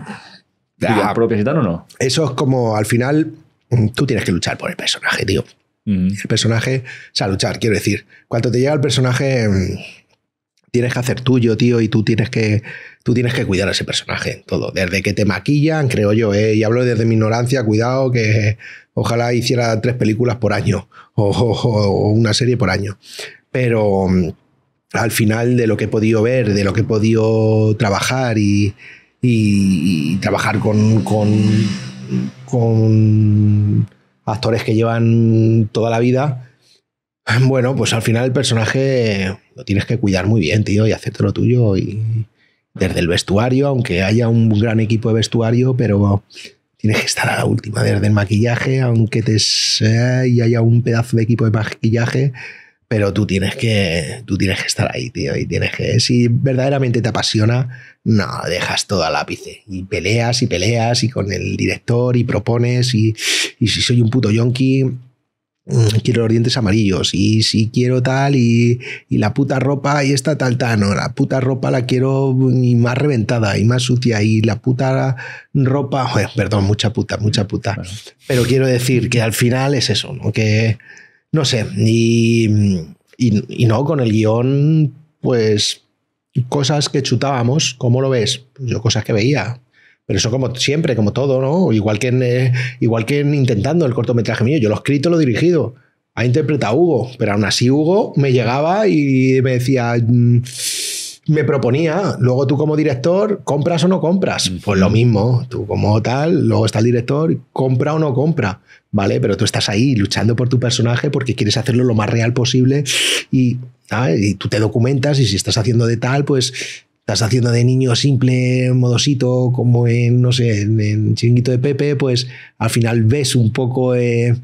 ah, propias y tal o no? Eso es como al final mm, tú tienes que luchar por el personaje, tío. El personaje, o sea, luchar, quiero decir. Cuánto te llega el personaje mm, tienes que hacer tuyo, tío, y tú tienes que, tú tienes que cuidar a ese personaje todo. Desde que te maquillan, creo yo, eh, y hablo desde mi ignorancia, cuidado, que ojalá hiciera tres películas por año o, una serie por año. Pero mm, al final de lo que he podido ver, de lo que he podido trabajar y, trabajar con actores que llevan toda la vida, Bueno, pues al final el personaje lo tienes que cuidar muy bien, tío, y hacerte lo tuyo. Y desde el vestuario, aunque haya un gran equipo de vestuario, pero tienes que estar a la última. Desde el maquillaje, aunque te sea y haya un pedazo de equipo de maquillaje, pero tú tienes que, tú tienes que estar ahí, tío. Y tienes que, si verdaderamente te apasiona, no, dejas todo al ápice Y peleas y peleas y con el director y propones. Y, y si soy un puto yonki, Mm, quiero los dientes amarillos y si quiero tal y, la puta ropa y esta tal tal no la puta ropa la quiero mm, más reventada y más sucia y la puta ropa perdón mucha puta mucha puta pero quiero decir que al final es eso ¿no? que no sé y, y no con el guión pues cosas que chutábamos ¿cómo lo ves? yo cosas que veía pero eso como siempre, como todo, ¿no? Igual que en, eh, igual que intentando el cortometraje mío, yo lo he escrito, lo he dirigido. Ha interpretado Hugo, pero aún así Hugo me llegaba y me decía, mm, me proponía, luego tú como director, ¿compras o no compras? Pues lo mismo, tú como tal, luego está el director, compra o no compra, ¿vale? Pero tú estás ahí luchando por tu personaje porque quieres hacerlo lo más real posible y, y tú te documentas y si estás haciendo de tal, pues estás haciendo de niño simple, modosito, como en, no sé, en, chinguito de Pepe, pues al final ves un poco eh,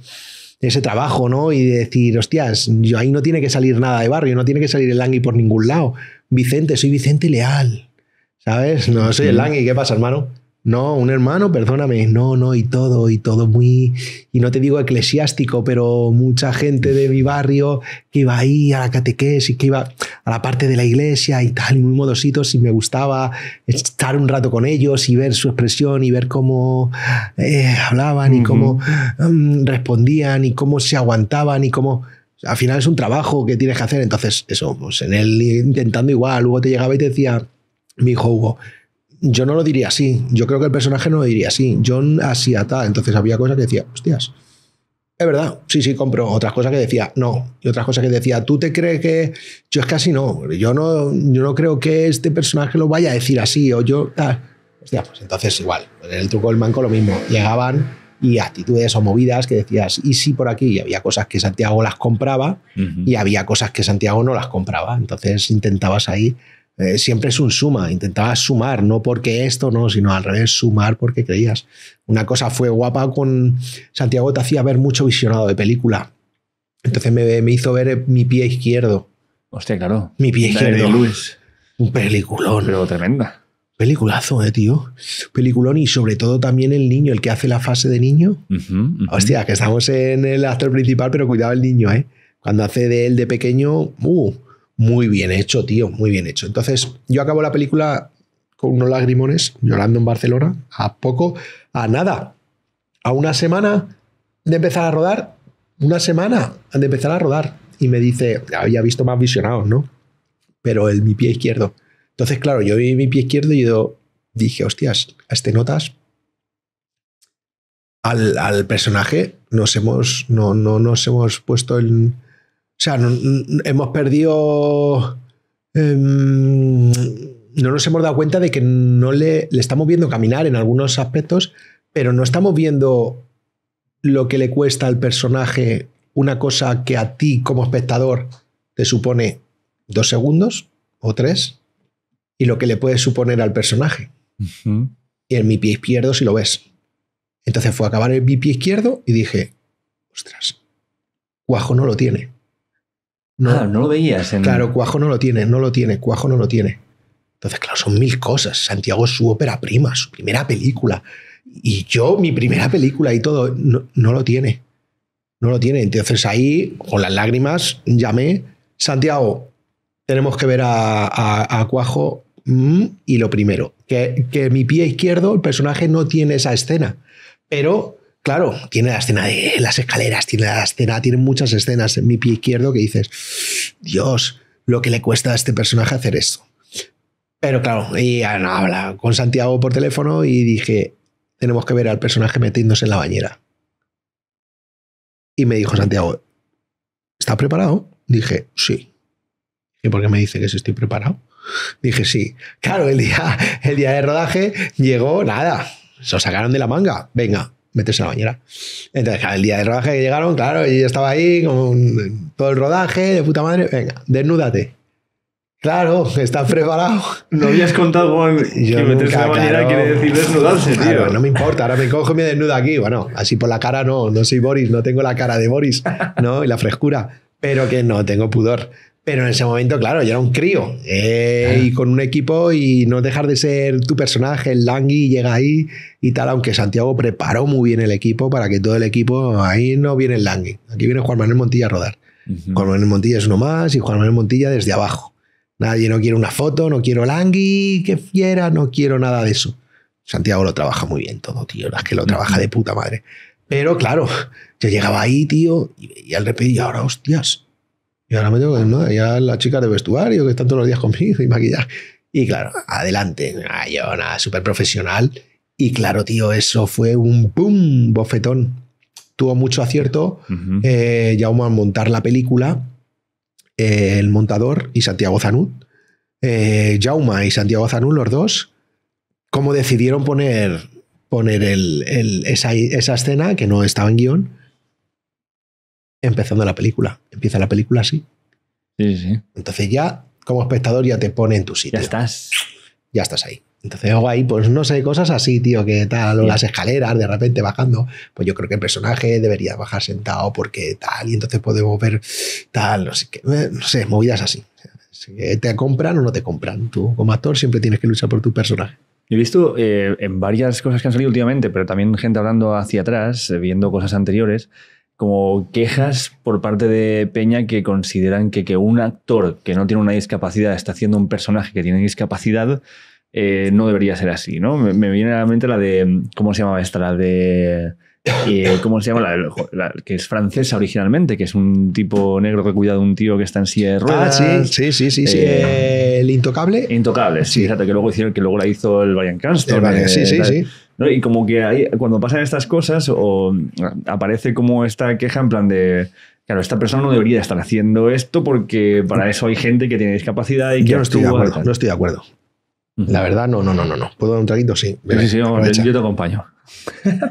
ese trabajo, ¿no? Y decir, hostias, yo ahí no tiene que salir nada de barrio, no tiene que salir el Langui por ningún lado. Vicente, soy Vicente Leal. ¿Sabes? No soy el Langui, ¿qué pasa, hermano? No, un hermano, perdóname, no, no, y todo, y todo muy, y no te digo eclesiástico, pero mucha gente de mi barrio que iba ahí a la catequesis, que iba a la parte de la iglesia y tal, y muy modositos, y me gustaba estar un rato con ellos y ver su expresión y ver cómo eh, hablaban y cómo mm, respondían y cómo se aguantaban y cómo al final es un trabajo que tienes que hacer. Entonces, eso, pues en él intentando igual. Luego te llegaba y te decía, mi hijo Hugo, yo no lo diría así. Yo creo que el personaje no lo diría así. John hacía tal. Entonces había cosas que decía, hostias. Es verdad, sí, sí, compro. Otras cosas que decía, no. Y otras cosas que decía, ¿tú te crees que.? Yo es casi no. Yo no, yo no creo que este personaje lo vaya a decir así. O yo. pues entonces igual. En el truco del manco lo mismo. Llegaban y actitudes o movidas que decías, y sí por aquí, y había cosas que Santiago las compraba y había cosas que Santiago no las compraba. Entonces intentabas ahí eh, siempre es un suma, intentabas sumar, no porque esto, no, sino al revés, sumar porque creías. Una cosa fue guapa con Santiago, te hacía ver mucho visionado de película. Entonces me, hizo ver eh, mi pie izquierdo. Hostia, claro. Mi pie izquierdo. Luis. Un peliculón. Pero tremenda. Peliculazo, eh, tío. Peliculón y sobre todo también el niño, el que hace la fase de niño. Hostia, que estamos en el actor principal, pero cuidado el niño, ¿eh? Cuando hace de él de pequeño, uh, muy bien hecho, tío, muy bien hecho. Entonces, yo acabo la película con unos lagrimones, llorando en Barcelona, a poco, a nada, a una semana de empezar a rodar, una semana de empezar a rodar. Y me dice, había visto más visionados, ¿no? Pero el mi pie izquierdo. Entonces, claro, yo vi mi pie izquierdo y yo dije, hostias, a este notas. Al, al personaje nos hemos, no, no, nos hemos puesto en, o sea, hemos perdido... Em, no nos hemos dado cuenta de que no le, estamos viendo caminar en algunos aspectos, pero no estamos viendo lo que le cuesta al personaje una cosa que a ti como espectador te supone dos segundos o tres y lo que le puede suponer al personaje. Y en mi pie izquierdo si lo ves. Entonces fue a acabar en mi pie izquierdo y dije, ostras, Guajo no lo tiene. No, ah, no lo veías. Claro, Cuajo no lo tiene, no lo tiene, Cuajo no lo tiene. Entonces, claro, son mil cosas. Santiago es su ópera prima, su primera película. Y yo, mi primera película y todo, no, lo tiene. No lo tiene. Entonces ahí, con las lágrimas, llamé, Santiago, tenemos que ver a, a, Cuajo. Mm, y lo primero, que, que mi pie izquierdo, el personaje no tiene esa escena. Pero Claro, tiene la escena de las escaleras, tiene la escena, tiene muchas escenas en mi pie izquierdo que dices, Dios, lo que le cuesta a este personaje hacer eso. Pero claro, y habla con Santiago por teléfono y dije, tenemos que ver al personaje metiéndose en la bañera. Y me dijo Santiago, ¿está preparado? Dije, sí. ¿Y por qué me dice que si estoy preparado? Dije, sí. Claro, el día, el día de rodaje llegó, nada, se lo sacaron de la manga. Venga, meterse en la bañera. Entonces, el día de rodaje que llegaron, claro, y estaba ahí con todo el rodaje, de puta madre, venga, desnúdate. Claro, está preparado. No habías contado, yo que meterse en la bañera quiere decir desnudarse, tío. no me importa, ahora me cojo y me desnudo aquí. Bueno, así por la cara no, no soy Boris, no tengo la cara de Boris, ¿no? Y la frescura, pero que no tengo pudor. Pero en ese momento, claro, yo era un crío. Eh, y ah. con un equipo y no dejar de ser tu personaje, el Langui llega ahí y tal, aunque Santiago preparó muy bien el equipo para que todo el equipo, ahí no viene el Langui. Aquí viene Juan Manuel Montilla a rodar. Juan Manuel Montilla es uno más y Juan Manuel Montilla desde abajo. Nadie no quiere una foto, no quiero Langui, que fiera, no quiero nada de eso. Santiago lo trabaja muy bien todo, tío. Es que lo trabaja de puta madre. Pero claro, yo llegaba ahí, tío, y al el ahora, hostias y ahora me digo ¿no? ya la chica de vestuario que están todos los días conmigo y maquillaje. Y claro, adelante, ah, yo súper profesional. Y claro, tío, eso fue un boom, bofetón. Tuvo mucho acierto eh, jauma montar la película, eh, el montador y Santiago Zanud eh, jauma y Santiago Zanud los dos, cómo decidieron poner, poner esa, esa escena que no estaba en guión empezando la película. Empieza la película así. Sí, sí. Entonces ya, como espectador, ya te pone en tu sitio. Ya estás. Ya estás ahí. Entonces, o ahí, pues no sé, cosas así, tío, que tal, o las escaleras de repente bajando. Pues yo creo que el personaje debería bajar sentado porque tal, y entonces podemos ver tal, no sé eh, no sé, movidas así. Si te compran o no te compran. Tú, como actor, siempre tienes que luchar por tu personaje. He visto eh, en varias cosas que han salido últimamente, pero también gente hablando hacia atrás, eh, viendo cosas anteriores, como quejas por parte de Peña que consideran que, que un actor que no tiene una discapacidad está haciendo un personaje que tiene discapacidad, eh, no debería ser así, ¿no? Me, viene a la mente la de, ¿cómo se llamaba esta? La de... Eh, ¿Cómo se llama? La, que es francesa originalmente, que es un tipo negro que cuida de un tío que está en silla de ah, ruedas. Ah, sí, sí, sí, sí. Eh, ¿El Intocable? Intocable, sí, Fíjate que luego hicieron, que luego la hizo el Brian Cranston. sí, sí, sí. Y como que cuando pasan estas cosas, o aparece como esta queja en plan de. Claro, esta persona no debería estar haciendo esto porque para eso hay gente que tiene discapacidad y que yo no estoy de acuerdo. No estoy de acuerdo. La verdad, no, no, no, no, no. ¿Puedo dar un traguito? Sí. sí, sí, yo te acompaño.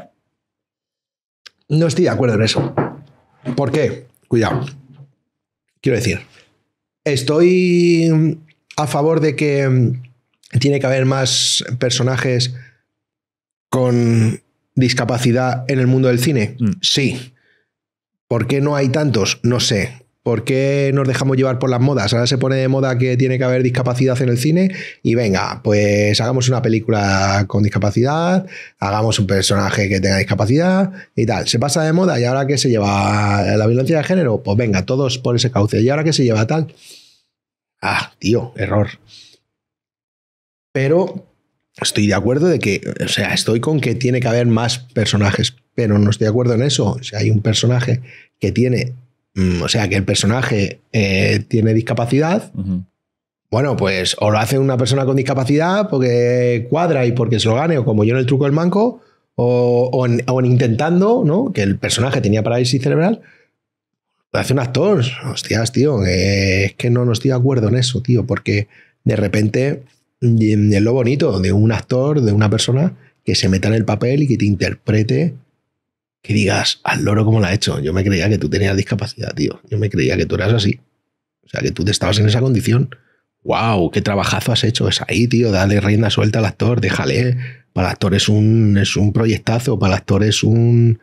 no estoy de acuerdo en eso. ¿Por qué? Cuidado. Quiero decir, estoy a favor de que mm, tiene que haber más personajes con discapacidad en el mundo del cine? Mm. Sí. ¿Por qué no hay tantos? No sé. ¿Por qué nos dejamos llevar por las modas? Ahora se pone de moda que tiene que haber discapacidad en el cine y venga, pues hagamos una película con discapacidad, hagamos un personaje que tenga discapacidad y tal. Se pasa de moda y ahora que se lleva la violencia de género, pues venga, todos por ese cauce. Y ahora que se lleva tal... Ah, tío, error. Pero estoy de acuerdo de que, o sea, estoy con que tiene que haber más personajes, pero no estoy de acuerdo en eso. Si hay un personaje que tiene, mm, o sea, que el personaje eh, tiene discapacidad. Bueno, pues o lo hace una persona con discapacidad porque cuadra y porque se lo gane, o como yo en el truco del manco, o, o, intentando, ¿no? Que el personaje tenía parálisis cerebral. Lo hace un actor. Hostias, tío. Eh, es que no, no estoy de acuerdo en eso, tío, porque de repente Mm, es lo bonito de un actor, de una persona que se meta en el papel y que te interprete, que digas, al loro como lo ha hecho. Yo me creía que tú tenías discapacidad, tío. Yo me creía que tú eras así. O sea, que tú te estabas en esa condición. ¡Wow! ¡Qué trabajazo has hecho! Es ahí, tío. Dale rienda suelta al actor, déjale. Para el actor es un, es un proyectazo, para el actor es un.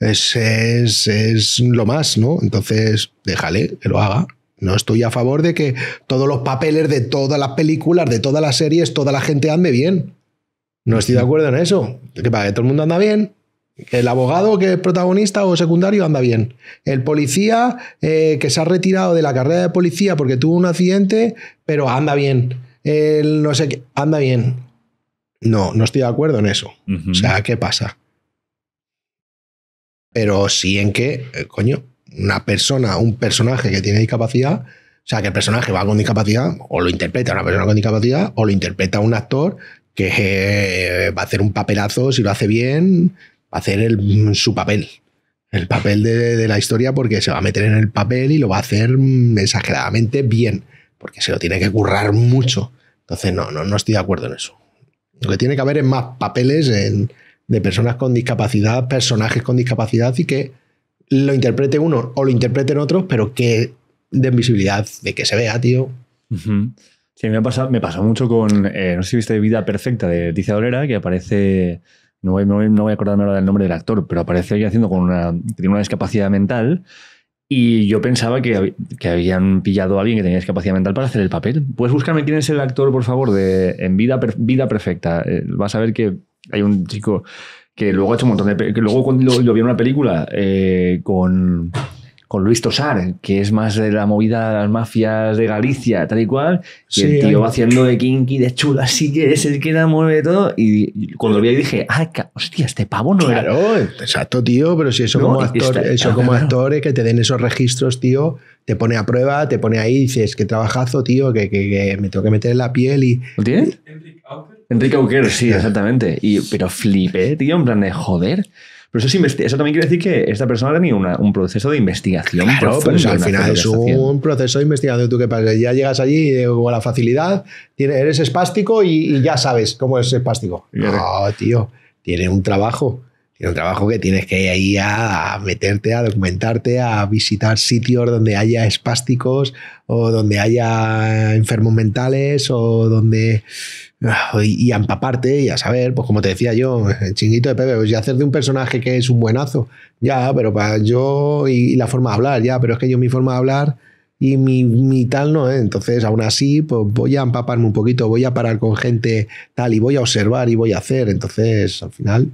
es, es lo más, ¿no? Entonces, déjale que lo haga. No estoy a favor de que todos los papeles de todas las películas, de todas las series, toda la gente ande bien. No estoy de acuerdo en eso. Que para que todo el mundo anda bien. El abogado que es protagonista o secundario anda bien. El policía eh, que se ha retirado de la carrera de policía porque tuvo un accidente, pero anda bien. El no sé qué, anda bien. No, no estoy de acuerdo en eso. O sea, ¿qué pasa? Pero sí en que, eh, coño, una persona, un personaje que tiene discapacidad, o sea, que el personaje va con discapacidad, o lo interpreta una persona con discapacidad, o lo interpreta un actor que eh, va a hacer un papelazo, si lo hace bien, va a hacer el, mm, su papel. El papel de, la historia porque se va a meter en el papel y lo va a hacer mm, exageradamente bien, porque se lo tiene que currar mucho. Entonces, no, no, no estoy de acuerdo en eso. Lo que tiene que haber es más papeles de personas con discapacidad, personajes con discapacidad y que lo interprete uno o lo interpreten otros, pero que den visibilidad de que se vea, tío. Sí, me pasa, me pasa mucho con, eh, no sé si viste Vida Perfecta de Ticia Dolera, que aparece, no voy, no, voy, a acordarme ahora del nombre del actor, pero aparece ahí haciendo con una, tiene discapacidad mental. Y yo pensaba que, que, habían pillado a alguien que tenía discapacidad mental para hacer el papel. ¿Puedes buscarme quién es el actor, por favor, de En Vida, Vida Perfecta? Eh, vas a ver que hay un chico que luego ha hecho montón luego lo, vi en una película eh, con, con Luis Tosar, que es más de la movida de las mafias de Galicia, tal y cual, y el tío va haciendo de kinky, de chula, así que es el que la mueve todo, y cuando lo vi dije, ah, hostia, este pavo no era... exacto, tío, pero si eso como, actor, eso como actores, que te den esos registros, tío, te pone a prueba, te pone ahí, dices, qué trabajazo, tío, que, me tengo que meter en la piel y... ¿Lo Enrique Auker, sí, exactamente. Y, pero flipé, tío, en plan de joder. Pero eso, eso también quiere decir que esta persona tenía una, un proceso de investigación. Claro, pero al final es un proceso de investigación. Tú que ya llegas allí a la facilidad, eres espástico y, y, ya sabes cómo es espástico. No, tío, tiene un trabajo un trabajo que tienes que ir ahí a meterte, a documentarte, a visitar sitios donde haya espásticos o donde haya enfermos mentales o donde... Ah, y, a empaparte y a saber, pues como te decía yo, el chinguito de Pepe, pues ya hacer de un personaje que es un buenazo, ya, pero para yo y, la forma de hablar, ya, pero es que yo mi forma de hablar y mi, tal no, ¿eh? entonces aún así pues voy a empaparme un poquito, voy a parar con gente tal y voy a observar y voy a hacer, entonces al final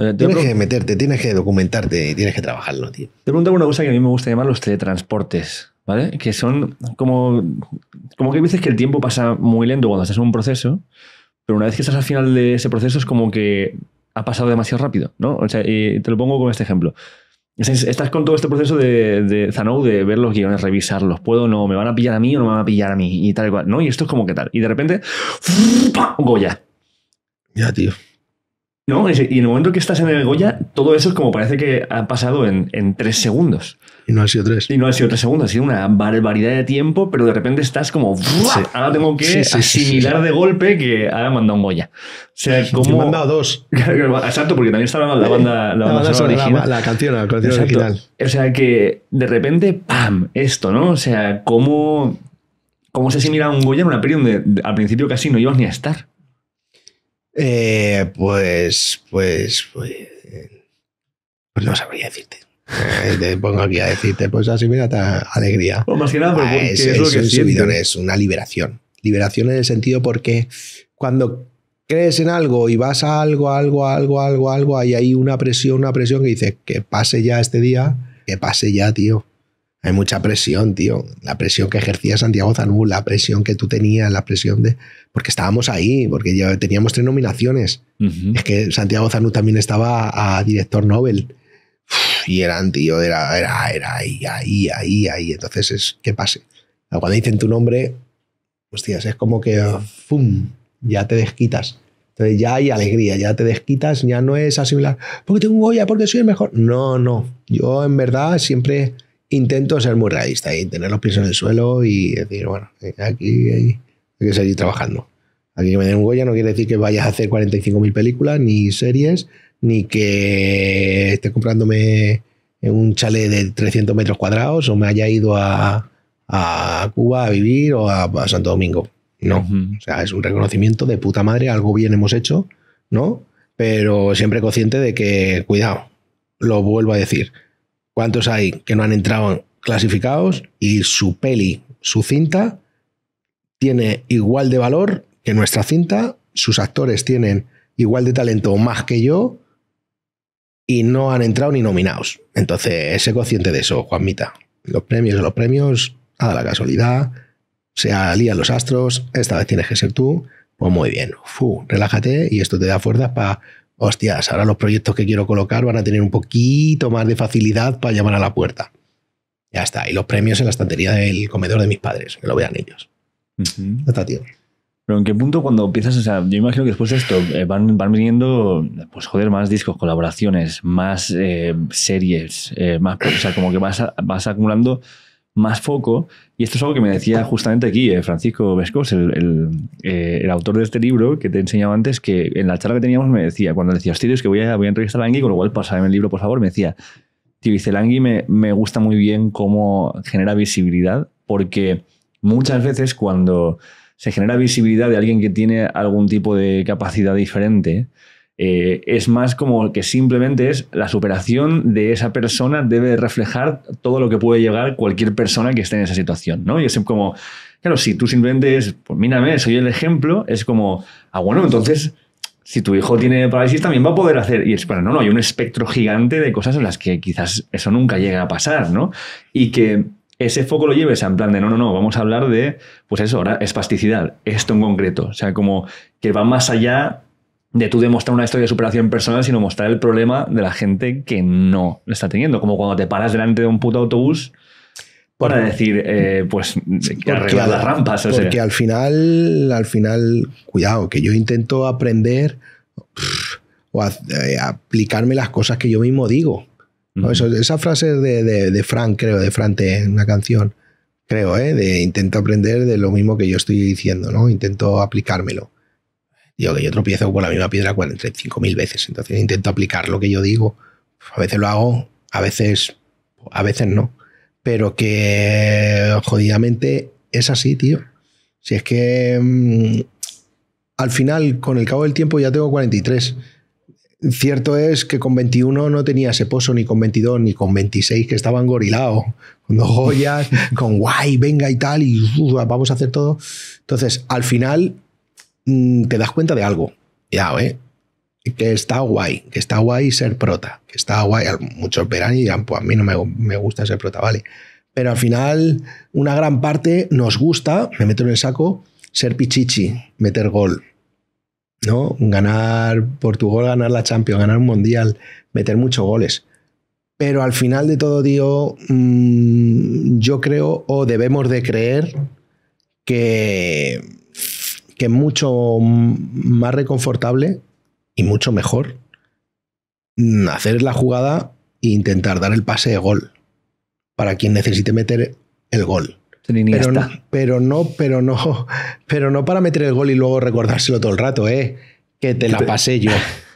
eh, tienes que meterte, tienes que documentarte, tienes que trabajarlo, tío. Te pregunto una cosa que a mí me gusta llamar los teletransportes, ¿vale? Que son como, como que veces que el tiempo pasa muy lento cuando estás en un proceso, pero una vez que estás al final de ese proceso es como que ha pasado demasiado rápido, ¿no? O sea, te lo pongo con este ejemplo. Estás con todo este proceso de, de Zanou, de ver los guiones, revisarlos. ¿Puedo o no? ¿Me van a pillar a mí o no me van a pillar a mí? Y tal y cual, ¿no? Y esto es como que tal. Y de repente, ¡pum! Goya. Ya, tío. No, y en el momento que estás en el Goya, todo eso es como parece que ha pasado en, en tres segundos. Y no ha sido tres. Y no ha sido tres segundos, ha sido una barbaridad de tiempo, pero de repente estás como, ahora tengo que asimilar de golpe que ahora mandado un Goya. O sea, como... Me dos. Exacto, porque también estaba la banda, la, banda original. La, canción, original. O sea, que de repente, ¡pam! Esto, ¿no? O sea, cómo, cómo se asimila un Goya en una peli donde al principio casi no ibas ni a estar. Eh, pues, pues, pues, pues, no sabría decirte. Eh, te pongo aquí a decirte, pues así mira, alegría. Pues más que es, una liberación. Liberación en el sentido porque cuando crees en algo y vas a algo, algo, algo, algo, algo, hay ahí una presión, una presión que dice que pase ya este día, que pase ya, tío. Hay mucha presión, tío. La presión que ejercía Santiago Zanú, la presión que tú tenías, la presión de. Porque estábamos ahí, porque ya teníamos tres nominaciones. Es que Santiago Zanú también estaba a director Nobel. y eran, tío, era, era, era ahí, ahí, ahí, ahí. Entonces es que pase. Cuando dicen tu nombre, hostias, es como que. ¡Fum! Ya te desquitas. Entonces ya hay alegría, ya te desquitas, ya no es asimilar. Porque tengo un Goya, porque soy el mejor. No, no. Yo en verdad siempre intento ser muy realista y tener los pies en el suelo y decir, bueno, eh, aquí hay, que seguir trabajando. Aquí me den un Goya no quiere decir que vayas a hacer 45.000 películas, ni series, ni que esté comprándome un chalet de 300 metros cuadrados o me haya ido a, Cuba a vivir o a, Santo Domingo. No. O sea, es un reconocimiento de puta madre, algo bien hemos hecho, ¿no? Pero siempre consciente de que, cuidado, lo vuelvo a decir, cuántos hay que no han entrado clasificados y su peli, su cinta, tiene igual de valor que nuestra cinta, sus actores tienen igual de talento más que yo y no han entrado ni nominados. Entonces, ese consciente de eso, Juanmita. Los premios los premios, a la casualidad, se alían los astros, esta vez tienes que ser tú. Pues muy bien, Fu, relájate y esto te da fuerzas para hostias, ahora los proyectos que quiero colocar van a tener un poquito más de facilidad para llamar a la puerta. Ya está. Y los premios en la estantería del comedor de mis padres, que lo vean ellos. Ya está, tío. Pero en qué punto cuando empiezas, o sea, yo imagino que después de esto eh, van, van, viniendo, pues joder, más discos, colaboraciones, más eh, series, eh, más, o sea, como que vas, vas acumulando más foco. Y esto es algo que me decía justamente aquí eh, Francisco Vescos, eh, el, autor de este libro que te he enseñado antes, que en la charla que teníamos me decía, cuando decía, hostia, es que voy a, voy a entrevistar a Langui, con lo cual pasadme el libro, por favor, me decía, tío, dice, Langui me, me gusta muy bien cómo genera visibilidad, porque muchas veces cuando se genera visibilidad de alguien que tiene algún tipo de capacidad diferente, eh, es más como que simplemente es la superación de esa persona debe reflejar todo lo que puede llegar cualquier persona que esté en esa situación, ¿no? Y es como, claro, si tú simplemente es, pues mírame, soy el ejemplo, es como, ah, bueno, entonces si tu hijo tiene parálisis también va a poder hacer. Y es para no, no, hay un espectro gigante de cosas en las que quizás eso nunca llega a pasar, ¿no? Y que ese foco lo lleves a en plan de no, no, no, vamos a hablar de, pues eso, ahora es esto en concreto. O sea, como que va más allá de tú demostrar una historia de superación personal, sino mostrar el problema de la gente que no lo está teniendo. Como cuando te paras delante de un puto autobús para decir, eh, pues, que arreglar las rampas. O porque al final, al final, cuidado, que yo intento aprender o eh, aplicarme las cosas que yo mismo digo. ¿no? esa frase de, Frank, creo, de Frank, en una canción, creo, ¿eh? de intento aprender de lo mismo que yo estoy diciendo, ¿no? Intento aplicármelo. Digo que yo tropiezo con la misma piedra 45.000 veces. Entonces intento aplicar lo que yo digo. A veces lo hago, a veces, a veces no. Pero que jodidamente es así, tío. Si es que mm, al final, con el cabo del tiempo, ya tengo 43. Cierto es que con 21 no tenía ese pozo, ni con 22, ni con 26, que estaban gorilados, con dos joyas, con guay, venga y tal, y uh, vamos a hacer todo. Entonces, al final, Mm, te das cuenta de algo. Ya, ¿eh? Que está guay, que está guay ser prota, que está guay. Muchos verán y pues a mí no me, gusta ser prota, vale. Pero al final, una gran parte nos gusta, me meto en el saco, ser pichichi, meter gol, ¿no? Ganar Portugal, ganar la Champions, ganar un mundial, meter muchos goles. Pero al final de todo, tío, mm, yo creo o debemos de creer que que es mucho más reconfortable y mucho mejor hacer la jugada e intentar dar el pase de gol para quien necesite meter el gol. Pero no, pero no, pero no, para meter el gol y luego recordárselo todo el rato, ¿eh? Que te la pasé yo.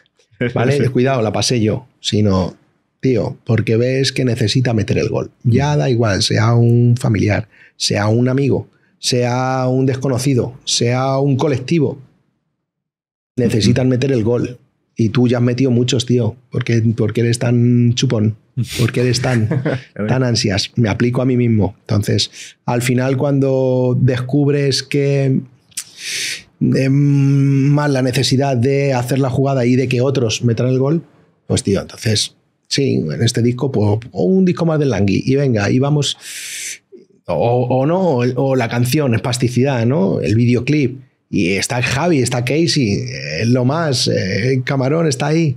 ¿Vale? Cuidado, la pasé yo. Sino, tío, porque ves que necesita meter el gol. Ya mm. da igual, sea un familiar, sea un amigo, sea un desconocido, sea un colectivo, necesitan meter el gol. Y tú ya has metido muchos, tío. porque porque eres tan chupón? porque eres tan, ansias? Me aplico a mí mismo. Entonces, al final, cuando descubres que eh, más la necesidad de hacer la jugada y de que otros metan el gol, pues tío, entonces, sí, en este disco, pues, o un disco más de Langui. Y venga, y vamos o, no, o, la canción, espasticidad, ¿no? El videoclip. Y está Javi, está Casey, es lo más, eh, Camarón está ahí.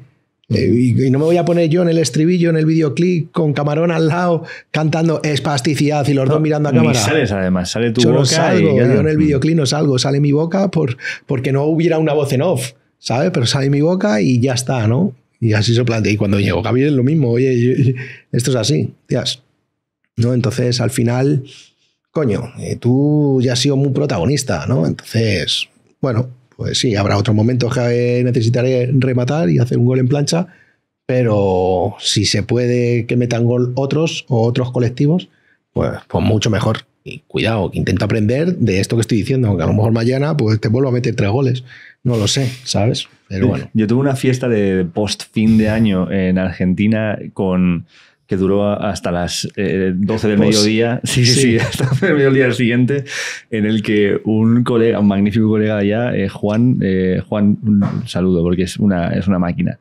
Eh, y, no me voy a poner yo en el estribillo, en el videoclip, con Camarón al lado, cantando espasticidad y los dos mirando a cámara. sales además, sale tu yo boca. yo en el videoclip no salgo, sale mi boca por, porque no hubiera una voz en off, ¿sabes? Pero sale mi boca y ya está, ¿no? Y así se plantea. Y cuando llego Javier es lo mismo, oye, esto es así, tías. ¿no? Entonces, al final, coño, eh, tú ya has sido muy protagonista, ¿no? Entonces, bueno, pues sí, habrá otros momentos que necesitaré rematar y hacer un gol en plancha, pero si se puede que metan gol otros o otros colectivos, pues, pues mucho mejor. Y cuidado, que intenta aprender de esto que estoy diciendo, que a lo mejor mañana pues te vuelvo a meter tres goles. No lo sé, ¿sabes? Pero bueno. Yo tuve una fiesta de post fin de año en Argentina con que duró hasta las 12 eh, del mediodía, sí, sí, sí, hasta el mediodía siguiente, en el que un colega, un magnífico colega de allá, eh, Juan, eh, Juan, un saludo porque es una, es una máquina.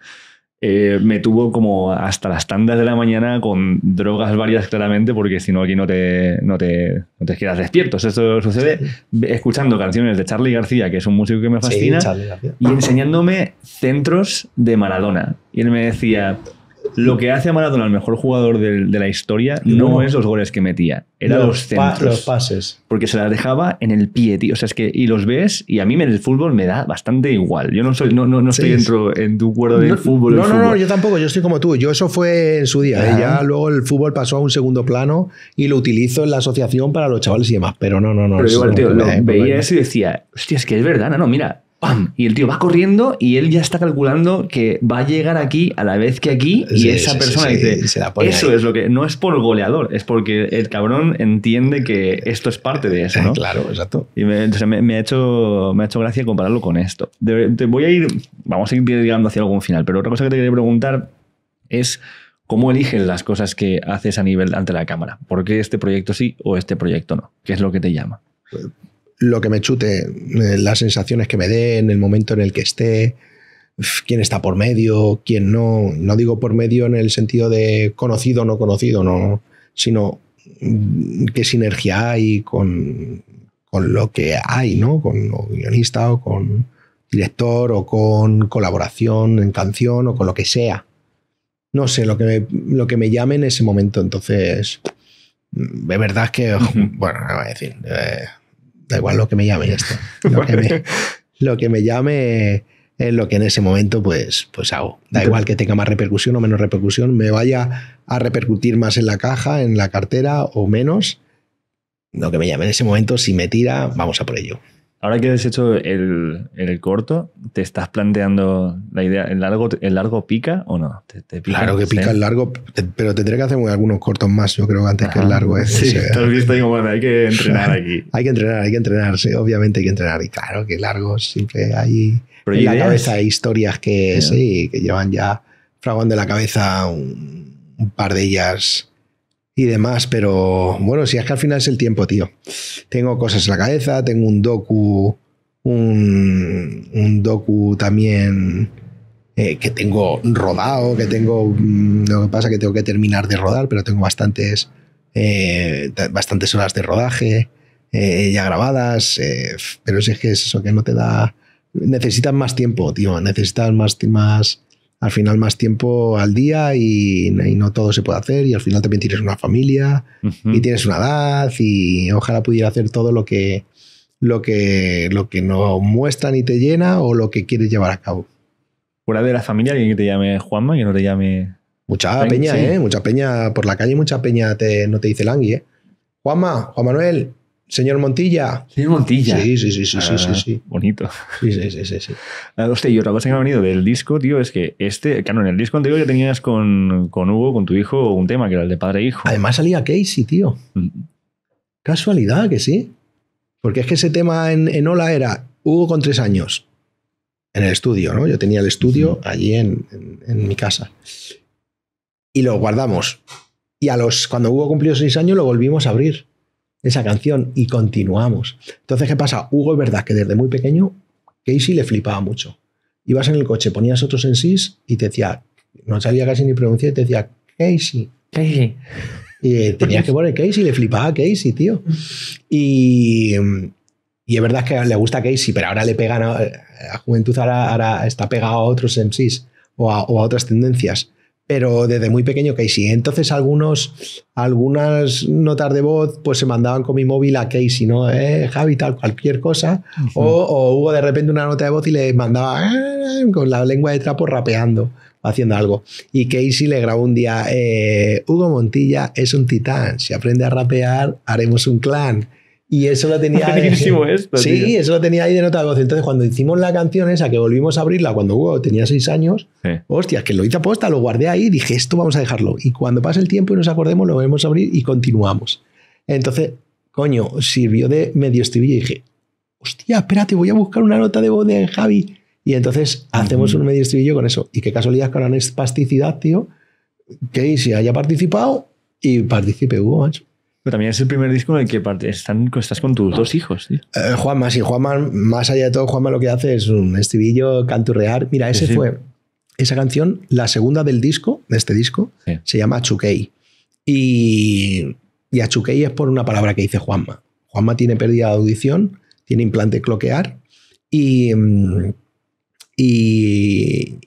me tuvo como hasta las tandas de la mañana con drogas varias claramente porque si no aquí no te, no te, no te quedas despierto. Esto sucede escuchando canciones de Charlie García, que es un músico que me fascina, y enseñándome centros de Maradona. Y él me decía, lo que hace a Maradona el mejor jugador de, la historia no, es los goles que metía, Era los, centros. los pases. Porque se las dejaba en el pie, tío. O sea, es que, y los ves, y a mí en el fútbol me da bastante igual. Yo no soy, no, no, no estoy dentro en tu cuerda del fútbol. No, no, no, yo tampoco, yo estoy como tú. Yo eso fue en su día. ¿eh? Ya luego el fútbol pasó a un segundo plano y lo utilizo en la asociación para los chavales y demás. Pero no, no, no. Pero igual, tío, ¿eh? veía eso y decía, hostia, es que es verdad, no, no, mira, y el tío va corriendo y él ya está calculando que va a llegar aquí a la vez que aquí y esa persona dice, eso es lo que, no es por goleador, es porque el cabrón entiende que esto es parte de eso, ¿no? Claro, exacto. Y me, me, ha hecho, me ha hecho gracia compararlo con esto. Te, voy a ir, vamos a ir llegando hacia algún final, pero otra cosa que te quería preguntar es... ¿Cómo eliges las cosas que haces a nivel ante la cámara? ¿Por qué este proyecto sí o este proyecto no? ¿Qué es lo que te llama? Pues lo que me chute, eh, las sensaciones que me dé en el momento en el que esté, quién está por medio, quién no. No digo por medio en el sentido de conocido o no conocido, no, sino mm, qué sinergia hay con, lo que hay, ¿no? Con guionista o con director o con colaboración en canción o con lo que sea. No sé, lo que me, lo que me llame en ese momento. Entonces, mm, de verdad es que, bueno, no a decir, eh, da igual lo que me llame, esto Lo, que, me, llame es lo que en ese momento pues, pues hago. Da igual que tenga más repercusión o menos repercusión, me vaya a repercutir más en la caja, en la cartera o menos. Lo que me llame en ese momento, si me tira, vamos a por ello. Ahora que has hecho el, el, corto, ¿te estás planteando la idea? ¿El largo, el largo pica o no? claro que pica el largo, pero tendré que hacer algunos cortos más, yo creo, antes que el largo. sí, te has visto hay que entrenar aquí. hay que entrenar, hay que entrenar, sí, obviamente hay que entrenar. Y claro que largo siempre hay la cabeza hay historias que, sí, que llevan ya fraguando de la cabeza un par de ellas y demás, pero bueno, si es que al final es el tiempo, tío. Tengo cosas en la cabeza, tengo un docu, un, un docu también eh, que tengo rodado, que tengo, mm, lo que pasa que tengo que terminar de rodar, pero tengo bastantes, eh, bastantes horas de rodaje eh, ya grabadas, pero si es que es eso que no te da, necesitan más tiempo, tío, necesitas más, más al final más tiempo al día y, no todo se puede hacer y al final también tienes una familia y tienes una edad y ojalá pudiera hacer todo lo que, lo que, lo que no muestra ni te llena o lo que quieres llevar a cabo. Fuera de la familia, alguien que te llame Juanma, que no te llame... Mucha peña, ¿eh? Mucha peña por la calle, mucha peña no te dice Langui, ¿eh? Juanma, Juan Manuel, Señor Montilla. Señor Montilla. Sí, sí, sí, sí, sí, ah, sí, Bonito. Sí, sí, sí, sí. Ah, y otra cosa que me ha venido del disco, tío, es que este, claro, en el disco anterior ya tenías con, Hugo, con tu hijo, un tema que era el de padre e hijo. Además salía Casey, tío. Mm. Casualidad que sí. Porque es que ese tema en, en Ola era Hugo con tres años, en el estudio, ¿no? Yo tenía el estudio allí en, en, mi casa. Y lo guardamos. Y a los, cuando Hugo cumplió seis años, lo volvimos a abrir esa canción y continuamos. Entonces, ¿qué pasa? Hugo es verdad que desde muy pequeño Casey le flipaba mucho. Ibas en el coche, ponías otros en y te decía, no salía casi ni pronunciar, te decía Casey. Casey. Y eh, tenías que poner Casey, le flipaba a Casey, tío. Y, y es verdad que le gusta a Casey, pero ahora le pegan a, Juventud, ahora, está pegado a otros MCs o o a otras tendencias pero desde muy pequeño Casey. Entonces algunos, algunas notas de voz pues se mandaban con mi móvil a Casey, ¿no? Eh, Javi, tal, cualquier cosa. o, hubo de repente una nota de voz y le mandaba eh, con la lengua de trapo rapeando, haciendo algo. Y Casey le grabó un día, eh, Hugo Montilla es un titán, si aprende a rapear haremos un clan. Y eso lo tenía. ahí sí, eso lo tenía ahí de nota de voz. Entonces, cuando hicimos la canción esa, que volvimos a abrirla cuando Hugo tenía seis años, hostias, que lo hice aposta, lo guardé ahí, y dije, esto vamos a dejarlo. Y cuando pase el tiempo y nos acordemos, lo volvemos a abrir y continuamos. Entonces, coño, sirvió de medio estribillo y dije, hostia, espérate, voy a buscar una nota de voz de Javi. Y entonces hacemos un medio estribillo con eso. Y qué casualidad con la espasticidad tío, que si haya participado y participe Hugo, pero también es el primer disco en el que parte, estás con tus dos hijos. Eh, Juanma, sí, Juanma, más allá de todo, Juanma lo que hace es un estribillo, canturrear. Mira, ese fue, esa canción, la segunda del disco, de este disco, se llama Chukei. Y, y es por una palabra que dice Juanma. Juanma tiene pérdida de audición, tiene implante cloquear y, mm, y,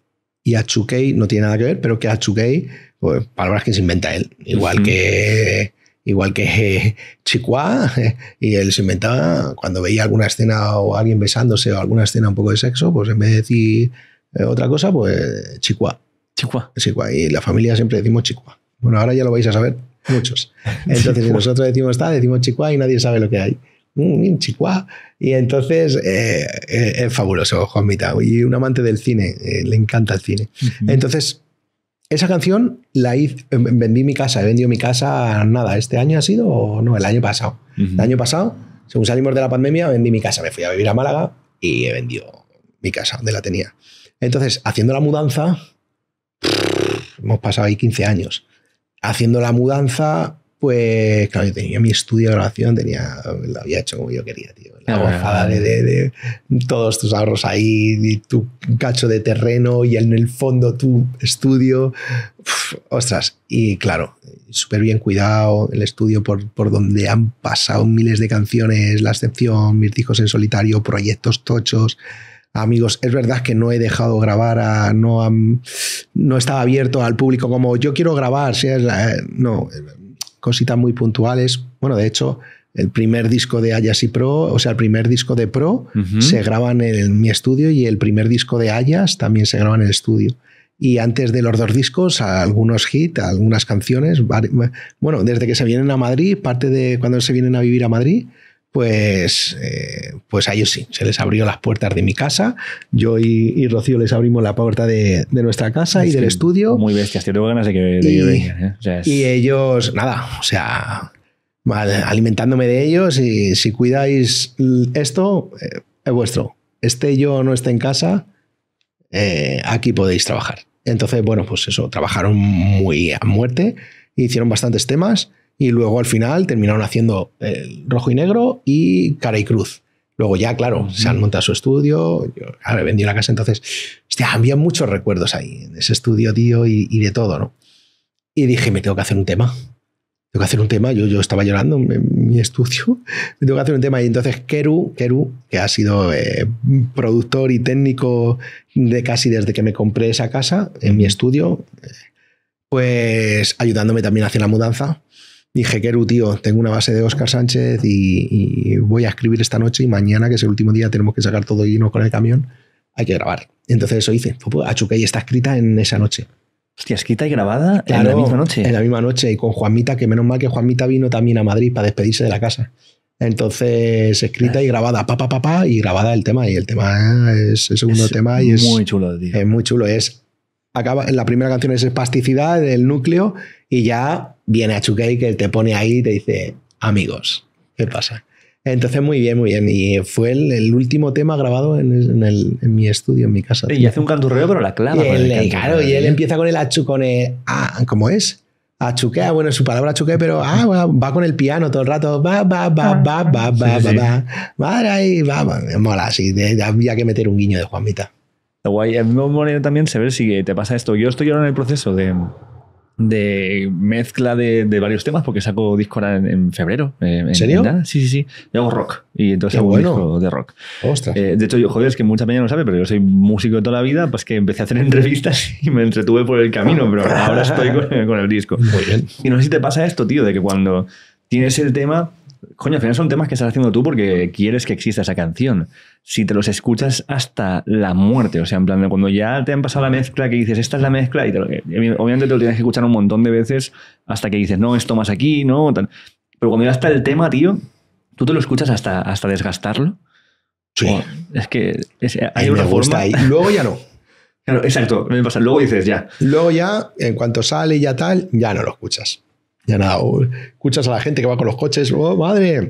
y Achukei no tiene nada que ver, pero que Achukei, pues palabras que se inventa él, igual que igual que eh, y él se inventaba, cuando veía alguna escena o alguien besándose o alguna escena un poco de sexo, pues en vez de decir eh, otra cosa, pues Chicuá. Chicuá. Chicuá. Y la familia siempre decimos Chicuá. Bueno, ahora ya lo vais a saber muchos. Entonces, nosotros decimos está decimos Chicuá y nadie sabe lo que hay. un mm, mm, chicuá. Y entonces eh, eh, es fabuloso, Juanita Y un amante del cine, le encanta el cine. Entonces, esa canción la hice, em, em, vendí mi casa, he vendido mi casa, nada, este año ha sido no, el año pasado. El año pasado, según salimos de la pandemia, vendí mi casa, me fui a vivir a Málaga y he vendido mi casa donde la tenía. Entonces, haciendo la mudanza, hemos pasado ahí 15 años. Haciendo la mudanza, pues claro, yo tenía mi estudio de grabación, tenía, lo había hecho como yo quería, tío. La bofada ah, de, todos tus ahorros ahí, y tu cacho de terreno y en el fondo tu estudio. ostras, y claro, súper bien cuidado el estudio por, por donde han pasado miles de canciones, La excepción, Mis hijos en solitario, proyectos tochos amigos. Es verdad que no he dejado grabar, a, no, no estaba abierto al público como yo quiero grabar. Eh, no, cositas muy puntuales. Bueno, de hecho, el primer disco de Ayas y Pro, o sea, el primer disco de Pro se graban en, mi estudio y el primer disco de Ayas también se graba en el estudio. Y antes de los dos discos, algunos hits, algunas canciones. Bueno, desde que se vienen a Madrid, parte de cuando se vienen a vivir a Madrid, pues, eh, pues a ellos sí, se les abrió las puertas de mi casa. Yo y, Rocío les abrimos la puerta de, nuestra casa y del estudio. Muy bestias, tengo ganas de que, de y, vengan, ¿eh? y ellos, nada, o sea, alimentándome de ellos y si cuidáis esto, eh, es vuestro. Esté yo o no esté en casa, aquí podéis trabajar. Entonces, bueno, pues eso, trabajaron muy a muerte, hicieron bastantes temas y luego al final terminaron haciendo el rojo y negro y cara y cruz. Luego ya, claro, se han montado su estudio, yo, claro, vendió la casa, entonces, hostia, había muchos recuerdos ahí, en ese estudio, tío, y, de todo, ¿no? Y dije, me tengo que hacer un tema, tengo que hacer un tema, yo, yo estaba llorando en mi estudio, me tengo que hacer un tema, y entonces Keru, Keru que ha sido eh, productor y técnico de casi desde que me compré esa casa, en mi estudio, eh, pues ayudándome también a hacer la mudanza, dije, Keru, tío, tengo una base de Oscar Sánchez y, voy a escribir esta noche y mañana, que es el último día, tenemos que sacar todo y con el camión, hay que grabar. Entonces eso hice. Pues, y está escrita en esa noche. Hostia, escrita y grabada en la misma noche. En la misma noche y con Juanmita, que menos mal que Juanmita vino también a Madrid para despedirse de la casa. Entonces, escrita y grabada, papá, papá, y grabada el tema. Y el tema es el segundo tema y es. Muy chulo, tío. Es muy chulo. Es la primera canción es espasticidad del núcleo y ya viene a que te pone ahí y te dice, amigos, ¿qué pasa? Entonces, muy bien, muy bien. Y fue el, último tema grabado en, mi estudio, en mi casa. Y hace un canturreo, pero la clava. claro, y él empieza con el achu, ¿cómo es? Achuquea, bueno, su palabra achuquea, pero va con el piano todo el rato. Va, va, va, va, va, va, va, va. ahí, va, mola, sí. Había que meter un guiño de Juanita guay. A mí me también saber si te pasa esto. Yo estoy ahora en el proceso de, de mezcla de, de, varios temas porque saco disco ahora en, febrero. Eh, en, serio? sí, sí, sí. Yo hago rock y entonces hago disco de rock. Eh, de hecho, joder, es que mucha peña no sabe, pero yo soy músico de toda la vida, pues que empecé a hacer entrevistas y me entretuve por el camino, pero ahora estoy con, con el disco. Muy bien. Y no sé si te pasa esto, tío, de que cuando tienes el tema, coño, al final son temas que estás haciendo tú porque quieres que exista esa canción si te los escuchas hasta la muerte. O sea, en plan, cuando ya te han pasado la mezcla, que dices, esta es la mezcla, y obviamente te lo tienes que escuchar un montón de veces hasta que dices, no, esto más aquí, no, tal. Pero cuando ya está el tema, tío, tú te lo escuchas hasta, hasta desgastarlo. Sí. es que hay una forma. luego ya no. Claro, exacto, me pasa. Luego dices ya. Luego ya, en cuanto sale y ya tal, ya no lo escuchas. Ya nada, escuchas a la gente que va con los coches, oh madre,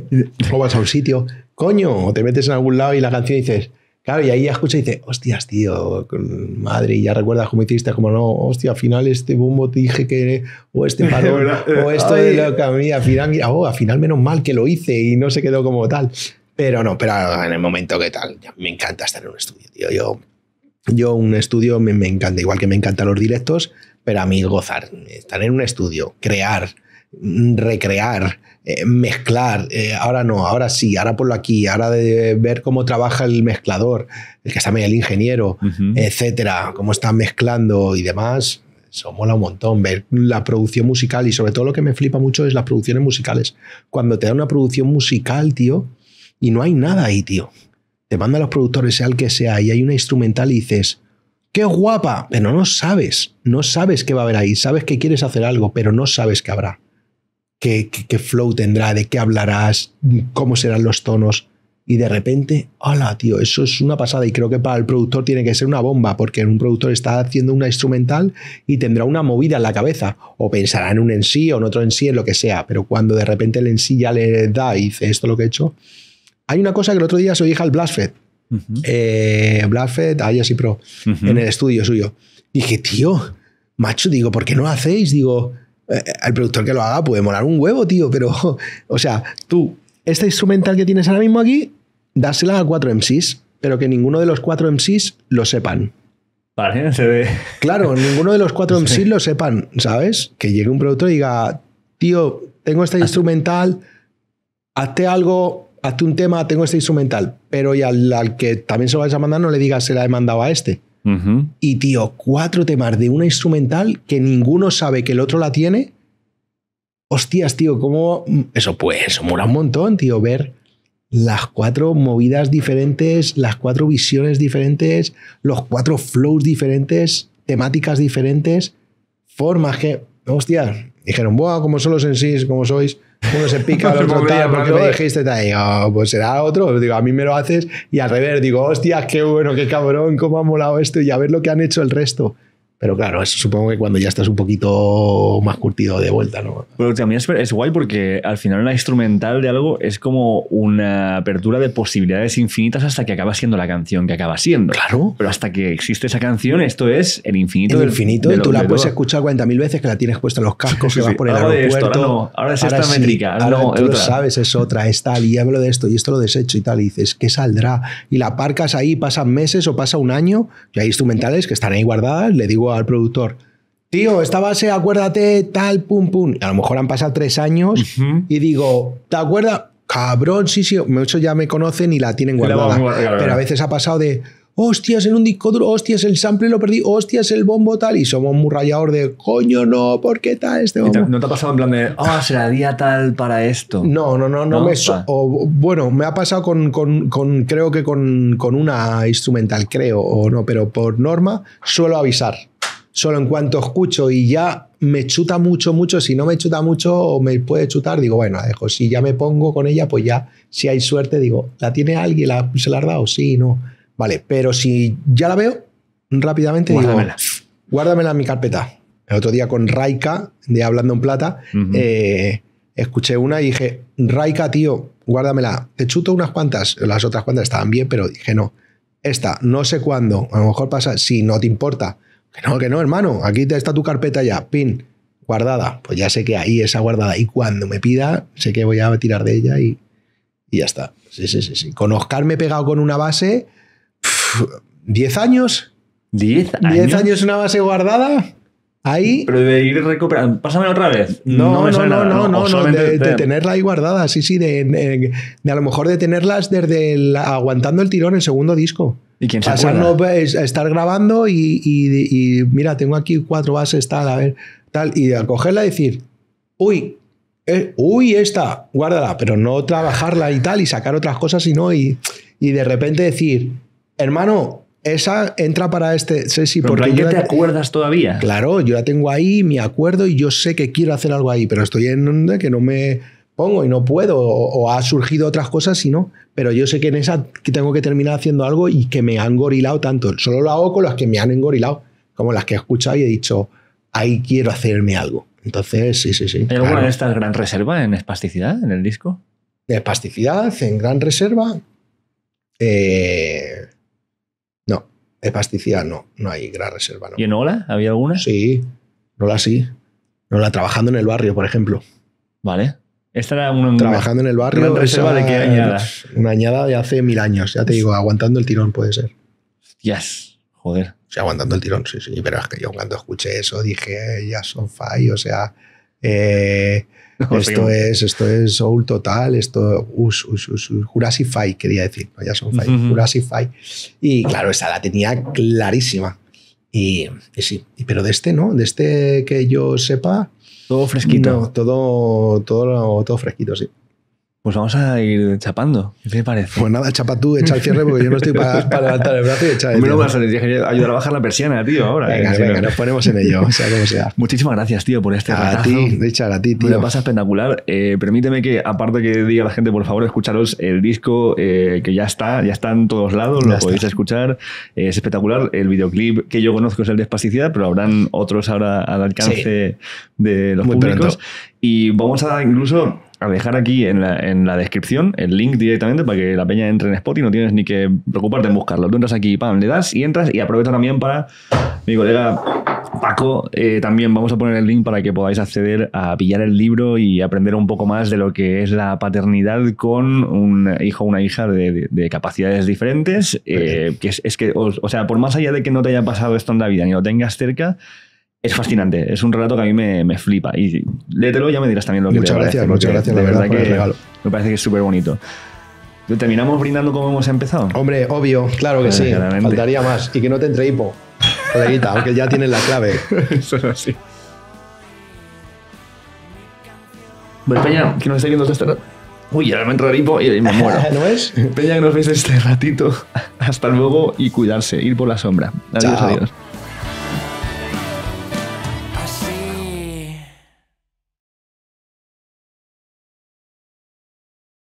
o vas a un sitio, coño, o te metes en algún lado y la canción dices, claro, y ahí escucha escuchas y dices, hostias, tío, madre, y ya recuerdas cómo hiciste, como no, hostia, al final este bombo te dije que, o este parón, o esto de lo a mí, al final, oh, al final menos mal que lo hice y no se quedó como tal. Pero no, pero en el momento que tal, me encanta estar en un estudio, tío, yo... Yo un estudio me, me encanta, igual que me encantan los directos, pero a mí gozar, estar en un estudio, crear, recrear, eh, mezclar, eh, ahora no, ahora sí, ahora por lo aquí, ahora de ver cómo trabaja el mezclador, el que está medio el ingeniero, etcétera, cómo está mezclando y demás. Eso mola un montón, ver la producción musical y sobre todo lo que me flipa mucho es las producciones musicales. Cuando te da una producción musical, tío, y no hay nada ahí, tío. Te manda a los productores, sea el que sea, y hay una instrumental y dices, ¡Qué guapa! Pero no sabes, no sabes qué va a haber ahí, sabes que quieres hacer algo, pero no sabes qué habrá qué, flow tendrá, de qué hablarás, cómo serán los tonos y de repente, hola, tío, eso es una pasada y creo que para el productor tiene que ser una bomba, porque un productor está haciendo una instrumental y tendrá una movida en la cabeza, o pensará en un en sí o en otro en sí, en lo que sea, pero cuando de repente el en sí ya le da y dice esto lo que he hecho. Hay una cosa que el otro día se hija al Blastfed, uh eh, ahí así pro, en el estudio suyo. dije, tío, macho, digo, ¿por qué no hacéis? Digo, eh, al productor que lo haga puede molar un huevo, tío, pero, o sea, tú, este instrumental que tienes ahora mismo aquí, dásela a cuatro MCs, pero que ninguno de los cuatro MCs lo sepan. Vale, se ve. Claro, ninguno de los cuatro MCs lo sepan, ¿sabes? Que llegue un productor y diga, tío, tengo este instrumental, hazte algo, hazte un tema, tengo este instrumental, pero y al, que también se lo vayas a mandar no le digas, se la he mandado a este. Y tío, cuatro temas de una instrumental que ninguno sabe que el otro la tiene. Hostias, tío, cómo. Eso, pues, eso mola un montón, tío, ver las cuatro movidas diferentes, las cuatro visiones diferentes, los cuatro flows diferentes, temáticas diferentes, formas que. Hostias, dijeron, wow Como son los en sí, como sois. Uno se pica, otro porque me dijiste, pues será otro. Digo, a mí me lo haces y al revés, digo, hostia, qué bueno, qué cabrón, cómo ha molado esto y a ver lo que han hecho el resto. Pero claro, eso supongo que cuando ya estás un poquito más curtido de vuelta, ¿no? Pero también es, guay porque al final una instrumental de algo es como una apertura de posibilidades infinitas hasta que acaba siendo la canción que acaba siendo. Claro. Pero hasta que existe esa canción, esto es el infinito. El infinito, tú la puedes escuchar 40.000 veces que la tienes puesta en los cascos, que vas por el ahora aeropuerto. ahora, es esta métrica. Ahora, no, tú lo sabes, es otra, está tal, y hablo de esto, y esto lo desecho y tal, y dices, ¿qué saldrá? Y la parcas ahí, pasan meses o pasa un año, y hay instrumentales que están ahí guardadas, le digo al productor, tío, esta base, acuérdate, tal, pum, pum. A lo mejor han pasado tres años y digo, ¿te acuerdas? Cabrón, sí, sí. Muchos ya me conocen y la tienen guardada. Pero a veces ha pasado de, hostias, en un disco duro, hostias, el sample lo perdí, hostias, el bombo tal, y somos muy de, coño, no, ¿por qué tal este bombo? ¿No te ha pasado en plan de, ah, será día tal para esto? No, no, no, no, me... bueno, me ha pasado con, con, creo que con, una instrumental, creo, o no, pero por norma suelo avisar solo en cuanto escucho y ya me chuta mucho, mucho, si no me chuta mucho o me puede chutar, digo, bueno, dejo, si ya me pongo con ella, pues ya, si hay suerte, digo, ¿la tiene alguien? ¿La, ¿Se la ha dado? Sí, no. Vale, pero si ya la veo, rápidamente guárdamela. guárdamela en mi carpeta. El otro día con Raika, de Hablando en Plata, eh, escuché una y dije, Raika, tío, guárdamela. Te chuto unas cuantas. Las otras cuantas estaban bien, pero dije, no. Esta, no sé cuándo. A lo mejor pasa, si no te importa. Que no, que no, hermano. Aquí está tu carpeta ya. Pin guardada. Pues ya sé que ahí esa guardada. Y cuando me pida, sé que voy a tirar de ella y, y ya está. Sí, sí, sí, sí. Con pegado con una base ¿10 años? ¿10 años? ¿10 años una base guardada? Ahí. Pero de ir recuperando. pásame otra vez. No, no, no, no, no, de, tenerla ahí guardada, sí, sí, de, a lo mejor de tenerlas desde aguantando el tirón el segundo disco. ¿Y quién sabe pues, estar grabando y, mira, tengo aquí cuatro bases, tal, a ver, tal, y de cogerla y decir, uy, eh, uy, esta, guárdala, pero no trabajarla y tal, y sacar otras cosas y no, y, y de repente decir, hermano, esa entra para este. Sí, sí, porque te acuerdas todavía. Claro, yo la tengo ahí, me acuerdo y yo sé que quiero hacer algo ahí, pero estoy en donde que no me pongo y no puedo, o, ha surgido otras cosas y no, pero yo sé que en esa tengo que terminar haciendo algo y que me han gorilado tanto. Solo lo hago con las que me han engorilado, como las que he escuchado y he dicho, ahí quiero hacerme algo. Entonces, sí, sí, sí. ¿Hay de estas gran reserva en espasticidad en el disco? De espasticidad, en gran reserva. Eh, Hepasticidad no, no hay gran reserva. No. ¿Y en Ola había alguna? Sí, Nola sí. no la trabajando en el barrio, por ejemplo. Vale. Esta era trabajando en el barrio. Una reserva de qué añada? Una añada de hace mil años, ya te digo, aguantando el tirón puede ser. Yes, joder. Sí, aguantando el tirón, sí, sí. Pero es que yo cuando escuché eso dije, ya son fai, o sea, eh, esto es, esto es Soul Total, esto us, us, Jurassic Fight, quería decir, son Jurassic Fight, Y claro, esa la tenía clarísima. Y, sí, pero de este no, de este que yo sepa. Todo fresquito. todo, todo, todo fresquito, sí. Pues vamos a ir chapando. ¿Qué te parece? Pues nada, chapa tú, echa el cierre porque yo no estoy para, levantar el brazo y echar el. Me lo vas a ayudar a bajar la persiana, tío, ahora. Venga, venga, nos ponemos en ello, o sea como sea. Muchísimas gracias, tío, por este A ratazo. ti, Richard, a ti, tío. Me lo pasa espectacular. Eh, permíteme que, aparte que diga a la gente, por favor, escucharos el disco eh, que ya está, ya está en todos lados, lo podéis escuchar. Eh, es espectacular. El videoclip que yo conozco es el de Spasticidad, pero habrán otros ahora al alcance de los públicos. Y vamos a incluso a dejar aquí en la, en la, descripción el link directamente para que la peña entre en spot y no tienes ni que preocuparte en buscarlo. Tú entras aquí, pam, le das y entras y aprovecho también para mi colega Paco, eh, también vamos a poner el link para que podáis acceder a pillar el libro y aprender un poco más de lo que es la paternidad con un hijo o una hija de, capacidades diferentes. Eh, que es, que, o, o sea, por más allá de que no te haya pasado esto en la vida ni lo tengas cerca, es fascinante. Es un relato que a mí me, me flipa. Y léetelo y ya me dirás también lo que muchas gracias, Muchas gracias, de la verdad, que regalo. me parece que es súper bonito. ¿Terminamos brindando como hemos empezado? Hombre, obvio, claro que sí. Faltaría más. Y que no te entre hipo, coleguita, aunque ya tienes la clave. Eso es así. Bueno, Peña, que nos estáis viendo hasta este Uy, ahora me entra hipo y me muero. ¿No es? Peña, que nos veis este ratito. Hasta luego y cuidarse, ir por la sombra. Adiós, adiós.